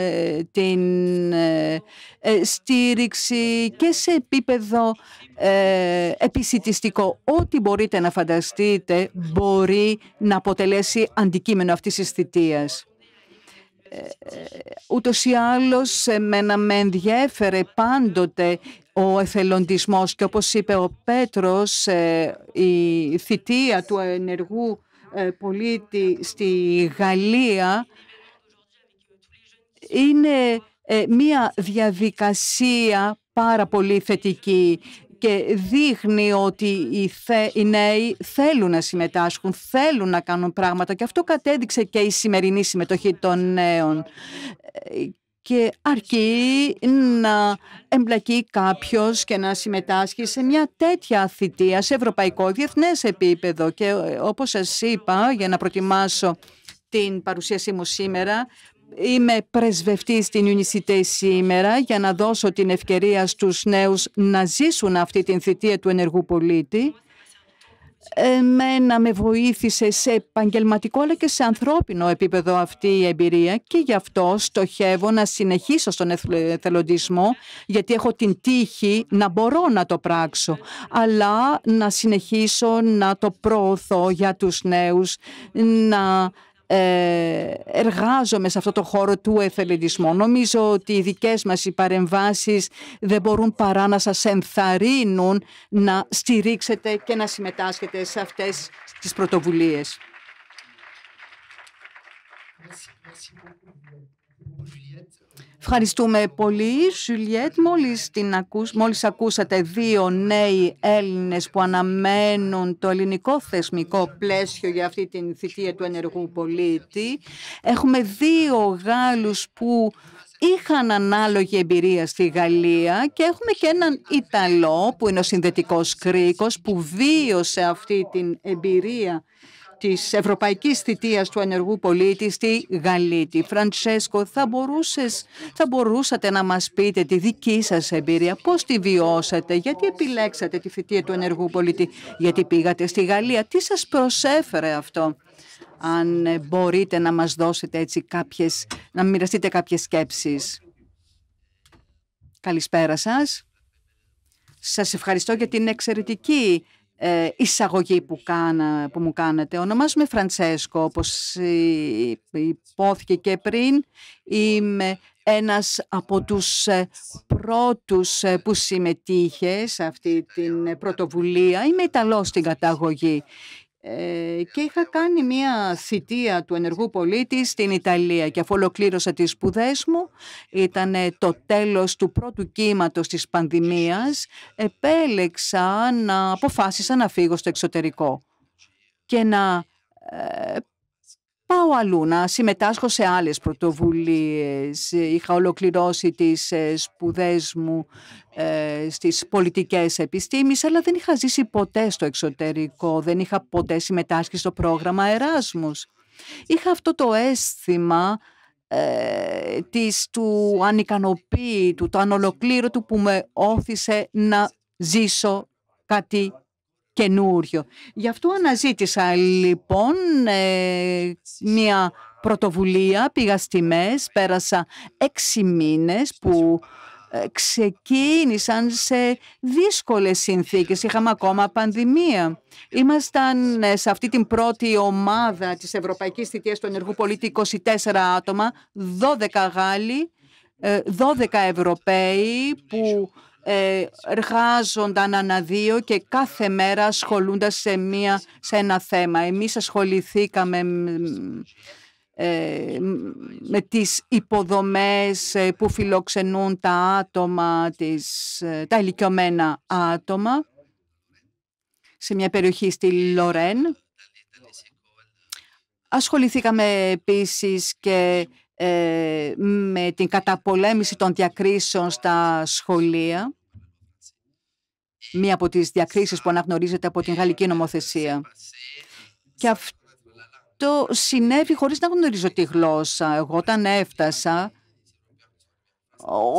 την στήριξη και σε επίπεδο επισητιστικό. Ό,τι μπορείτε να φανταστείτε μπορεί να αποτελέσει αντικείμενο αυτής της θητείας. Ε, ε, ούτως ή άλλως, εμένα με ενδιέφερε πάντοτε ο εθελοντισμός και όπως είπε ο Πέτρος, ε, η θητεία του ενεργού πολίτη στη Γαλλία είναι μία διαδικασία πάρα πολύ θετική και δείχνει ότι οι, θε, οι νέοι θέλουν να συμμετάσχουν, θέλουν να κάνουν πράγματα και αυτό κατέδειξε και η σημερινή συμμετοχή των νέων και αρκεί να εμπλακεί κάποιος και να συμμετάσχει σε μια τέτοια θητεία σε ευρωπαϊκό διεθνές επίπεδο. Και ε, όπως σας είπα, για να προτιμάσω την παρουσίασή μου σήμερα, Είμαι πρεσβευτής στην UNICITE σήμερα για να δώσω την ευκαιρία στους νέους να ζήσουν αυτή την θητεία του ενεργού πολίτη. Εμένα με βοήθησε σε επαγγελματικό αλλά και σε ανθρώπινο επίπεδο αυτή η εμπειρία και γι' αυτό στοχεύω να συνεχίσω στον εθελοντισμό γιατί έχω την τύχη να μπορώ να το πράξω αλλά να συνεχίσω να το προωθώ για τους νέους να ε, εργάζομαι σε αυτό το χώρο του εθελοντισμού. Νομίζω ότι οι δικές μας οι παρεμβάσεις δεν μπορούν παρά να σας ενθαρρύνουν να στηρίξετε και να συμμετάσχετε σε αυτές τις πρωτοβουλίες. Ευχαριστούμε πολύ, Σουλιέτ. Μόλις, την ακούσατε δύο νέοι Έλληνες που αναμένουν το ελληνικό θεσμικό πλαίσιο για αυτή την θητεία του ενεργού πολίτη. Έχουμε δύο Γάλλους που είχαν ανάλογη εμπειρία στη Γαλλία και έχουμε και έναν Ιταλό που είναι ο συνδετικός κρίκος που βίωσε αυτή την εμπειρία της ευρωπαϊκής θητείας του ενεργού πολίτη στη Γαλλίτη. Φραντσέσκο, θα, μπορούσες, θα μπορούσατε να μας πείτε τη δική σας εμπειρία, πώς τη βιώσατε, γιατί επιλέξατε τη θητεία του ενεργού πολίτη, γιατί πήγατε στη Γαλλία, τι σας προσέφερε αυτό. Αν μπορείτε να μας δώσετε έτσι κάποιες, να μοιραστείτε κάποιες σκέψεις. Καλησπέρα σας. Σας ευχαριστώ για την εξαιρετική ε, εισαγωγή που, κάνα, που μου κάνετε. Ονομάζομαι Φραντσέσκο, όπως υπόθηκε και πριν. Είμαι ένας από τους ε, πρώτους ε, που συμμετείχε σε αυτή την πρωτοβουλία. Είμαι Ιταλός στην καταγωγή ε, και είχα κάνει μια θητεία του ενεργού πολίτη στην Ιταλία και αφού ολοκλήρωσα τις σπουδές μου ήταν το τέλος του πρώτου κύματος της πανδημίας επέλεξα να αποφάσισα να φύγω στο εξωτερικό και να ε, πάω αλλού να συμμετάσχω σε άλλες πρωτοβουλίες. Είχα ολοκληρώσει τις ε, σπουδές μου ε, στις πολιτικές επιστήμες, αλλά δεν είχα ζήσει ποτέ στο εξωτερικό, δεν είχα ποτέ συμμετάσχει στο πρόγραμμα Εράσμους. Είχα αυτό το αίσθημα ε, της, του ανικανοποίητου, του ανολοκλήρωτου που με όθησε να ζήσω κάτι καινούριο. Γι' αυτό αναζήτησα λοιπόν ε, μια πρωτοβουλία, πήγα στη ΜΕΣ, πέρασα έξι μήνες που ε, ξεκίνησαν σε δύσκολες συνθήκες. Είχαμε ακόμα πανδημία. Ήμασταν ε, σε αυτή την πρώτη ομάδα της Ευρωπαϊκής Θητείας του Ενεργού Πολίτη 24 άτομα, 12 Γάλλοι, 12 Ευρωπαίοι που ε, εργάζονταν δύο και κάθε μέρα ασχολούνταν σε, μία, σε ένα θέμα. Εμείς ασχοληθήκαμε ε, με τις υποδομές ε, που φιλοξενούν τα άτομα, τις, τα ηλικιωμένα άτομα σε μια περιοχή στη Λορέν. Ασχοληθήκαμε επίσης και ε, με την καταπολέμηση των διακρίσεων στα σχολεία, μία από τις διακρίσεις που αναγνωρίζεται από την γαλλική νομοθεσία. Και αυτό συνέβη χωρίς να γνωρίζω τη γλώσσα. Εγώ όταν έφτασα,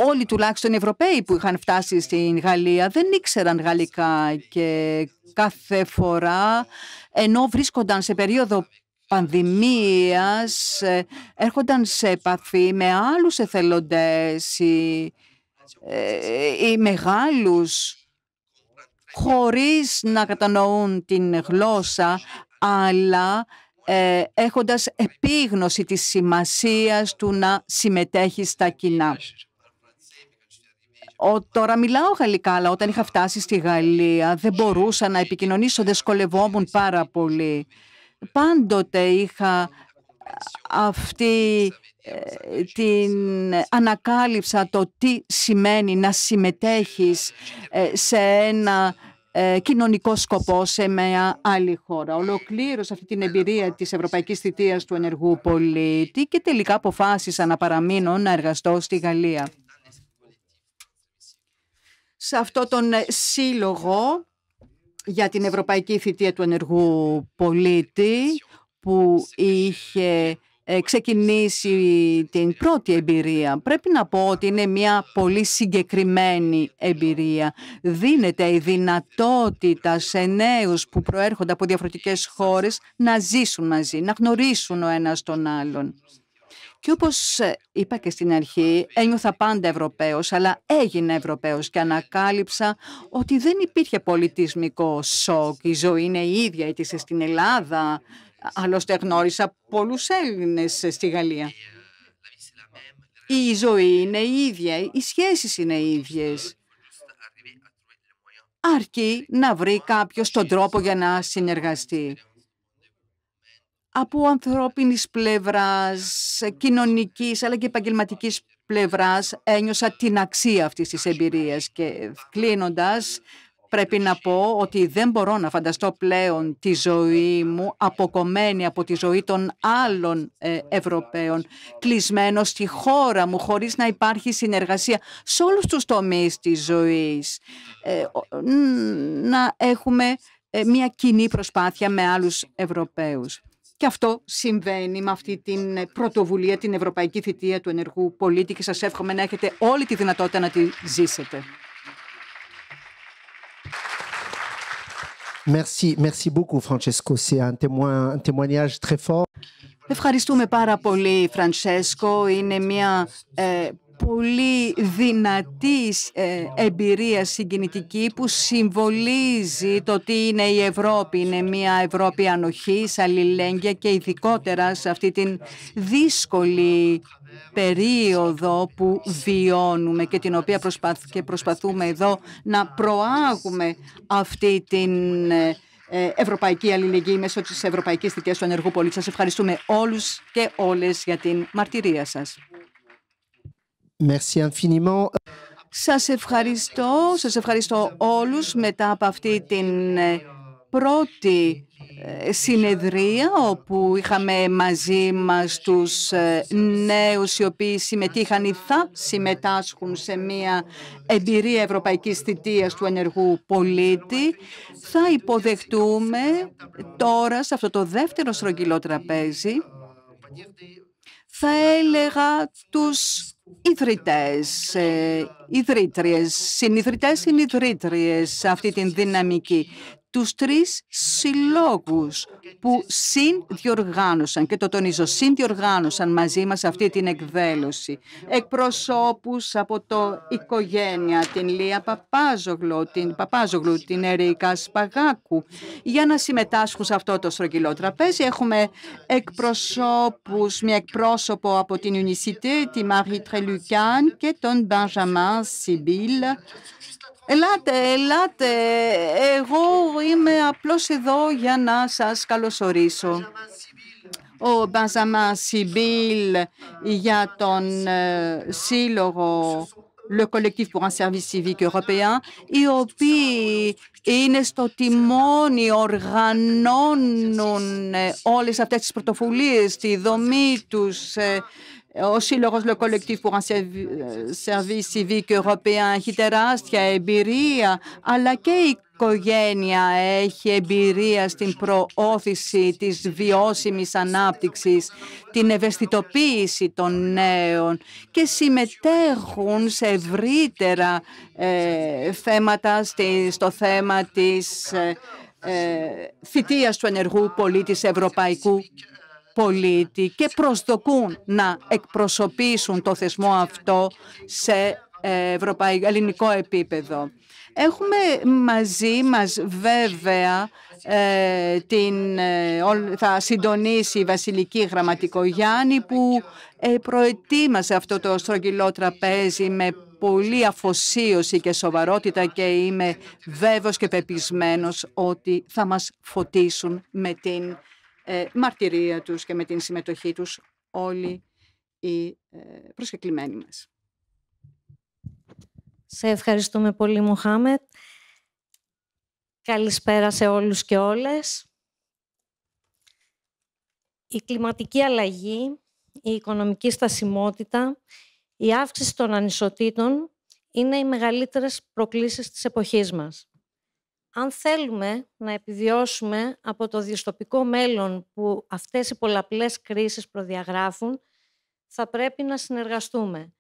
όλοι τουλάχιστον οι Ευρωπαίοι που είχαν φτάσει στην Γαλλία δεν ήξεραν γαλλικά και κάθε φορά ενώ βρίσκονταν σε περίοδο πανδημίας ε, έρχονταν σε επαφή με άλλους εθελοντές ή, ε, ή μεγάλους χωρίς να κατανοούν την γλώσσα αλλά ε, έχοντας επίγνωση της σημασίας του να συμμετέχει στα κοινά. Ο, τώρα μιλάω γαλλικά, αλλά όταν είχα φτάσει στη Γαλλία δεν μπορούσα να επικοινωνήσω, δυσκολευόμουν πάρα πολύ πάντοτε είχα ε, αυτή ε, την ανακάλυψα το τι σημαίνει να συμμετέχεις ε, σε ένα κοινωνικό σκοπό σε μια άλλη χώρα. Ολοκλήρωσα αυτή την εμπειρία της ευρωπαϊκής θητείας του ενεργού πολίτη και τελικά αποφάσισα να παραμείνω να εργαστώ στη Γαλλία. Σε αυτό τον σύλλογο για την Ευρωπαϊκή Θητεία του Ενεργού Πολίτη που είχε ε, ξεκινήσει την πρώτη εμπειρία. Πρέπει να πω ότι είναι μια πολύ συγκεκριμένη εμπειρία. Δίνεται η δυνατότητα σε νέους που προέρχονται από διαφορετικές χώρες να ζήσουν μαζί, να γνωρίσουν ο ένας τον άλλον. Και όπως ε, είπα και στην αρχή, ένιωθα πάντα Ευρωπαίος, αλλά έγινε Ευρωπαίος και ανακάλυψα ότι δεν υπήρχε πολιτισμικό σοκ. Η ζωή είναι η ίδια, είσαι στην Ελλάδα. Άλλωστε γνώρισα πολλούς Έλληνες ε, στη Γαλλία. Η ζωή είναι η ίδια, οι σχέσεις είναι οι ίδιες. Αρκεί να βρει κάποιος τον τρόπο για να συνεργαστεί από ανθρώπινης πλευράς, κοινωνικής αλλά και επαγγελματικής πλευράς ένιωσα την αξία αυτής της εμπειρίας και κλείνοντας πρέπει να πω ότι δεν μπορώ να φανταστώ πλέον τη ζωή μου αποκομμένη από τη ζωή των άλλων ε, Ευρωπαίων, κλεισμένο στη χώρα μου χωρίς να υπάρχει συνεργασία σε όλους τους τομείς της ζωής. Ε, να έχουμε ε, μια κοινή προσπάθεια με άλλους Ευρωπαίους. Και αυτό συμβαίνει με αυτή την ε, πρωτοβουλία, την Ευρωπαϊκή Θητεία του Ενεργού Πολίτη και σας εύχομαι να έχετε όλη τη δυνατότητα να τη ζήσετε. Merci, merci beaucoup, Francesco. un, témoignage très fort. Ευχαριστούμε πάρα πολύ, Φραντσέσκο. Είναι μια ε, πολύ δυνατής ε, εμπειρίας συγκινητική που συμβολίζει το τι είναι η Ευρώπη. Είναι μια Ευρώπη ανοχής, αλληλέγγυα και ειδικότερα σε αυτή την δύσκολη περίοδο που βιώνουμε και την οποία προσπαθούμε εδώ να προάγουμε αυτή την ε, ε, ευρωπαϊκή αλληλεγγύη μέσω της Ευρωπαϊκής Δικαίου του Ανεργού Πολίτη. Σας ευχαριστούμε όλους και όλες για την μαρτυρία σας. Merci infiniment. Σας ευχαριστώ, σας ευχαριστώ όλους μετά από αυτή την ε, πρώτη ε, συνεδρία όπου είχαμε μαζί μας τους ε, νέους οι οποίοι συμμετείχαν ή θα συμμετάσχουν σε μια εμπειρία ευρωπαϊκής θητείας του ενεργού πολίτη. Θα υποδεχτούμε τώρα σε αυτό το δεύτερο στρογγυλό τραπέζι θα έλεγα τους ιδρυτές, ε, ιδρύτριες, συνειδρυτές, συνειδρύτριες αυτή την δυναμική τους τρεις συλλόγους που συνδιοργάνωσαν και το τονίζω συνδιοργάνωσαν μαζί μας αυτή την εκδήλωση... εκπροσώπους από το οικογένεια την Λία Παπάζογλου την, Παπάζογλου, την Ερίκα Σπαγάκου για να συμμετάσχουν σε αυτό το στρογγυλό τραπέζι έχουμε εκπροσώπους μια εκπρόσωπο από την Ιουνισιτέ τη Μαρή Τρελουκάν και τον Μπανζαμάν Σιμπίλ Ελάτε, ελάτε, εγώ είμαι απλώς εδώ για να σας καλωσορίσω. Ο Μπαζαμά Σιμπίλ για τον ε, σύλλογο Le Collectif pour un Service Civique Européen, οι οποίοι είναι στο τιμόνι, οργανώνουν ε, όλες αυτές τις πρωτοβουλίες, τη δομή τους, ε, ο euh, Σύλλογος Le Collectif pour un euh, Service Civique Européen έχει τεράστια εμπειρία, αλλά και η οικογένεια έχει εμπειρία στην προώθηση της βιώσιμης ανάπτυξης, την ευαισθητοποίηση των νέων και συμμετέχουν σε ευρύτερα θέματα στο θέμα της ε, θητείας του ενεργού πολίτη Ευρωπαϊκού πολίτη και προσδοκούν να εκπροσωπήσουν το θεσμό αυτό σε ε, ευρωπαϊκό, ελληνικό επίπεδο. Έχουμε μαζί μας βέβαια ε, την, ε, θα συντονίσει η Βασιλική Γραμματικογιάννη που ε, προετοίμασε αυτό το στρογγυλό τραπέζι με πολύ αφοσίωση και σοβαρότητα και είμαι βέβαιος και πεπισμένος ότι θα μας φωτίσουν με την ε, μαρτυρία τους και με την συμμετοχή τους όλοι οι ε, προσκεκλημένοι μας. Σε ευχαριστούμε πολύ Μοχάμετ. Καλησπέρα σε όλους και όλες. Η κλιματική αλλαγή, η οικονομική στασιμότητα, η αύξηση των ανισοτήτων είναι οι μεγαλύτερες προκλήσεις της εποχής μας αν θέλουμε να επιβιώσουμε από το διστοπικό μέλλον που αυτές οι πολλαπλές κρίσεις προδιαγράφουν, θα πρέπει να συνεργαστούμε.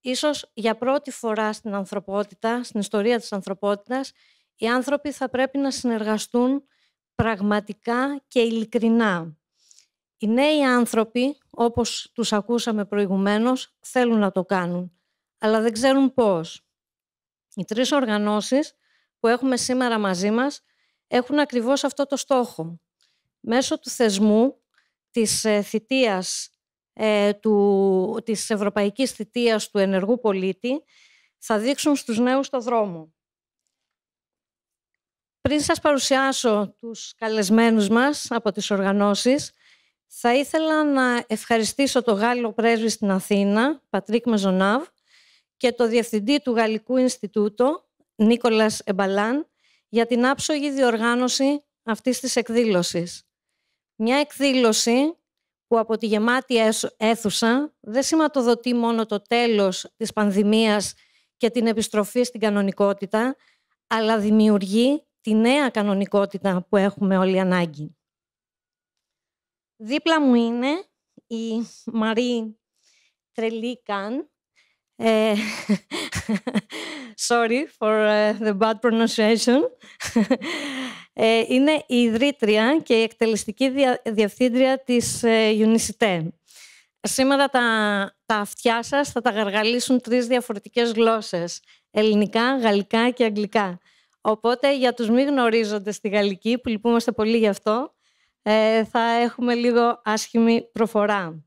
Ίσως για πρώτη φορά στην ανθρωπότητα, στην ιστορία της ανθρωπότητας, οι άνθρωποι θα πρέπει να συνεργαστούν πραγματικά και ειλικρινά. Οι νέοι άνθρωποι, όπως τους ακούσαμε προηγουμένως, θέλουν να το κάνουν, αλλά δεν ξέρουν πώς. Οι τρεις οργανώσεις που έχουμε σήμερα μαζί μας έχουν ακριβώς αυτό το στόχο. Μέσω του θεσμού της ε, θητείας, ε, του, της ευρωπαϊκής θητείας του ενεργού πολίτη θα δείξουν στους νέους το δρόμο. Πριν σας παρουσιάσω τους καλεσμένους μας από τις οργανώσεις, θα ήθελα να ευχαριστήσω το Γάλλο πρέσβη στην Αθήνα, Πατρίκ Μεζονάβ, και το Διευθυντή του Γαλλικού Ινστιτούτου. Νίκολας Εμπαλάν για την άψογη διοργάνωση αυτής της εκδήλωσης. Μια εκδήλωση που από τη γεμάτη αίθουσα δεν σηματοδοτεί μόνο το τέλος της πανδημίας και την επιστροφή στην κανονικότητα, αλλά δημιουργεί τη νέα κανονικότητα που έχουμε όλοι ανάγκη. Δίπλα μου είναι η Μαρή Τρελίκαν, ε, sorry for ε, the bad pronunciation. Ε, είναι η ιδρύτρια και η εκτελεστική διευθύντρια της UNICITE. Σήμερα τα, τα αυτιά σας θα τα γαργαλίσουν τρεις διαφορετικές γλώσσες. Ελληνικά, γαλλικά και αγγλικά. Οπότε για τους μη γνωρίζοντες τη γαλλική, που λυπούμαστε πολύ γι' αυτό, θα έχουμε λίγο άσχημη προφορά.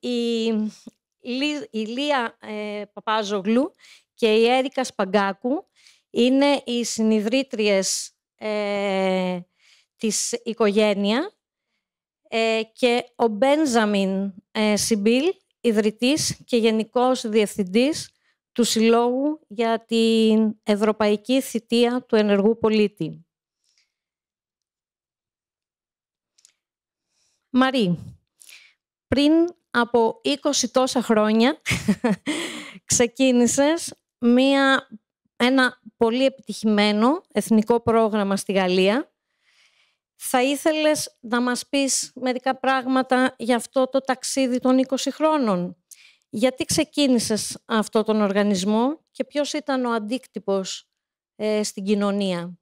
η η Λία ε, Παπάζογλου και η Έρικα Σπαγκάκου είναι οι συνειδρήτριες ε, της οικογένεια ε, και ο Μπένζαμιν Σιμπίλ, ιδρυτής και γενικός διευθυντής του Συλλόγου για την Ευρωπαϊκή Θητεία του Ενεργού Πολίτη. Μαρή, πριν από 20 τόσα χρόνια ξεκίνησες μία, ένα πολύ επιτυχημένο εθνικό πρόγραμμα στη Γαλλία. Θα ήθελες να μας πεις μερικά πράγματα για αυτό το ταξίδι των 20 χρόνων. Γιατί ξεκίνησες αυτό τον οργανισμό και ποιος ήταν ο αντίκτυπος ε, στην κοινωνία.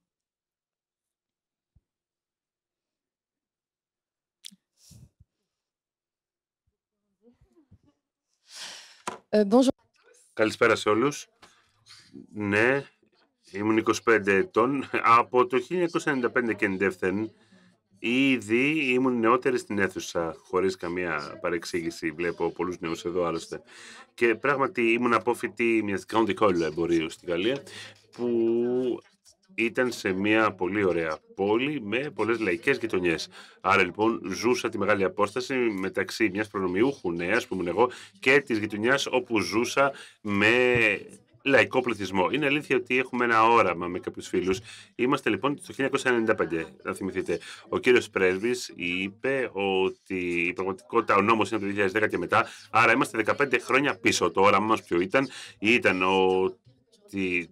Ε, Καλησπέρα σε όλους. Ναι, ήμουν 25 ετών. Από το 1995 και εντεύθεν, ήδη ήμουν νεότερη στην αίθουσα, χωρίς καμία παρεξήγηση. Βλέπω πολλούς νέους εδώ άλλωστε. Και πράγματι ήμουν απόφοιτη μιας Grand École εμπορίου στην Γαλλία, που ήταν σε μια πολύ ωραία πόλη με πολλές λαϊκές γειτονιές. Άρα λοιπόν ζούσα τη μεγάλη απόσταση μεταξύ μιας προνομιούχου νέας που ήμουν εγώ και της γειτονιάς όπου ζούσα με λαϊκό πληθυσμό. Είναι αλήθεια ότι έχουμε ένα όραμα με κάποιους φίλους. Είμαστε λοιπόν το 1995, να θυμηθείτε. Ο κύριος Πρέσβη είπε ότι η πραγματικότητα, ο νόμος είναι το 2010 και μετά. Άρα είμαστε 15 χρόνια πίσω. Το όραμα μας ποιο ήταν, ήταν ότι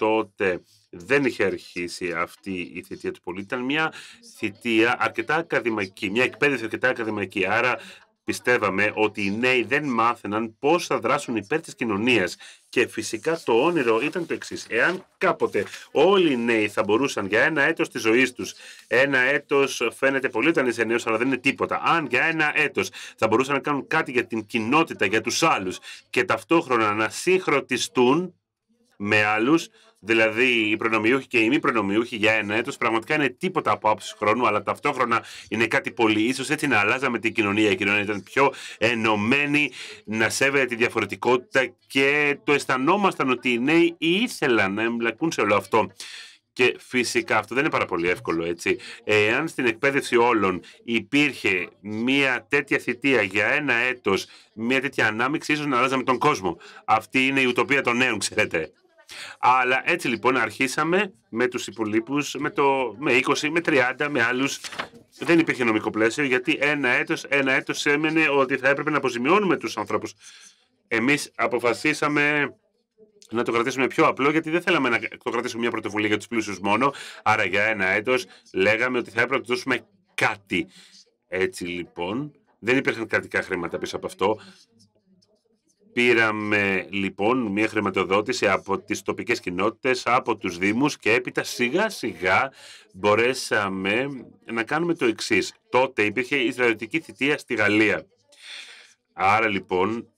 τότε δεν είχε αρχίσει αυτή η θητεία του πολίτη. Ήταν μια θητεία αρκετά ακαδημαϊκή, μια εκπαίδευση αρκετά ακαδημαϊκή. Άρα πιστεύαμε ότι οι νέοι δεν μάθαιναν πώς θα δράσουν υπέρ της κοινωνίας. Και φυσικά το όνειρο ήταν το εξής. Εάν κάποτε όλοι οι νέοι θα μπορούσαν για ένα έτος της ζωής τους, ένα έτος φαίνεται πολύ όταν είσαι αλλά δεν είναι τίποτα, αν για ένα έτος θα μπορούσαν να κάνουν κάτι για την κοινότητα, για τους άλλους και ταυτόχρονα να συγχρονιστούν με άλλους, Δηλαδή, οι προνομιούχοι και οι μη προνομιούχοι για ένα έτος πραγματικά είναι τίποτα από άψη χρόνου, αλλά ταυτόχρονα είναι κάτι πολύ. σω έτσι να αλλάζαμε την κοινωνία. Η κοινωνία ήταν πιο ενωμένη, να σέβεται τη διαφορετικότητα και το αισθανόμασταν ότι οι νέοι ήθελαν να εμπλακούν σε όλο αυτό. Και φυσικά αυτό δεν είναι πάρα πολύ εύκολο έτσι. Εάν στην εκπαίδευση όλων υπήρχε μια τέτοια θητεία για ένα έτος, μια τέτοια ανάμειξη, ίσως να αλλάζαμε τον κόσμο. Αυτή είναι η ουτοπία των νέων, ξέρετε. Αλλά έτσι λοιπόν αρχίσαμε με τους υπολείπους, με, το, με 20, με 30, με άλλους. Δεν υπήρχε νομικό πλαίσιο γιατί ένα έτος, ένα έτος έμενε ότι θα έπρεπε να αποζημιώνουμε τους ανθρώπους. Εμείς αποφασίσαμε να το κρατήσουμε πιο απλό, γιατί δεν θέλαμε να το κρατήσουμε μια πρωτοβουλία για τους πλούσιους μόνο. Άρα για ένα έτος λέγαμε ότι θα έπρεπε να δώσουμε κάτι. Έτσι λοιπόν, δεν υπήρχαν κρατικά χρήματα πίσω από αυτό. Πήραμε λοιπόν μια χρηματοδότηση από τις τοπικές κοινότητες, από τους Δήμους και έπειτα σιγά σιγά μπορέσαμε να κάνουμε το εξής. Τότε υπήρχε η στρατιωτική θητεία στη Γαλλία. Άρα λοιπόν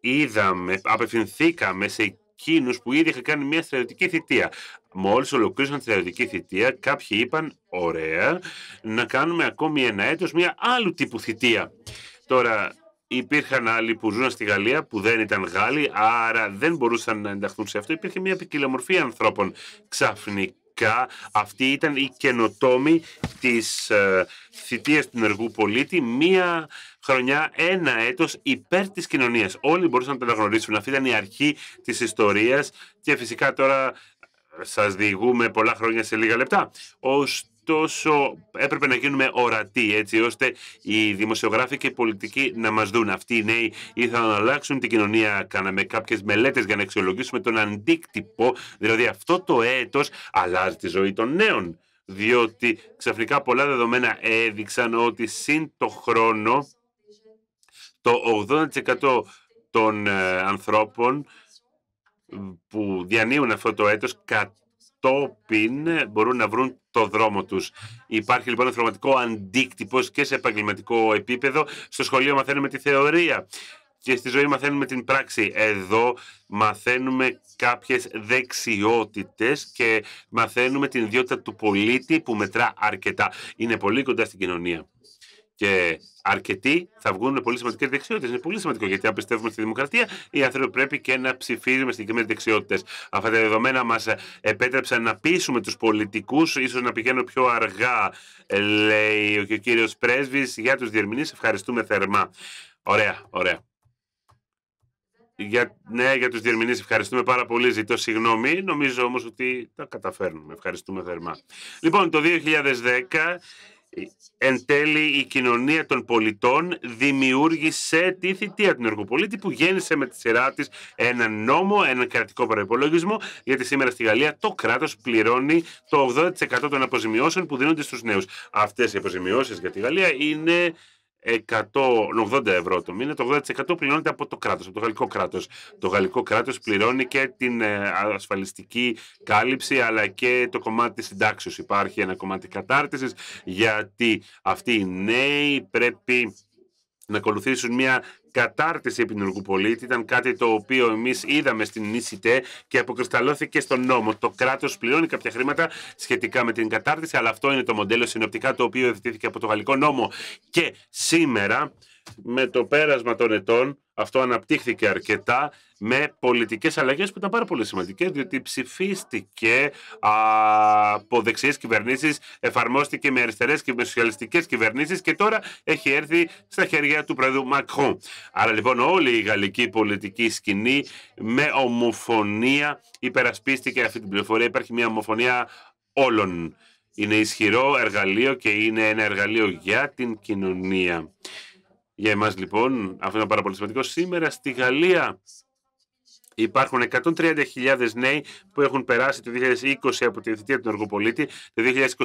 είδαμε, απευθυνθήκαμε σε εκείνους που ήδη είχαν κάνει μια στρατιωτική θητεία. Μόλις ολοκλήρωσαν τη στρατιωτική θητεία, κάποιοι είπαν: Ωραία, να κάνουμε ακόμη ένα έτος μια άλλου τύπου θητεία. Τώρα, υπήρχαν άλλοι που ζούσαν στη Γαλλία που δεν ήταν Γάλλοι, άρα δεν μπορούσαν να ενταχθούν σε αυτό. Υπήρχε μια ποικιλομορφία ανθρώπων ξαφνικά. Αυτή ήταν η καινοτόμη της ε, θητείας του ενεργού πολίτη, μία χρονιά, ένα έτος υπέρ της κοινωνίας. Όλοι μπορούσαν να τα αναγνωρίσουν. Αυτή ήταν η αρχή της ιστορίας και φυσικά τώρα ε, σας διηγούμε πολλά χρόνια σε λίγα λεπτά. Ωστόσο τόσο έπρεπε να γίνουμε ορατοί έτσι ώστε οι δημοσιογράφοι και οι πολιτικοί να μας δουν. Αυτοί οι νέοι ήθελαν να αλλάξουν την κοινωνία. Κάναμε κάποιες μελέτες για να αξιολογήσουμε τον αντίκτυπο. Δηλαδή αυτό το έτος αλλάζει τη ζωή των νέων. Διότι ξαφνικά πολλά δεδομένα έδειξαν ότι σύν το χρόνο το 80% των ε, ανθρώπων που διανύουν αυτό το έτος κατόπιν μπορούν να βρουν το δρόμο τους. Υπάρχει λοιπόν ένα αντίκτυπος και σε επαγγελματικό επίπεδο. Στο σχολείο μαθαίνουμε τη θεωρία και στη ζωή μαθαίνουμε την πράξη. Εδώ μαθαίνουμε κάποιες δεξιότητες και μαθαίνουμε την ιδιότητα του πολίτη που μετρά αρκετά. Είναι πολύ κοντά στην κοινωνία και αρκετοί θα βγουν πολύ σημαντικές δεξιότητες. Είναι πολύ σημαντικό γιατί αν πιστεύουμε στη δημοκρατία, οι άνθρωποι πρέπει και να ψηφίζουμε συγκεκριμένες δεξιότητες. Αυτά τα δεδομένα μας επέτρεψαν να πείσουμε τους πολιτικούς, ίσως να πηγαίνουν πιο αργά, λέει ο, κύριος πρέσβης, για τους διερμηνείς. Ευχαριστούμε θερμά. Ωραία, ωραία. Για, ναι, για τους διερμηνείς ευχαριστούμε πάρα πολύ, ζητώ συγγνώμη. Νομίζω όμως ότι τα καταφέρνουμε. Ευχαριστούμε θερμά. Λοιπόν, το 2010 ε, εν τέλει η κοινωνία των πολιτών δημιούργησε τη θητεία του που γέννησε με τη σειρά της έναν νόμο, έναν κρατικό προπολογισμό, γιατί σήμερα στη Γαλλία το κράτος πληρώνει το 80% των αποζημιώσεων που δίνονται στους νέους. Αυτές οι αποζημιώσεις για τη Γαλλία είναι 180 ευρώ το μήνα, το 80% πληρώνεται από το κράτος, από το γαλλικό κράτος. Το γαλλικό κράτος πληρώνει και την ε, ασφαλιστική κάλυψη αλλά και το κομμάτι της συντάξεως. Υπάρχει ένα κομμάτι κατάρτισης γιατί αυτοί οι νέοι πρέπει να ακολουθήσουν μια κατάρτιση επινοργού πολίτη ήταν κάτι το οποίο εμείς είδαμε στην ΙΣΙΤΕ και αποκρισταλώθηκε στον νόμο. Το κράτος πληρώνει κάποια χρήματα σχετικά με την κατάρτιση, αλλά αυτό είναι το μοντέλο συνοπτικά το οποίο ευθύθηκε από το γαλλικό νόμο. Και σήμερα με το πέρασμα των ετών αυτό αναπτύχθηκε αρκετά με πολιτικές αλλαγές που ήταν πάρα πολύ σημαντικές διότι ψηφίστηκε από δεξιές κυβερνήσεις, εφαρμόστηκε με αριστερές και με σοσιαλιστικές κυβερνήσεις και τώρα έχει έρθει στα χέρια του πρόεδρου Μακρόν. Άρα λοιπόν όλη η γαλλική πολιτική σκηνή με ομοφωνία υπερασπίστηκε αυτή την πληροφορία. Υπάρχει μια ομοφωνία όλων. Είναι ισχυρό εργαλείο και είναι ένα εργαλείο για την κοινωνία. Για εμάς λοιπόν, αυτό είναι πάρα πολύ σημαντικό, σήμερα στη Γαλλία Υπάρχουν 130.000 νέοι που έχουν περάσει το 2020 από τη θητεία του Εργοπολίτη. Το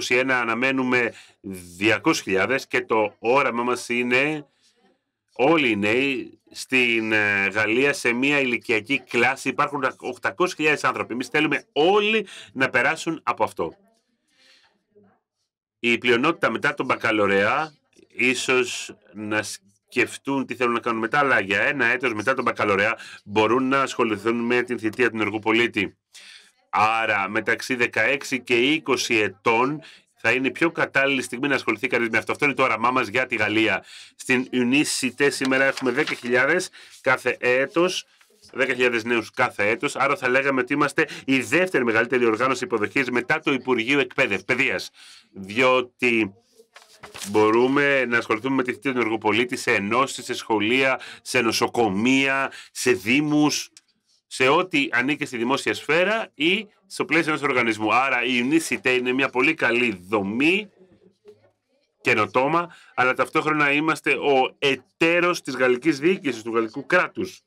2021 αναμένουμε 200.000 και το όραμά μας είναι όλοι οι νέοι στην ε, Γαλλία σε μια ηλικιακή κλάση. Υπάρχουν 800.000 άνθρωποι. Εμείς θέλουμε όλοι να περάσουν από αυτό. Η πλειονότητα μετά τον μπακαλωρεά ίσως να σκεφτούν τι θέλουν να κάνουν μετά, αλλά για ένα έτος μετά τον μπακαλωρέα μπορούν να ασχοληθούν με την θητεία του ενεργού πολίτη. Άρα μεταξύ 16 και 20 ετών θα είναι η πιο κατάλληλη στιγμή να ασχοληθεί κανείς με αυτό. Αυτό είναι το όραμά μας για τη Γαλλία. Στην UNICITE σήμερα έχουμε 10.000 κάθε έτος. 10.000 νέους κάθε έτος. Άρα θα λέγαμε ότι είμαστε η δεύτερη μεγαλύτερη οργάνωση υποδοχής μετά το Υπουργείο Εκπαίδευσης, Παιδείας. Διότι μπορούμε να ασχοληθούμε με τη θητεία του ενεργοπολίτη σε ενώσεις, σε σχολεία, σε νοσοκομεία, σε δήμους, σε ό,τι ανήκει στη δημόσια σφαίρα ή στο πλαίσιο ενός οργανισμού. Άρα η UNICEF είναι μια πολύ καλή δομή καινοτόμα, αλλά ταυτόχρονα είμαστε ο εταίρος της γαλλικής διοίκησης, του γαλλικού κράτους.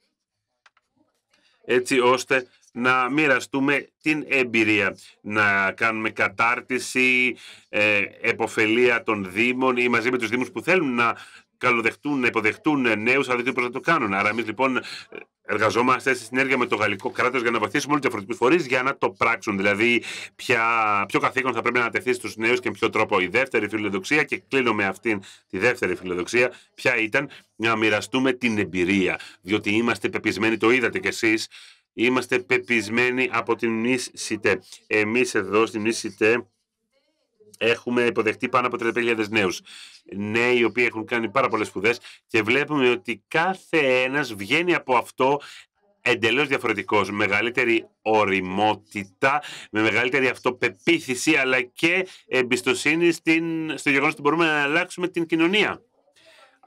Έτσι ώστε να μοιραστούμε την εμπειρία, να κάνουμε κατάρτιση, ε, εποφελία των Δήμων ή μαζί με τους Δήμους που θέλουν να καλοδεχτούν, να υποδεχτούν νέους, αλλά δεν ξέρουν πώ να το κάνουν. Άρα, εμείς λοιπόν εργαζόμαστε σε συνέργεια με το γαλλικό κράτος για να βοηθήσουμε όλους τους φορείς για να το πράξουν. Δηλαδή, ποια, ποιο καθήκον θα πρέπει να τεθεί στους νέους και με ποιο τρόπο. Η δεύτερη φιλοδοξία, και κλείνω με αυτήν τη δεύτερη φιλοδοξία, ποια ήταν να μοιραστούμε την εμπειρία. Διότι είμαστε πεπισμένοι, το είδατε κι εσείς, Είμαστε πεπισμένοι από την Μνήσιτε. Εμείς εδώ στην Μνήσιτε έχουμε υποδεχτεί πάνω από 35.000 νέους. Νέοι οι οποίοι έχουν κάνει πάρα πολλές σπουδές και βλέπουμε ότι κάθε ένας βγαίνει από αυτό εντελώς διαφορετικός, μεγαλύτερη οριμότητα, με μεγαλύτερη αυτοπεποίθηση, αλλά και εμπιστοσύνη στην, στο γεγονός ότι μπορούμε να αλλάξουμε την κοινωνία.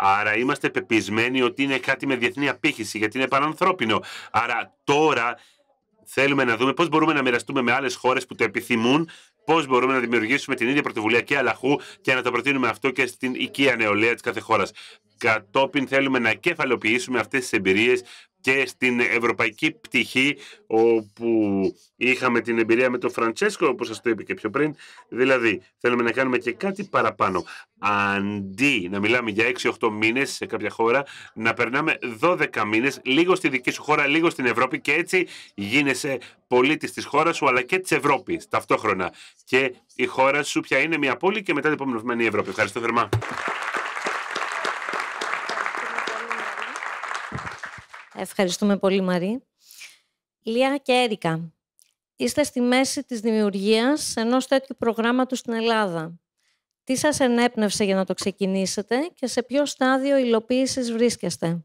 Άρα είμαστε πεπισμένοι ότι είναι κάτι με διεθνή απήχηση γιατί είναι πανανθρώπινο. Άρα τώρα θέλουμε να δούμε πώς μπορούμε να μοιραστούμε με άλλες χώρες που το επιθυμούν Πώς μπορούμε να δημιουργήσουμε την ίδια πρωτοβουλία και αλλαχού και να το προτείνουμε αυτό και στην οικία νεολαία της κάθε χώρας. Κατόπιν θέλουμε να κεφαλοποιήσουμε αυτές τις εμπειρίες και στην ευρωπαϊκή πτυχή όπου είχαμε την εμπειρία με τον Φραντσέσκο όπως σας το είπε και πιο πριν δηλαδή θέλουμε να κάνουμε και κάτι παραπάνω αντί να μιλάμε για 6-8 μήνες σε κάποια χώρα να περνάμε 12 μήνες λίγο στη δική σου χώρα, λίγο στην Ευρώπη και έτσι γίνεσαι πολίτης της χώρας σου αλλά και της Ευρώπης ταυτόχρονα και η χώρα σου πια είναι μια πόλη και μετά την επόμενη Ευρώπη. Ευχαριστώ θερμά. Ευχαριστούμε πολύ, Μαρή. Λία και Έρικα, είστε στη μέση της δημιουργίας ενός τέτοιου προγράμματος στην Ελλάδα. Τι σας ενέπνευσε για να το ξεκινήσετε και σε ποιο στάδιο υλοποίησης βρίσκεστε.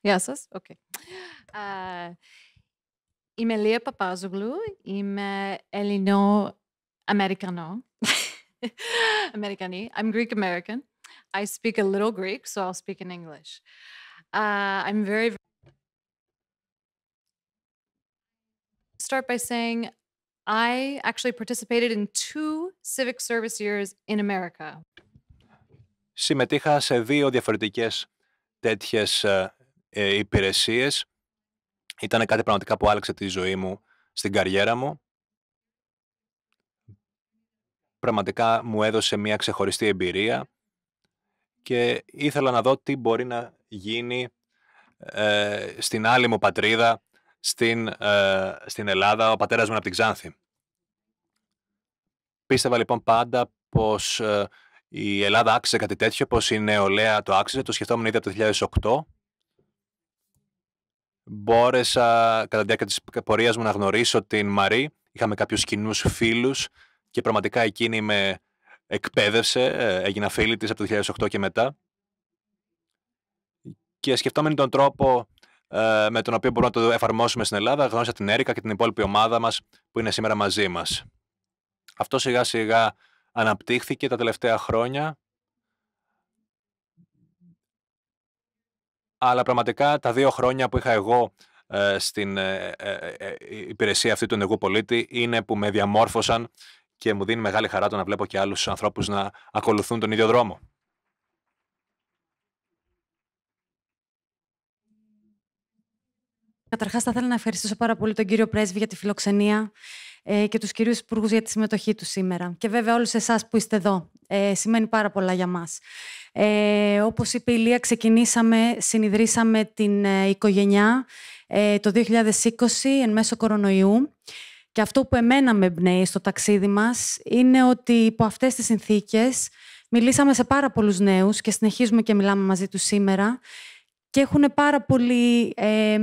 Γεια σας. Okay. Είμαι Λία Παπάζογλου, είμαι Ελληνο-Αμερικανό. Αμερικανή. I'm Greek American. I speak a little Greek, so I'll speak in English. Uh, I'm very, very. Start by saying I actually participated in two civic service years in America. Συμμετείχα σε δύο διαφορετικές τέτοιες ε, υπηρεσίες ήταν κάτι πραγματικά που άλλαξε τη ζωή μου στην καριέρα μου. Πραγματικά μου έδωσε μια ξεχωριστή εμπειρία και ήθελα να δω τι μπορεί να γίνει ε, στην άλλη μου πατρίδα, στην, ε, στην Ελλάδα, ο πατέρας μου από την Ξάνθη. Πίστευα λοιπόν πάντα πως ε, η Ελλάδα άξιζε κάτι τέτοιο, πως η νεολαία το άξιζε, το σκεφτόμουν ήδη από το 2008 μπόρεσα κατά τη διάρκεια της πορείας μου να γνωρίσω την Μαρή. Είχαμε κάποιους κοινούς φίλους και πραγματικά εκείνη με εκπαίδευσε, ε, έγινα φίλη της από το 2008 και μετά. Και σκεφτόμενοι τον τρόπο ε, με τον οποίο μπορούμε να το εφαρμόσουμε στην Ελλάδα, γνώρισα την Έρικα και την υπόλοιπη ομάδα μας που είναι σήμερα μαζί μας. Αυτό σιγά σιγά αναπτύχθηκε τα τελευταία χρόνια αλλά πραγματικά τα δύο χρόνια που είχα εγώ ε, στην ε, ε, υπηρεσία αυτή του ενεργού πολίτη είναι που με διαμόρφωσαν και μου δίνει μεγάλη χαρά το να βλέπω και άλλους ανθρώπους να ακολουθούν τον ίδιο δρόμο. Καταρχάς θα ήθελα να ευχαριστήσω πάρα πολύ τον κύριο Πρέσβη για τη φιλοξενία και τους κυρίους υπουργούς για τη συμμετοχή τους σήμερα. Και βέβαια όλους εσάς που είστε εδώ. Ε, σημαίνει πάρα πολλά για μας. Ε, όπως είπε η Λία, ξεκινήσαμε, συνειδρήσαμε την ε, οικογένειά ε, το 2020 εν μέσω κορονοϊού. Και αυτό που εμένα με εμπνέει στο ταξίδι μας είναι ότι υπό αυτές τις συνθήκες μιλήσαμε σε πάρα πολλούς νέους και συνεχίζουμε και μιλάμε μαζί τους σήμερα και έχουν πάρα πολύ ε,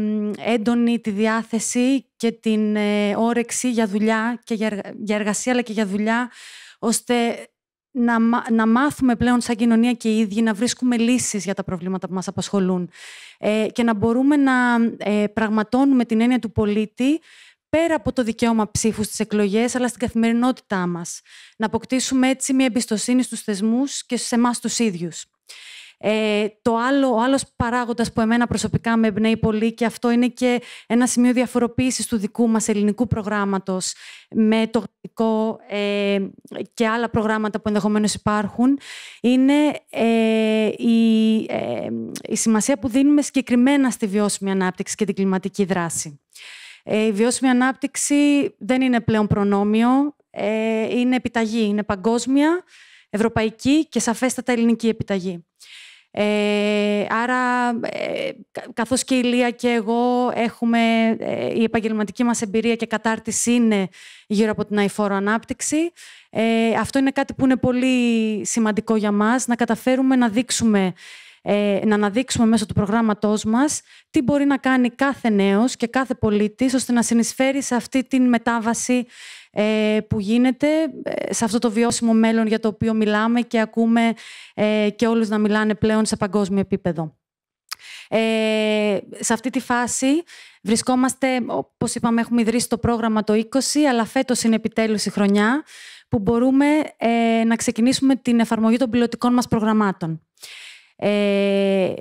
έντονη τη διάθεση και την όρεξη για δουλειά και για, για εργασία αλλά και για δουλειά ώστε να, να μάθουμε πλέον σαν κοινωνία και οι ίδιοι να βρίσκουμε λύσεις για τα προβλήματα που μας απασχολούν ε, και να μπορούμε να ε, πραγματώνουμε την έννοια του πολίτη πέρα από το δικαίωμα ψήφου στις εκλογές, αλλά στην καθημερινότητά μας. Να αποκτήσουμε έτσι μια εμπιστοσύνη στους θεσμούς και σε εμάς τους ίδιους. Ε, το άλλο, ο άλλος παράγοντας που εμένα προσωπικά με εμπνέει πολύ και αυτό είναι και ένα σημείο διαφοροποίησης του δικού μας ελληνικού προγράμματος με το ελληνικό ε, και άλλα προγράμματα που ενδεχομένως υπάρχουν είναι ε, η, ε, η σημασία που δίνουμε συγκεκριμένα στη βιώσιμη ανάπτυξη και την κλιματική δράση. Η βιώσιμη ανάπτυξη δεν είναι πλέον προνόμιο, είναι επιταγή, είναι παγκόσμια, ευρωπαϊκή και σαφέστατα ελληνική επιταγή. Ε, άρα, ε, καθώς και η Λία και εγώ έχουμε, ε, η επαγγελματική μας εμπειρία και κατάρτιση είναι γύρω από την αηφόρο ανάπτυξη. Ε, αυτό είναι κάτι που είναι πολύ σημαντικό για μας, να καταφέρουμε να δείξουμε ε, να αναδείξουμε μέσω του προγράμματός μας τι μπορεί να κάνει κάθε νέος και κάθε πολίτης ώστε να συνεισφέρει σε αυτή την μετάβαση ε, που γίνεται ε, σε αυτό το βιώσιμο μέλλον για το οποίο μιλάμε και ακούμε ε, και όλους να μιλάνε πλέον σε παγκόσμιο επίπεδο. Ε, σε αυτή τη φάση βρισκόμαστε, όπως είπαμε, έχουμε ιδρύσει το πρόγραμμα το 20, αλλά φέτος είναι επιτέλους η χρονιά που μπορούμε ε, να ξεκινήσουμε την εφαρμογή των πιλωτικών μας προγραμμάτων.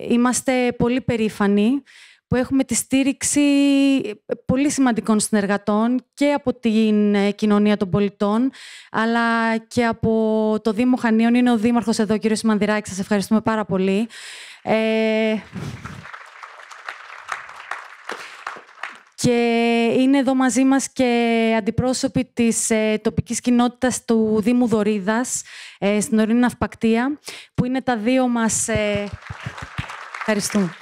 είμαστε πολύ περήφανοι που έχουμε τη στήριξη ε, πολύ σημαντικών συνεργατών και από την ε, κοινωνία των πολιτών, αλλά και από το Δήμο Χανίων. Είναι ο Δήμαρχος εδώ, κύριος Σημανδυράκη. Σας ευχαριστούμε πάρα πολύ. Ε... Και είναι εδώ μαζί μας και αντιπρόσωποι της ε, τοπικής κοινότητας του Δήμου Δωρίδας, ε, στην Ορεινή Ναυπακτία, που είναι τα δύο μας... Ευχαριστούμε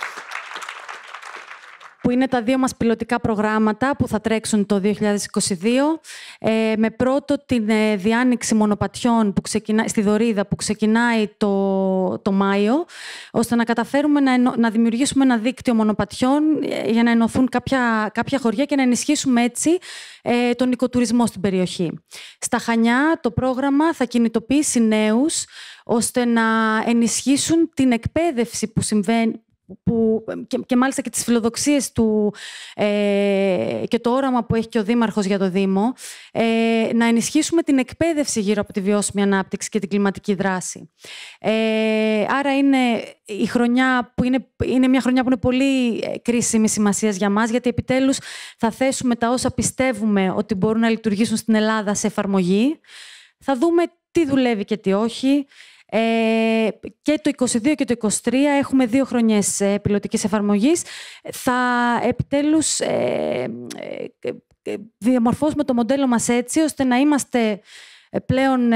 που είναι τα δύο μας πιλωτικά προγράμματα που θα τρέξουν το 2022, ε, με πρώτο την ε, διάνοιξη μονοπατιών που ξεκινά, στη Δωρίδα που ξεκινάει το, το Μάιο, ώστε να καταφέρουμε να, να δημιουργήσουμε ένα δίκτυο μονοπατιών ε, για να ενωθούν κάποια, κάποια χωριά και να ενισχύσουμε έτσι ε, τον οικοτουρισμό στην περιοχή. Στα Χανιά το πρόγραμμα θα κινητοποιήσει νέους ώστε να ενισχύσουν την εκπαίδευση που, συμβαίνει, που, και, και, μάλιστα και τις φιλοδοξίες του ε, και το όραμα που έχει και ο Δήμαρχος για το Δήμο, ε, να ενισχύσουμε την εκπαίδευση γύρω από τη βιώσιμη ανάπτυξη και την κλιματική δράση. Ε, άρα είναι η χρονιά που είναι, είναι μια χρονιά που είναι πολύ ε, κρίσιμη σημασίας για μας, γιατί επιτέλους θα θέσουμε τα όσα πιστεύουμε ότι μπορούν να λειτουργήσουν στην Ελλάδα σε εφαρμογή. Θα δούμε τι δουλεύει και τι όχι. Ε, και το 22 και το 23 έχουμε δύο χρονιές ε, πιλωτικής εφαρμογής. Θα επιτέλους ε, ε, ε διαμορφώσουμε το μοντέλο μας έτσι, ώστε να είμαστε ε, πλέον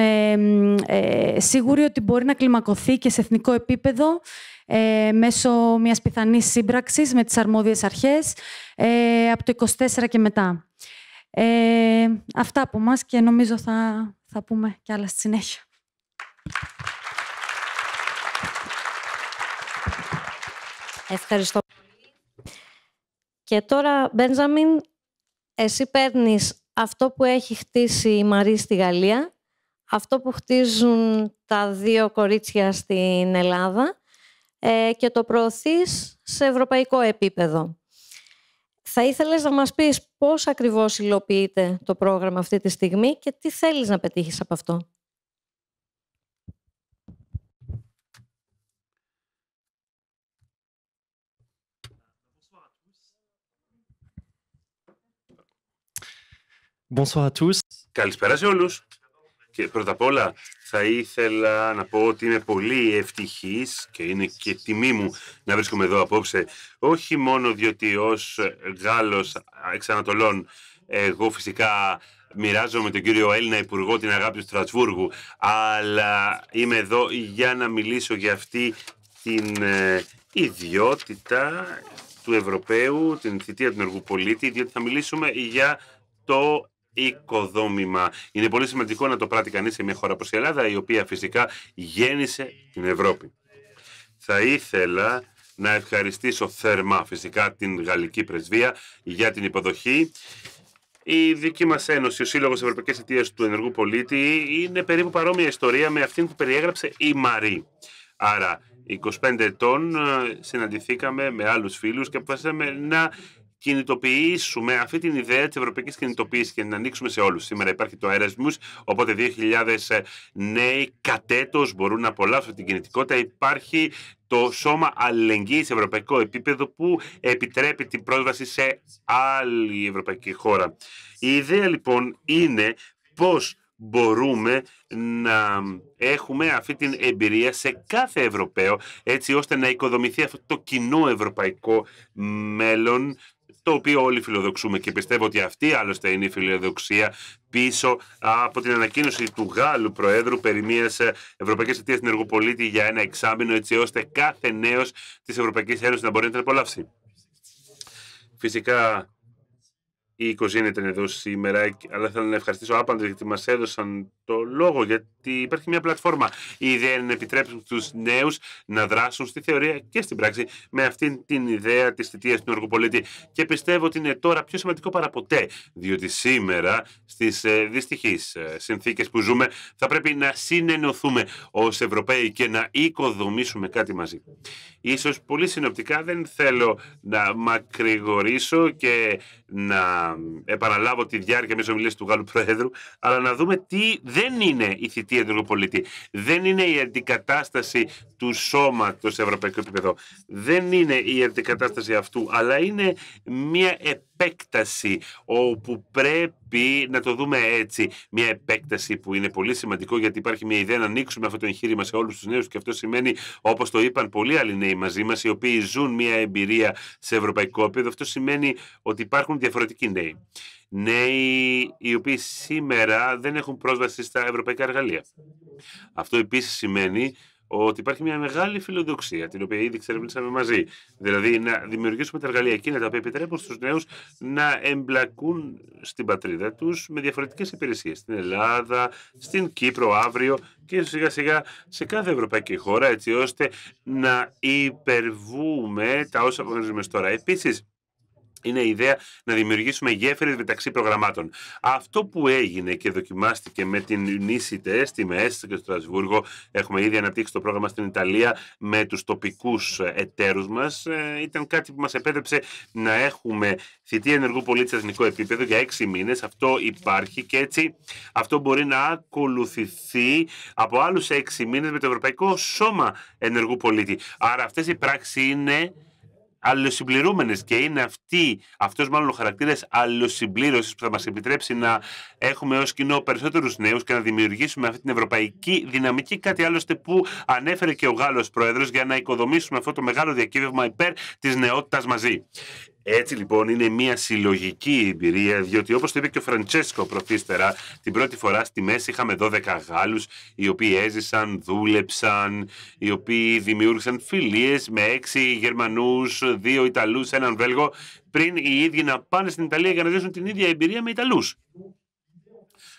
σίγουροι ότι μπορεί να κλιμακωθεί και σε εθνικό επίπεδο μέσω μιας πιθανής σύμπραξης με τις αρμόδιες αρχές από το 24 και μετά. αυτά από μας και νομίζω θα, θα πούμε κι άλλα στη συνέχεια. Ευχαριστώ Και τώρα, Μπέντζαμιν, εσύ παίρνεις αυτό που έχει χτίσει η Μαρή στη Γαλλία, αυτό που χτίζουν τα δύο κορίτσια στην Ελλάδα ε, και το προωθείς σε ευρωπαϊκό επίπεδο. Θα ήθελες να μας πεις πώς ακριβώς υλοποιείται το πρόγραμμα αυτή τη στιγμή και τι θέλεις να πετύχεις από αυτό. Καλησπέρα σε όλους. Και πρώτα απ' όλα θα ήθελα να πω ότι είμαι πολύ ευτυχής και είναι και τιμή μου να βρίσκομαι εδώ απόψε. Όχι μόνο διότι ως Γάλλος εξ Ανατολών εγώ φυσικά μοιράζομαι τον κύριο Έλληνα Υπουργό την αγάπη του Στρατσβούργου αλλά είμαι εδώ για να μιλήσω για αυτή την ε, ιδιότητα του Ευρωπαίου, την θητεία του ενεργού πολίτη, διότι θα μιλήσουμε για το οικοδόμημα. Είναι πολύ σημαντικό να το πράττει κανείς σε μια χώρα όπως η Ελλάδα, η οποία φυσικά γέννησε την Ευρώπη. Θα ήθελα να ευχαριστήσω θερμά φυσικά την Γαλλική Πρεσβεία για την υποδοχή. Η δική μας Ένωση, ο Σύλλογος Ευρωπαϊκής Αιτίας του Ενεργού Πολίτη, είναι περίπου παρόμοια ιστορία με αυτήν που περιέγραψε η Μαρή. Άρα, 25 ετών ε, συναντηθήκαμε με άλλους φίλους και αποφασίσαμε να κινητοποιήσουμε αυτή την ιδέα της ευρωπαϊκής κινητοποίησης και να ανοίξουμε σε όλους. Σήμερα υπάρχει το Erasmus, οπότε 2.000 νέοι έτο μπορούν να απολαύσουν την κινητικότητα. Υπάρχει το σώμα αλληλεγγύης σε ευρωπαϊκό επίπεδο που επιτρέπει την πρόσβαση σε άλλη ευρωπαϊκή χώρα. Η ιδέα λοιπόν είναι πώς μπορούμε να έχουμε αυτή την εμπειρία σε κάθε Ευρωπαίο έτσι ώστε να οικοδομηθεί αυτό το κοινό ευρωπαϊκό μέλλον το οποίο όλοι φιλοδοξούμε και πιστεύω ότι αυτή άλλωστε είναι η φιλοδοξία πίσω από την ανακοίνωση του Γάλλου Προέδρου περί μιας ε, Ευρωπαϊκής Αιτία στην για ένα εξάμεινο, έτσι ώστε κάθε νέος της Ευρωπαϊκής Ένωσης να μπορεί να την απολαύσει. Φυσικά η 20 ήταν εδώ σήμερα, αλλά θέλω να ευχαριστήσω άπαντε γιατί μας έδωσαν το λόγο, γιατί υπάρχει μια πλατφόρμα. Η ιδέα είναι να επιτρέψουν στους νέους να δράσουν στη θεωρία και στην πράξη με αυτήν την ιδέα της θητείας του Νορκοπολίτη. Και πιστεύω ότι είναι τώρα πιο σημαντικό παρά ποτέ, διότι σήμερα στις ε, δυστυχείς ε, συνθήκες που ζούμε θα πρέπει να συνενωθούμε ως Ευρωπαίοι και να οικοδομήσουμε κάτι μαζί. Ίσως πολύ συνοπτικά δεν θέλω να μακρηγορήσω και να επαναλάβω τη διάρκεια μιας ομιλίας του Γάλλου Προέδρου, αλλά να δούμε τι δεν είναι η θητεία του Ευρωπολίτη. Δεν είναι η αντικατάσταση του σώματος σε ευρωπαϊκό επίπεδο. Δεν είναι η αντικατάσταση αυτού, αλλά είναι μια επέκταση όπου πρέπει πει να το δούμε έτσι μια επέκταση που είναι πολύ σημαντικό γιατί υπάρχει μια ιδέα να ανοίξουμε αυτό το εγχείρημα σε όλους τους νέους και αυτό σημαίνει όπως το είπαν πολλοί άλλοι νέοι μαζί μας οι οποίοι ζουν μια εμπειρία σε ευρωπαϊκό επίπεδο αυτό σημαίνει ότι υπάρχουν διαφορετικοί νέοι. Νέοι οι οποίοι σήμερα δεν έχουν πρόσβαση στα ευρωπαϊκά εργαλεία. Αυτό επίσης σημαίνει ότι υπάρχει μια μεγάλη φιλοδοξία, την οποία ήδη ξερευνήσαμε μαζί. Δηλαδή, να δημιουργήσουμε τα εργαλεία εκείνα τα οποία επιτρέπουν στους νέους να εμπλακούν στην πατρίδα τους με διαφορετικές υπηρεσίες. Στην Ελλάδα, στην Κύπρο, αύριο και σιγά-σιγά σε κάθε ευρωπαϊκή χώρα, έτσι ώστε να υπερβούμε τα όσα γνωρίζουμε τώρα. Επίσης, είναι η ιδέα να δημιουργήσουμε γέφυρες μεταξύ προγραμμάτων. Αυτό που έγινε και δοκιμάστηκε με την Unicite στη ΜΕΣ και στο Στρασβούργο, έχουμε ήδη αναπτύξει το πρόγραμμα στην Ιταλία με τους τοπικούς εταίρους μας, ε, ήταν κάτι που μας επέτρεψε να έχουμε θητεία ενεργού πολίτη σε εθνικό επίπεδο για έξι μήνες. Αυτό υπάρχει και έτσι αυτό μπορεί να ακολουθηθεί από άλλους έξι μήνες με το Ευρωπαϊκό Σώμα Ενεργού Πολίτη. Άρα αυτές οι πράξεις είναι αλληλοσυμπληρούμενες και είναι αυτή, αυτός μάλλον ο χαρακτήρας αλληλοσυμπλήρωσης που θα μας επιτρέψει να έχουμε ως κοινό περισσότερους νέους και να δημιουργήσουμε αυτή την ευρωπαϊκή δυναμική. Κάτι άλλωστε που ανέφερε και ο Γάλλος Πρόεδρος για να οικοδομήσουμε αυτό το μεγάλο διακύβευμα υπέρ της νεότητας μαζί. Έτσι λοιπόν είναι μια συλλογική εμπειρία, διότι όπως το είπε και ο Φραντσέσκο πρωτίστερα, την πρώτη φορά στη μέση είχαμε 12 Γάλλους, οι οποίοι έζησαν, δούλεψαν, οι οποίοι δημιούργησαν φιλίες με έξι Γερμανούς, 2 Ιταλούς, έναν Βέλγο, πριν οι ίδιοι να πάνε στην Ιταλία για να ζήσουν την ίδια εμπειρία με Ιταλούς.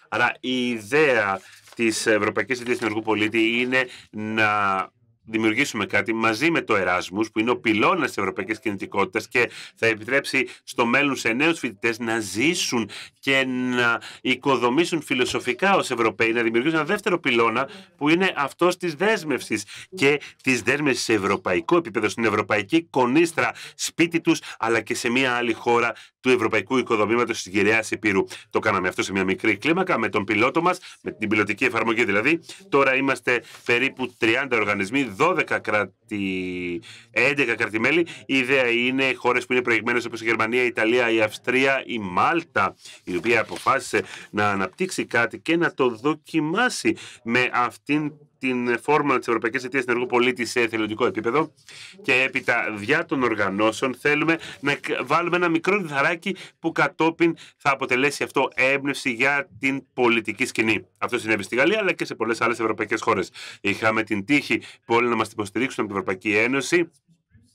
Άρα η ιδέα της Ευρωπαϊκής Ιδέα Πολίτη είναι να δημιουργήσουμε κάτι μαζί με το Εράσμους που είναι ο πυλώνας της ευρωπαϊκής κινητικότητας και θα επιτρέψει στο μέλλον σε νέους φοιτητές να ζήσουν και να οικοδομήσουν φιλοσοφικά ως Ευρωπαίοι, να δημιουργήσουν ένα δεύτερο πυλώνα που είναι αυτός της δέσμευσης και της δέσμευσης σε ευρωπαϊκό επίπεδο, στην ευρωπαϊκή κονίστρα σπίτι τους, αλλά και σε μια άλλη χώρα του Ευρωπαϊκού Οικοδομήματος της Γυραιά Υπήρου. Το κάναμε αυτό σε μια μικρή κλίμακα με τον πιλότο μας, με την πιλωτική εφαρμογή δηλαδή. Τώρα είμαστε περίπου 30 οργανισμοί, 12 κράτη, 11 κρατημέλη. Η ιδέα είναι χώρες που είναι προηγμένες όπως η Γερμανία, η Ιταλία, η Αυστρία, η Μάλτα, η οποία αποφάσισε να αναπτύξει κάτι και να το δοκιμάσει με αυτήν την φόρμα της Ευρωπαϊκής Αιτίας Ενεργού Πολίτη σε εθελοντικό επίπεδο και έπειτα διά των οργανώσεων θέλουμε να βάλουμε ένα μικρό διδαράκι... που κατόπιν θα αποτελέσει αυτό έμπνευση για την πολιτική σκηνή. Αυτό συνέβη στη Γαλλία αλλά και σε πολλές άλλες ευρωπαϊκές χώρες. Είχαμε την τύχη που όλοι να μας υποστηρίξουν από την Ευρωπαϊκή Ένωση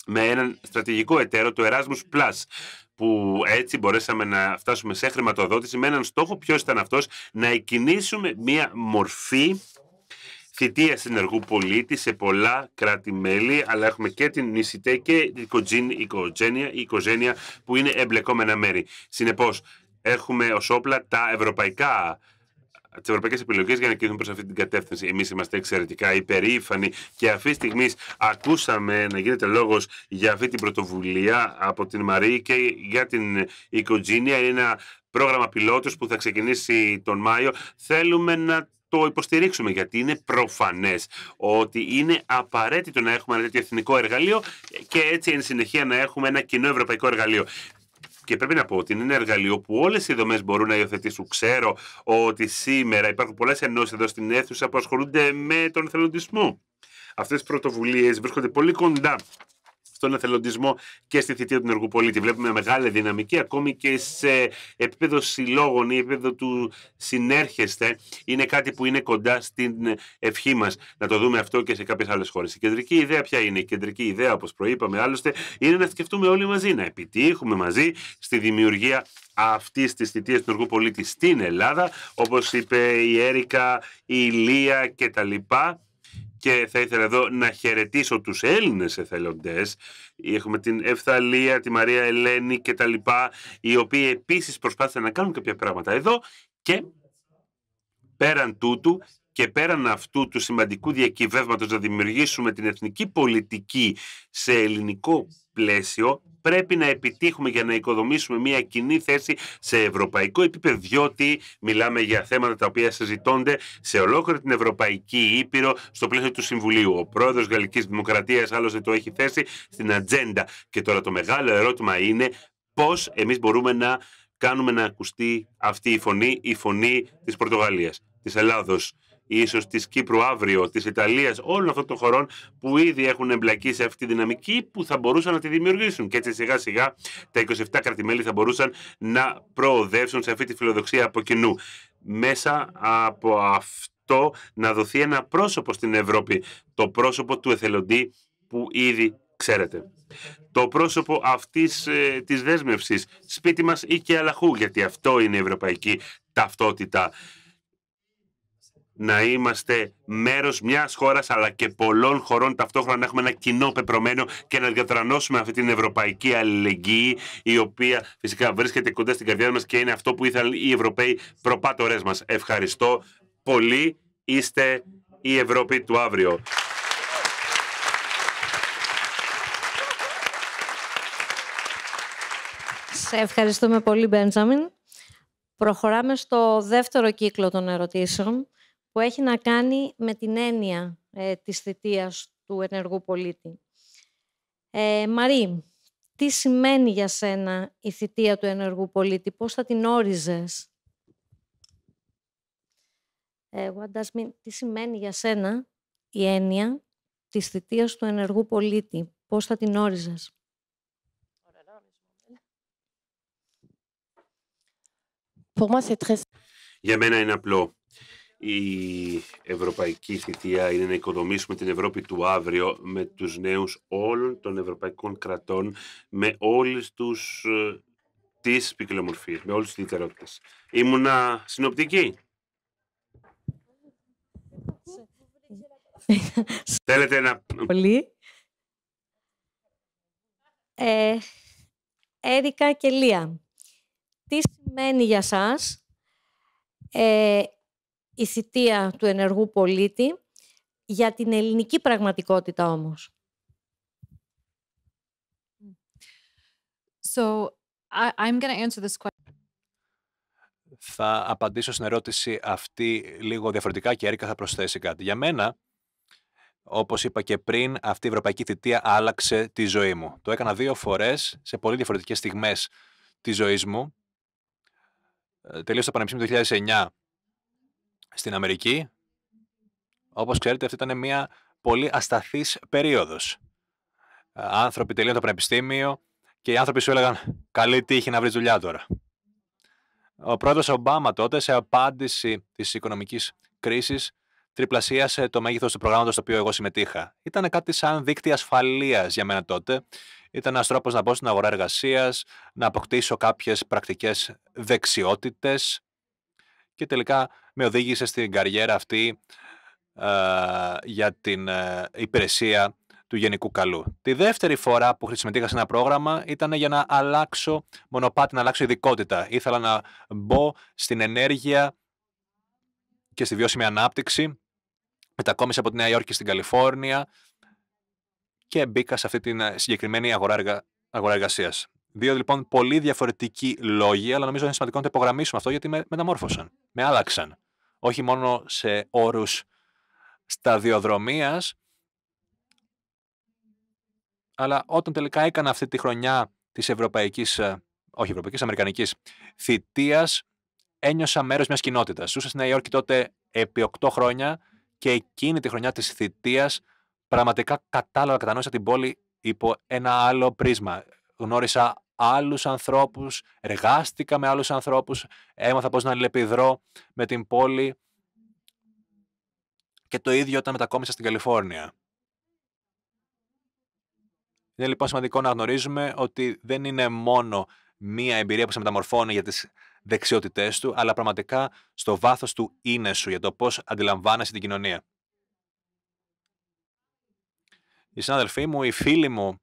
με έναν στρατηγικό εταίρο, το Erasmus Plus, που έτσι μπορέσαμε να φτάσουμε σε χρηματοδότηση με έναν στόχο. Ποιος ήταν αυτός, να εκκινήσουμε μία μορφή θητεία συνεργού πολίτη σε πολλά κράτη-μέλη, αλλά έχουμε και την νησιτέ και την οικογένεια, η που είναι εμπλεκόμενα μέρη. Συνεπώς, έχουμε ως όπλα τα ευρωπαϊκά τις ευρωπαϊκές επιλογές για να κινηθούν προς αυτή την κατεύθυνση. Εμείς είμαστε εξαιρετικά υπερήφανοι και αυτή τη στιγμή ακούσαμε να γίνεται λόγος για αυτή την πρωτοβουλία από την Μαρή και για την οικογένεια. Είναι ένα πρόγραμμα πιλότος που θα ξεκινήσει τον Μάιο. Θέλουμε να το υποστηρίξουμε γιατί είναι προφανές ότι είναι απαραίτητο να έχουμε ένα τέτοιο εθνικό εργαλείο και έτσι εν συνεχεία να έχουμε ένα κοινό ευρωπαϊκό εργαλείο. Και πρέπει να πω ότι είναι ένα εργαλείο που όλες οι δομές μπορούν να υιοθετήσουν. Ξέρω ότι σήμερα υπάρχουν πολλές ενώσεις εδώ στην αίθουσα που ασχολούνται με τον εθελοντισμό. Αυτές οι πρωτοβουλίες βρίσκονται πολύ κοντά στον εθελοντισμό και στη θητεία του ενεργού πολίτη. Βλέπουμε μεγάλη δυναμική ακόμη και σε επίπεδο συλλόγων ή επίπεδο του συνέρχεστε. Είναι κάτι που είναι κοντά στην ευχή μας να το δούμε αυτό και σε κάποιες άλλες χώρες. Η κεντρική ιδέα ποια είναι. Η κεντρική ιδέα, όπως προείπαμε άλλωστε, είναι να σκεφτούμε όλοι μαζί, να επιτύχουμε μαζί στη δημιουργία αυτής της θητείας του ενεργού πολίτη στην Ελλάδα, όπως είπε η Έρικα, η Λία κτλ και θα ήθελα εδώ να χαιρετήσω τους Έλληνες εθελοντές. Έχουμε την Ευθαλία, τη Μαρία Ελένη και τα λοιπά, οι οποίοι επίσης προσπάθησαν να κάνουν κάποια πράγματα εδώ και πέραν τούτου και πέραν αυτού του σημαντικού διακυβεύματος να δημιουργήσουμε την εθνική πολιτική σε ελληνικό πλαίσιο πρέπει να επιτύχουμε για να οικοδομήσουμε μια κοινή θέση σε ευρωπαϊκό επίπεδο, διότι μιλάμε για θέματα τα οποία συζητώνται σε ολόκληρη την Ευρωπαϊκή Ήπειρο στο πλαίσιο του Συμβουλίου. Ο πρόεδρος Γαλλικής Δημοκρατίας άλλωστε το έχει θέσει στην ατζέντα. Και τώρα το μεγάλο ερώτημα είναι πώς εμείς μπορούμε να κάνουμε να ακουστεί αυτή η φωνή, η φωνή της Πορτογαλίας, της Ελλάδος ίσως της Κύπρου αύριο, της Ιταλίας, όλων αυτών των χωρών που ήδη έχουν εμπλακεί σε αυτή τη δυναμική που θα μπορούσαν να τη δημιουργήσουν. Και έτσι σιγά σιγά τα 27 κρατημέλη θα μπορούσαν να προοδεύσουν σε αυτή τη φιλοδοξία από κοινού. Μέσα από αυτό να δοθεί ένα πρόσωπο στην Ευρώπη, το πρόσωπο του εθελοντή που ήδη ξέρετε. Το πρόσωπο αυτής ε, της δέσμευσης, σπίτι μας ή και αλαχού, γιατί αυτό είναι η ευρωπαϊκή ταυτότητα να είμαστε μέρος μιας χώρας αλλά και πολλών χωρών ταυτόχρονα να έχουμε ένα κοινό πεπρωμένο και να διατρανώσουμε αυτή την ευρωπαϊκή αλληλεγγύη, η οποία φυσικά βρίσκεται κοντά στην καρδιά μας και είναι αυτό που ήθελαν οι Ευρωπαίοι προπάτορές μας. Ευχαριστώ πολύ. Είστε η Ευρώπη του αύριο. Σε ευχαριστούμε πολύ, Μπέντζαμιν. Προχωράμε στο δεύτερο κύκλο των ερωτήσεων που έχει να κάνει με την έννοια ε, της θητείας του ενεργού πολίτη. Ε, Μαρή, τι σημαίνει για σένα η θητεία του ενεργού πολίτη, πώς θα την όριζες. Ε, τι σημαίνει για σένα η έννοια της θητείας του ενεργού πολίτη, πώς θα την όριζες. Για μένα είναι απλό η ευρωπαϊκή θητεία είναι να οικοδομήσουμε την Ευρώπη του αύριο με τους νέους όλων των ευρωπαϊκών κρατών, με όλες τους, ε, τις ποικιλομορφίες, με όλες τις ιδιαιτερότητες. Ήμουνα συνοπτική. Θέλετε να... Πολύ. Ε, Έρικα και Λία, τι σημαίνει για σας ε, η θητεία του ενεργού πολίτη για την ελληνική πραγματικότητα όμως. So, I'm answer this question. Θα απαντήσω στην ερώτηση αυτή λίγο διαφορετικά και η Έρικα θα προσθέσει κάτι. Για μένα, όπως είπα και πριν, αυτή η ευρωπαϊκή θητεία άλλαξε τη ζωή μου. Το έκανα δύο φορές σε πολύ διαφορετικές στιγμές της ζωής μου. Ε, Τελείωσα το Πανεπιστήμιο το 2009 στην Αμερική, όπως ξέρετε, αυτή ήταν μια πολύ ασταθής περίοδος. Ε, άνθρωποι τελείωναν το πανεπιστήμιο και οι άνθρωποι σου έλεγαν «Καλή τύχη να βρεις δουλειά τώρα». Ο πρόεδρος Ομπάμα τότε, σε απάντηση της οικονομικής κρίσης, τριπλασίασε το μέγεθος του προγράμματος στο οποίο εγώ συμμετείχα. Ήταν κάτι σαν δίκτυο ασφαλείας για μένα τότε. Ήταν ένας τρόπος να μπω στην αγορά εργασίας, να αποκτήσω κάποιες πρακτικές δεξιότητες και τελικά με οδήγησε στην καριέρα αυτή για την ε, υπηρεσία του γενικού καλού. Τη δεύτερη φορά που συμμετείχα σε ένα πρόγραμμα ήταν για να αλλάξω μονοπάτι, να αλλάξω ειδικότητα. Ήθελα να μπω στην ενέργεια και στη βιώσιμη ανάπτυξη. Μετακόμισα από τη Νέα Υόρκη στην Καλιφόρνια και μπήκα σε αυτή την ε, συγκεκριμένη αγορά, εργα... αγορά εργασίας. Δύο λοιπόν πολύ διαφορετικοί λόγοι, αλλά νομίζω είναι σημαντικό να το υπογραμμίσουμε αυτό γιατί με μεταμόρφωσαν. Με άλλαξαν. Όχι μόνο σε όρους σταδιοδρομίας, αλλά όταν τελικά έκανα αυτή τη χρονιά της ευρωπαϊκής, ε, όχι ευρωπαϊκής, αμερικανικής θητείας, ένιωσα μέρος μιας κοινότητας. Ζούσα στη Νέα Υόρκη τότε επί 8 χρόνια και εκείνη τη χρονιά της θητείας πραγματικά κατάλαβα, κατανόησα την πόλη υπό ένα άλλο πρίσμα γνώρισα άλλους ανθρώπους, εργάστηκα με άλλους ανθρώπους, έμαθα πώς να αλληλεπιδρώ με την πόλη και το ίδιο όταν μετακόμισα στην Καλιφόρνια. Είναι λοιπόν σημαντικό να γνωρίζουμε ότι δεν είναι μόνο μία εμπειρία που σε μεταμορφώνει για τις δεξιότητές του, αλλά πραγματικά στο βάθος του είναι σου για το πώς αντιλαμβάνεσαι την κοινωνία. Οι συνάδελφοί μου, οι φίλοι μου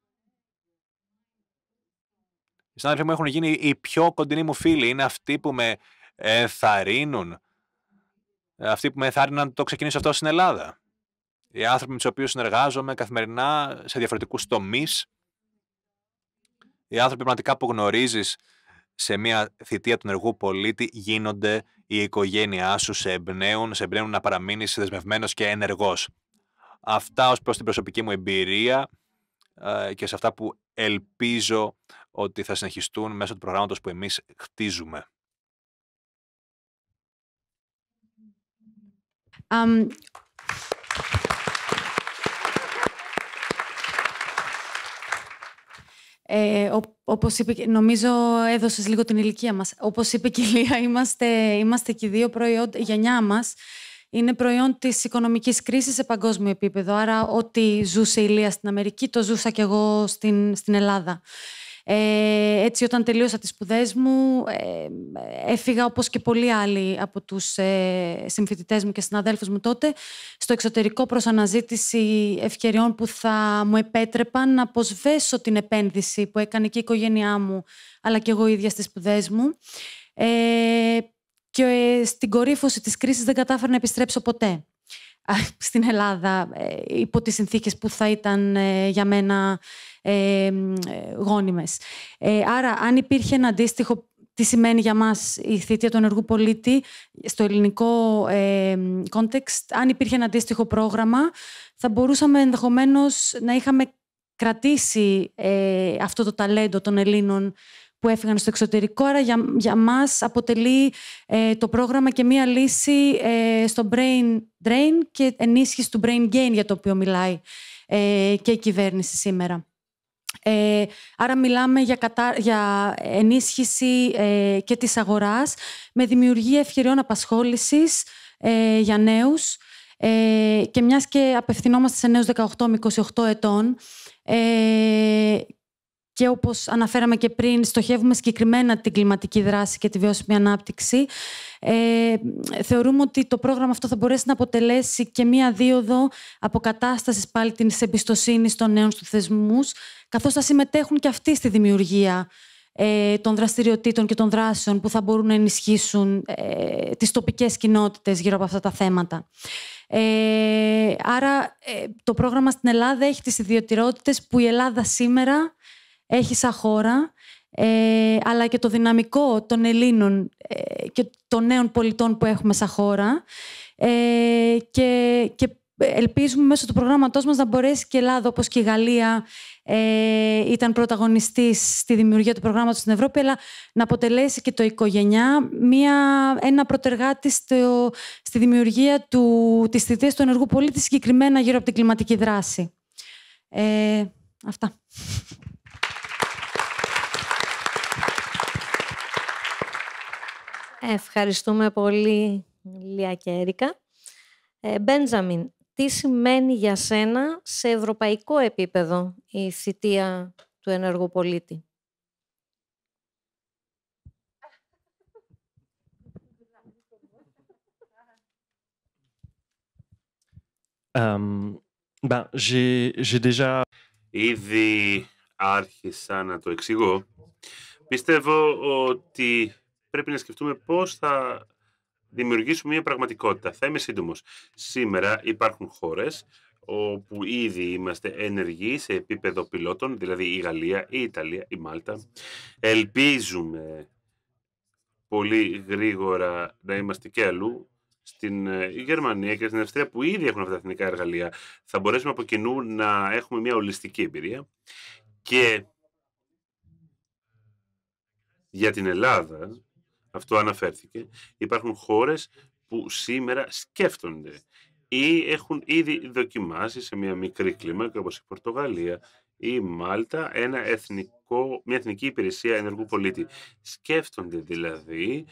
συνάδελφοι μου έχουν γίνει οι πιο κοντινοί μου φίλοι. Είναι αυτοί που με ενθαρρύνουν. Αυτοί που με ενθάρρυναν να το ξεκινήσω αυτό στην Ελλάδα. Οι άνθρωποι με τους οποίους συνεργάζομαι καθημερινά σε διαφορετικούς τομείς. Οι άνθρωποι πραγματικά που γνωρίζεις σε μια θητεία του ενεργού πολίτη γίνονται η οικογένειά σου, σε εμπνέουν, σε εμπνέουν να παραμείνεις δεσμευμένος και ενεργός. Αυτά ως προς την προσωπική μου εμπειρία ε, και σε αυτά που ελπίζω ότι θα συνεχιστούν μέσω του προγράμματος που εμείς χτίζουμε. Um... Ε, ό, όπως είπε, νομίζω έδωσες λίγο την ηλικία μας. Όπως είπε και η Λία, είμαστε, είμαστε και οι δύο προϊόντα, η γενιά μας είναι προϊόν της οικονομικής κρίσης σε παγκόσμιο επίπεδο. Άρα ό,τι ζούσε η Λία στην Αμερική, το ζούσα κι εγώ στην, στην Ελλάδα. Ε, έτσι όταν τελείωσα τις σπουδές μου ε, έφυγα όπως και πολλοί άλλοι από τους ε, μου και συναδέλφους μου τότε στο εξωτερικό προς αναζήτηση ευκαιριών που θα μου επέτρεπαν να αποσβέσω την επένδυση που έκανε και η οικογένειά μου αλλά και εγώ ίδια στις σπουδές μου ε, και ε, στην κορύφωση της κρίσης δεν κατάφερα να επιστρέψω ποτέ στην Ελλάδα ε, υπό τις συνθήκες που θα ήταν για μένα ε, γόνιμες. Ε, άρα, αν υπήρχε ένα αντίστοιχο τι σημαίνει για μας η θήτεια του ενεργού πολίτη στο ελληνικό ε, context, αν υπήρχε ένα αντίστοιχο πρόγραμμα, θα μπορούσαμε ενδεχομένως να είχαμε κρατήσει ε, αυτό το ταλέντο των Ελλήνων που έφυγαν στο εξωτερικό. Άρα για, μας αποτελεί ε, το πρόγραμμα και μία λύση στο brain drain και ενίσχυση του brain gain για το οποίο μιλάει και η κυβέρνηση σήμερα. Ε, άρα μιλάμε για, κατα... για ενίσχυση ε, και της αγοράς με δημιουργία ευκαιριών απασχόλησης ε, για νέους ε, και μιας και απευθυνόμαστε σε νέους 18 με 28 ετών ε, και όπως αναφέραμε και πριν, στοχεύουμε συγκεκριμένα την κλιματική δράση και τη βιώσιμη ανάπτυξη. Ε, θεωρούμε ότι το πρόγραμμα αυτό θα μπορέσει να αποτελέσει και μία δίωδο αποκατάστασης πάλι της εμπιστοσύνης των νέων στους θεσμούς, καθώς θα συμμετέχουν και αυτοί στη δημιουργία ε, των δραστηριοτήτων και των δράσεων που θα μπορούν να ενισχύσουν ε, τις τοπικές κοινότητες γύρω από αυτά τα θέματα. Ε, άρα ε, το πρόγραμμα στην Ελλάδα έχει τις ιδιαιτερότητε που η Ελλάδα σήμερα έχει σαν χώρα, ε, αλλά και το δυναμικό των Ελλήνων ε, και των νέων πολιτών που έχουμε σαν χώρα. Ε, και, και ελπίζουμε μέσω του προγράμματός μας να μπορέσει και η Ελλάδα, όπως και η Γαλλία, ε, ήταν πρωταγωνιστής στη δημιουργία του προγράμματος στην Ευρώπη, αλλά να αποτελέσει και το οικογενειά μια, ένα πρωτεργάτη στη δημιουργία του, της θητείας του ενεργού πολίτη, συγκεκριμένα γύρω από την κλιματική δράση. Ε, αυτά. Ευχαριστούμε πολύ, Λία Έρικα. Ε, Μπέντζαμιν, τι σημαίνει για σένα σε ευρωπαϊκό επίπεδο η θητεία του ενεργού πολίτη. Ήδη άρχισα να το εξηγώ. Πιστεύω ότι πρέπει να σκεφτούμε πώς θα δημιουργήσουμε μια πραγματικότητα. Θα είμαι σύντομος. Σήμερα υπάρχουν χώρες όπου ήδη είμαστε ενεργοί σε επίπεδο πιλότων, δηλαδή η Γαλλία, η Ιταλία, η Μάλτα. Ελπίζουμε πολύ γρήγορα να είμαστε και αλλού, στην ε, Γερμανία και στην Αυστρία που ήδη έχουν αυτά τα εθνικά εργαλεία, θα μπορέσουμε από κοινού να έχουμε μια ολιστική εμπειρία. Και για την Ελλάδα, αυτό αναφέρθηκε. Υπάρχουν χώρες που σήμερα σκέφτονται ή έχουν ήδη δοκιμάσει σε μια μικρή κλίμακα όπως η Πορτογαλία η Μάλτα ένα εθνικό, μια εθνική υπηρεσία ενεργού πολίτη. Σκέφτονται δηλαδή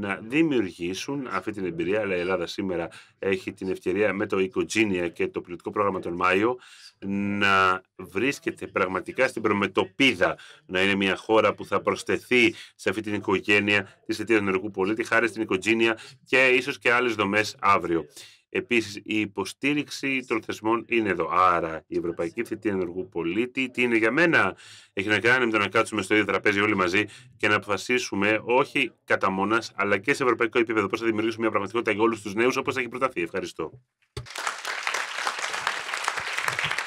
να δημιουργήσουν αυτή την εμπειρία, αλλά η Ελλάδα σήμερα έχει την ευκαιρία με το Οικογένεια και το πολιτικό πρόγραμμα τον Μάιο να βρίσκεται πραγματικά στην προμετωπίδα, να είναι μια χώρα που θα προσθεθεί σε αυτή την οικογένεια της εταιρείας ενεργού πολίτη, χάρη στην Οικογένεια και ίσως και άλλες δομές αύριο. Επίσης, η υποστήριξη των θεσμών είναι εδώ. Άρα, η Ευρωπαϊκή Θητεία Ενεργού Πολίτη, τι είναι για μένα, έχει να κάνει με το να κάτσουμε στο ίδιο τραπέζι όλοι μαζί και να αποφασίσουμε όχι κατά μόνας, αλλά και σε ευρωπαϊκό επίπεδο πώς θα δημιουργήσουμε μια πραγματικότητα για όλους τους νέους όπως έχει προταθεί. Ευχαριστώ.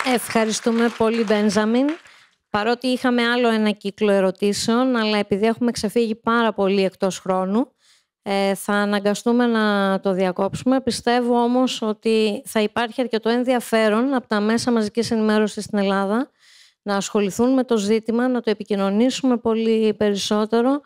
Ευχαριστούμε πολύ, Μπένζαμιν. Παρότι είχαμε άλλο ένα κύκλο ερωτήσεων, αλλά επειδή έχουμε ξεφύγει πάρα πολύ εκτός χρόνου, ε, θα αναγκαστούμε να το διακόψουμε. Πιστεύω όμως ότι θα υπάρχει αρκετό ενδιαφέρον από τα μέσα μαζικής ενημέρωσης στην Ελλάδα να ασχοληθούν με το ζήτημα, να το επικοινωνήσουμε πολύ περισσότερο,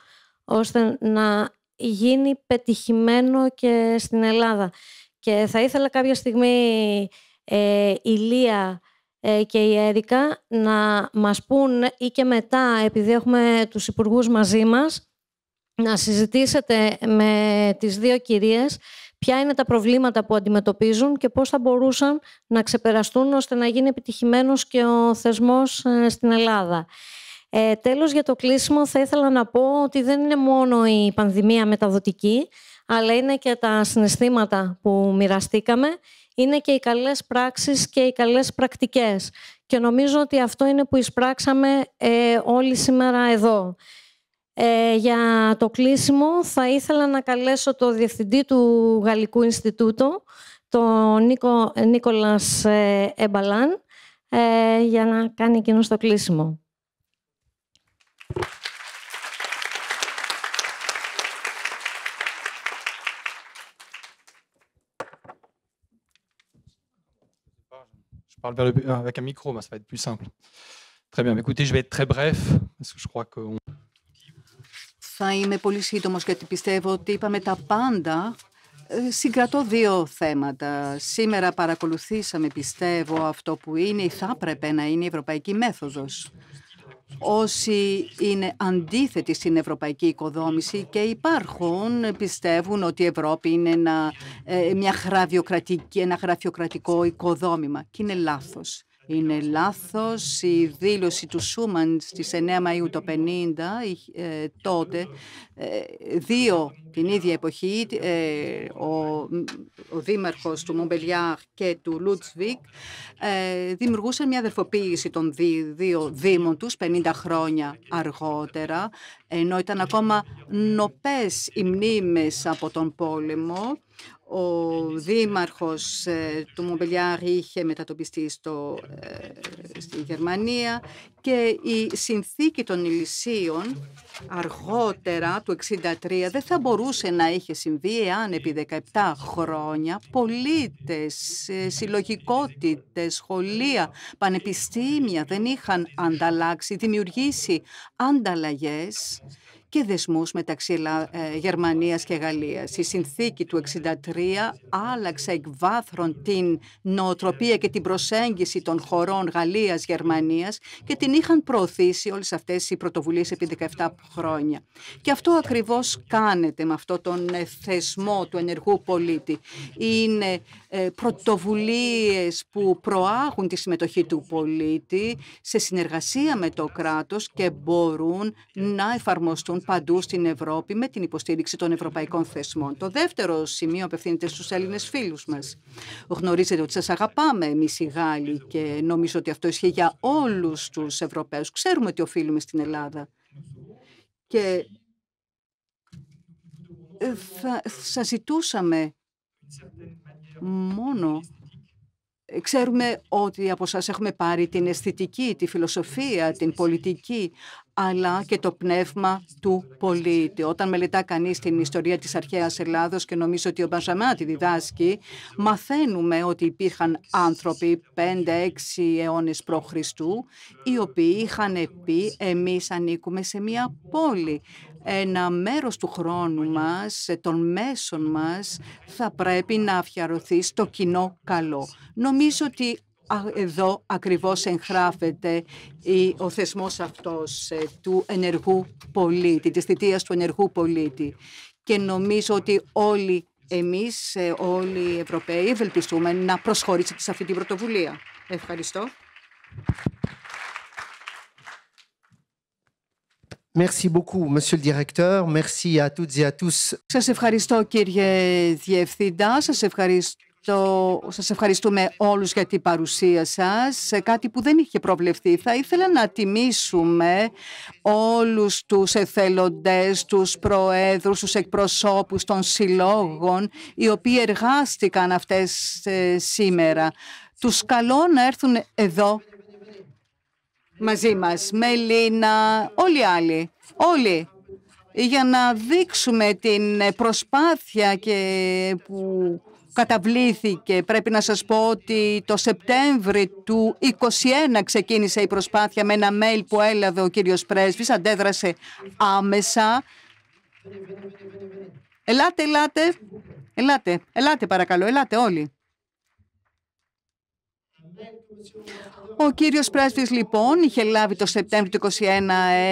ώστε να γίνει πετυχημένο και στην Ελλάδα. Και θα ήθελα κάποια στιγμή ε, η Λία ε, και η Έρικα να μας πούν ή και μετά, επειδή έχουμε τους υπουργούς μαζί μας, να συζητήσετε με τις δύο κυρίες ποια είναι τα προβλήματα που αντιμετωπίζουν και πώς θα μπορούσαν να ξεπεραστούν ώστε να γίνει επιτυχημένος και ο θεσμός ε, στην Ελλάδα. Ε, τέλος, για το κλείσιμο θα ήθελα να πω ότι δεν είναι μόνο η πανδημία μεταδοτική, αλλά είναι και τα συναισθήματα που μοιραστήκαμε, είναι και οι καλές πράξεις και οι καλές πρακτικές. Και νομίζω ότι αυτό είναι που εισπράξαμε ε, όλοι σήμερα εδώ. Ε, για το κλείσιμο θα ήθελα να καλέσω το Διευθυντή του Γαλλικού Ινστιτούτου, τον Νίκο, Νίκολας ε, Εμπαλάν, ε, για να κάνει εκείνος το κλείσιμο. Je parle vers le, euh, avec un micro, ça va être plus simple. Très bien. Écoutez, je vais être très bref, parce que je crois qu'on... Θα είμαι πολύ σύντομος γιατί πιστεύω ότι είπαμε τα πάντα. Ε, συγκρατώ δύο θέματα. Σήμερα παρακολουθήσαμε, πιστεύω, αυτό που είναι ή θα έπρεπε να είναι η ευρωπαϊκή μέθοδος. Όσοι είναι αντίθετοι στην ευρωπαϊκή οικοδόμηση και υπάρχουν, πιστεύουν ότι η Ευρώπη είναι ένα, ε, μια γραφειοκρατική, ένα γραφειοκρατικό οικοδόμημα. Και είναι ενα γραφειοκρατικο οικοδομημα και ειναι λαθος είναι λάθος η δήλωση του Σούμαν στις 9 Μαΐου το 50, ε, τότε, ε, δύο την ίδια εποχή, ε, ο, ο δήμαρχος του Μομπελιάρ και του Λούτσβικ δημιουργούσαν μια αδερφοποίηση των δύο δήμων τους 50 χρόνια αργότερα, ενώ ήταν ακόμα νοπές οι μνήμες από τον πόλεμο. Ο δήμαρχος ε, του Μομπελιάρ είχε μετατοπιστεί στο, ε, στη Γερμανία και η συνθήκη των ηλισίων αργότερα του 1963 δεν θα μπορούσε να είχε συμβεί εάν επί 17 χρόνια πολίτες, ε, συλλογικότητες, σχολεία, πανεπιστήμια δεν είχαν ανταλλάξει, δημιουργήσει ανταλλαγές και δεσμούς μεταξύ ε, Γερμανίας και Γαλλίας. Η συνθήκη του 1963 άλλαξε εκ βάθρων την νοοτροπία και την προσέγγιση των χωρών Γαλλίας, Γερμανίας και την είχαν προωθήσει όλες αυτές οι πρωτοβουλίες επί 17 χρόνια. Και αυτό ακριβώς κάνετε με αυτό τον ε, θεσμό του ενεργού πολίτη. Είναι ε, πρωτοβουλίες που προάγουν τη συμμετοχή του πολίτη σε συνεργασία με το κράτος και μπορούν να εφαρμοστούν παντού στην Ευρώπη με την υποστήριξη των ευρωπαϊκών θεσμών. Το δεύτερο σημείο απευθύνεται στους Έλληνες φίλους μας. Γνωρίζετε ότι σας αγαπάμε εμείς οι Γάλλοι και νομίζω ότι αυτό ισχύει για όλους τους Ευρωπαίους. Ξέρουμε ότι οφείλουμε στην Ελλάδα. Και ε, θα, θα ζητούσαμε μόνο ε, Ξέρουμε ότι από σας έχουμε πάρει την αισθητική, τη φιλοσοφία, την πολιτική, αλλά και το πνεύμα του πολίτη. Όταν μελετά κανείς την ιστορία της αρχαίας Ελλάδος και νομίζω ότι ο Μπαζαμά τη διδάσκει, μαθαίνουμε ότι υπήρχαν άνθρωποι 5-6 αιώνες π.Χ. οι οποίοι είχαν πει εμείς ανήκουμε σε μια πόλη ένα μέρος του χρόνου μας, ε, των μέσων μας, θα πρέπει να αφιερωθεί στο κοινό καλό. Νομίζω ότι εδώ ακριβώς εγγράφεται ο θεσμός αυτός ε, του ενεργού πολίτη, της θητείας του ενεργού πολίτη. Και νομίζω ότι όλοι εμείς, ε, όλοι οι Ευρωπαίοι, ευελπιστούμε να προσχωρήσετε σε αυτή την πρωτοβουλία. Ευχαριστώ. Merci Directeur. Merci Σας ευχαριστώ, κύριε Διευθύντα. Σας ευχαριστούμε όλους για την παρουσία σας, κάτι που δεν είχε προβλεφθεί. Θα ήθελα να τιμήσουμε όλους τους εθελοντές, τους προέδρους, τους εκπροσώπους των συλλόγων, οι οποίοι εργάστηκαν αυτές ε, σήμερα. Τους καλώ να έρθουν εδώ μαζί μας, Μελίνα, όλοι οι άλλοι, όλοι, για να δείξουμε την προσπάθεια και που καταβλήθηκε. Πρέπει να σας πω ότι το Σεπτέμβρη του 2021 ξεκίνησε η προσπάθεια με ένα mail που έλαβε ο κύριος Πρέσβης, αντέδρασε άμεσα. Ελάτε, ελάτε, ελάτε, ελάτε παρακαλώ, ελάτε όλοι. Ο κύριος πρέσβης λοιπόν είχε λάβει το Σεπτέμβριο του 2021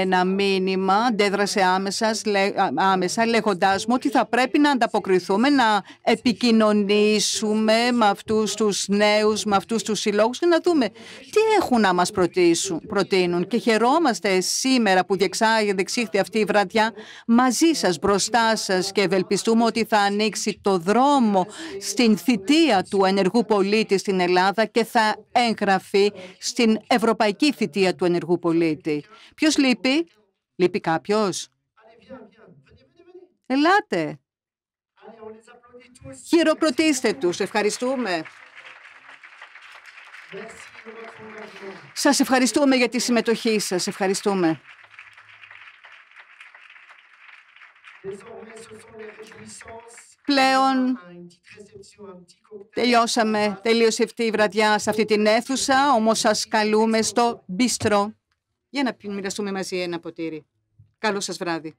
ένα μήνυμα, αντέδρασε άμεσα, άμεσα λέγοντάς μου ότι θα πρέπει να ανταποκριθούμε, να επικοινωνήσουμε με αυτούς τους νέους, με αυτούς τους συλλόγους και να δούμε τι έχουν να μας προτείνουν. Και χαιρόμαστε σήμερα που διεξήχθη αυτή η βραδιά μαζί σας, μπροστά σας και ευελπιστούμε ότι θα ανοίξει το δρόμο στην θητεία του ενεργού πολίτη στην Ελλάδα και θα εγγραφεί στην ευρωπαϊκή θητεία του ενεργού πολίτη. Ποιος λείπει? Λείπει κάποιος? Ελάτε. Χειροκροτήστε τους. Ευχαριστούμε. Σας ευχαριστούμε για τη συμμετοχή σας. Ευχαριστούμε πλέον τελειώσαμε, τελείωσε αυτή η βραδιά σε αυτή την αίθουσα, όμως σας καλούμε στο μπίστρο για να μοιραστούμε μαζί ένα ποτήρι. Καλό σας βράδυ.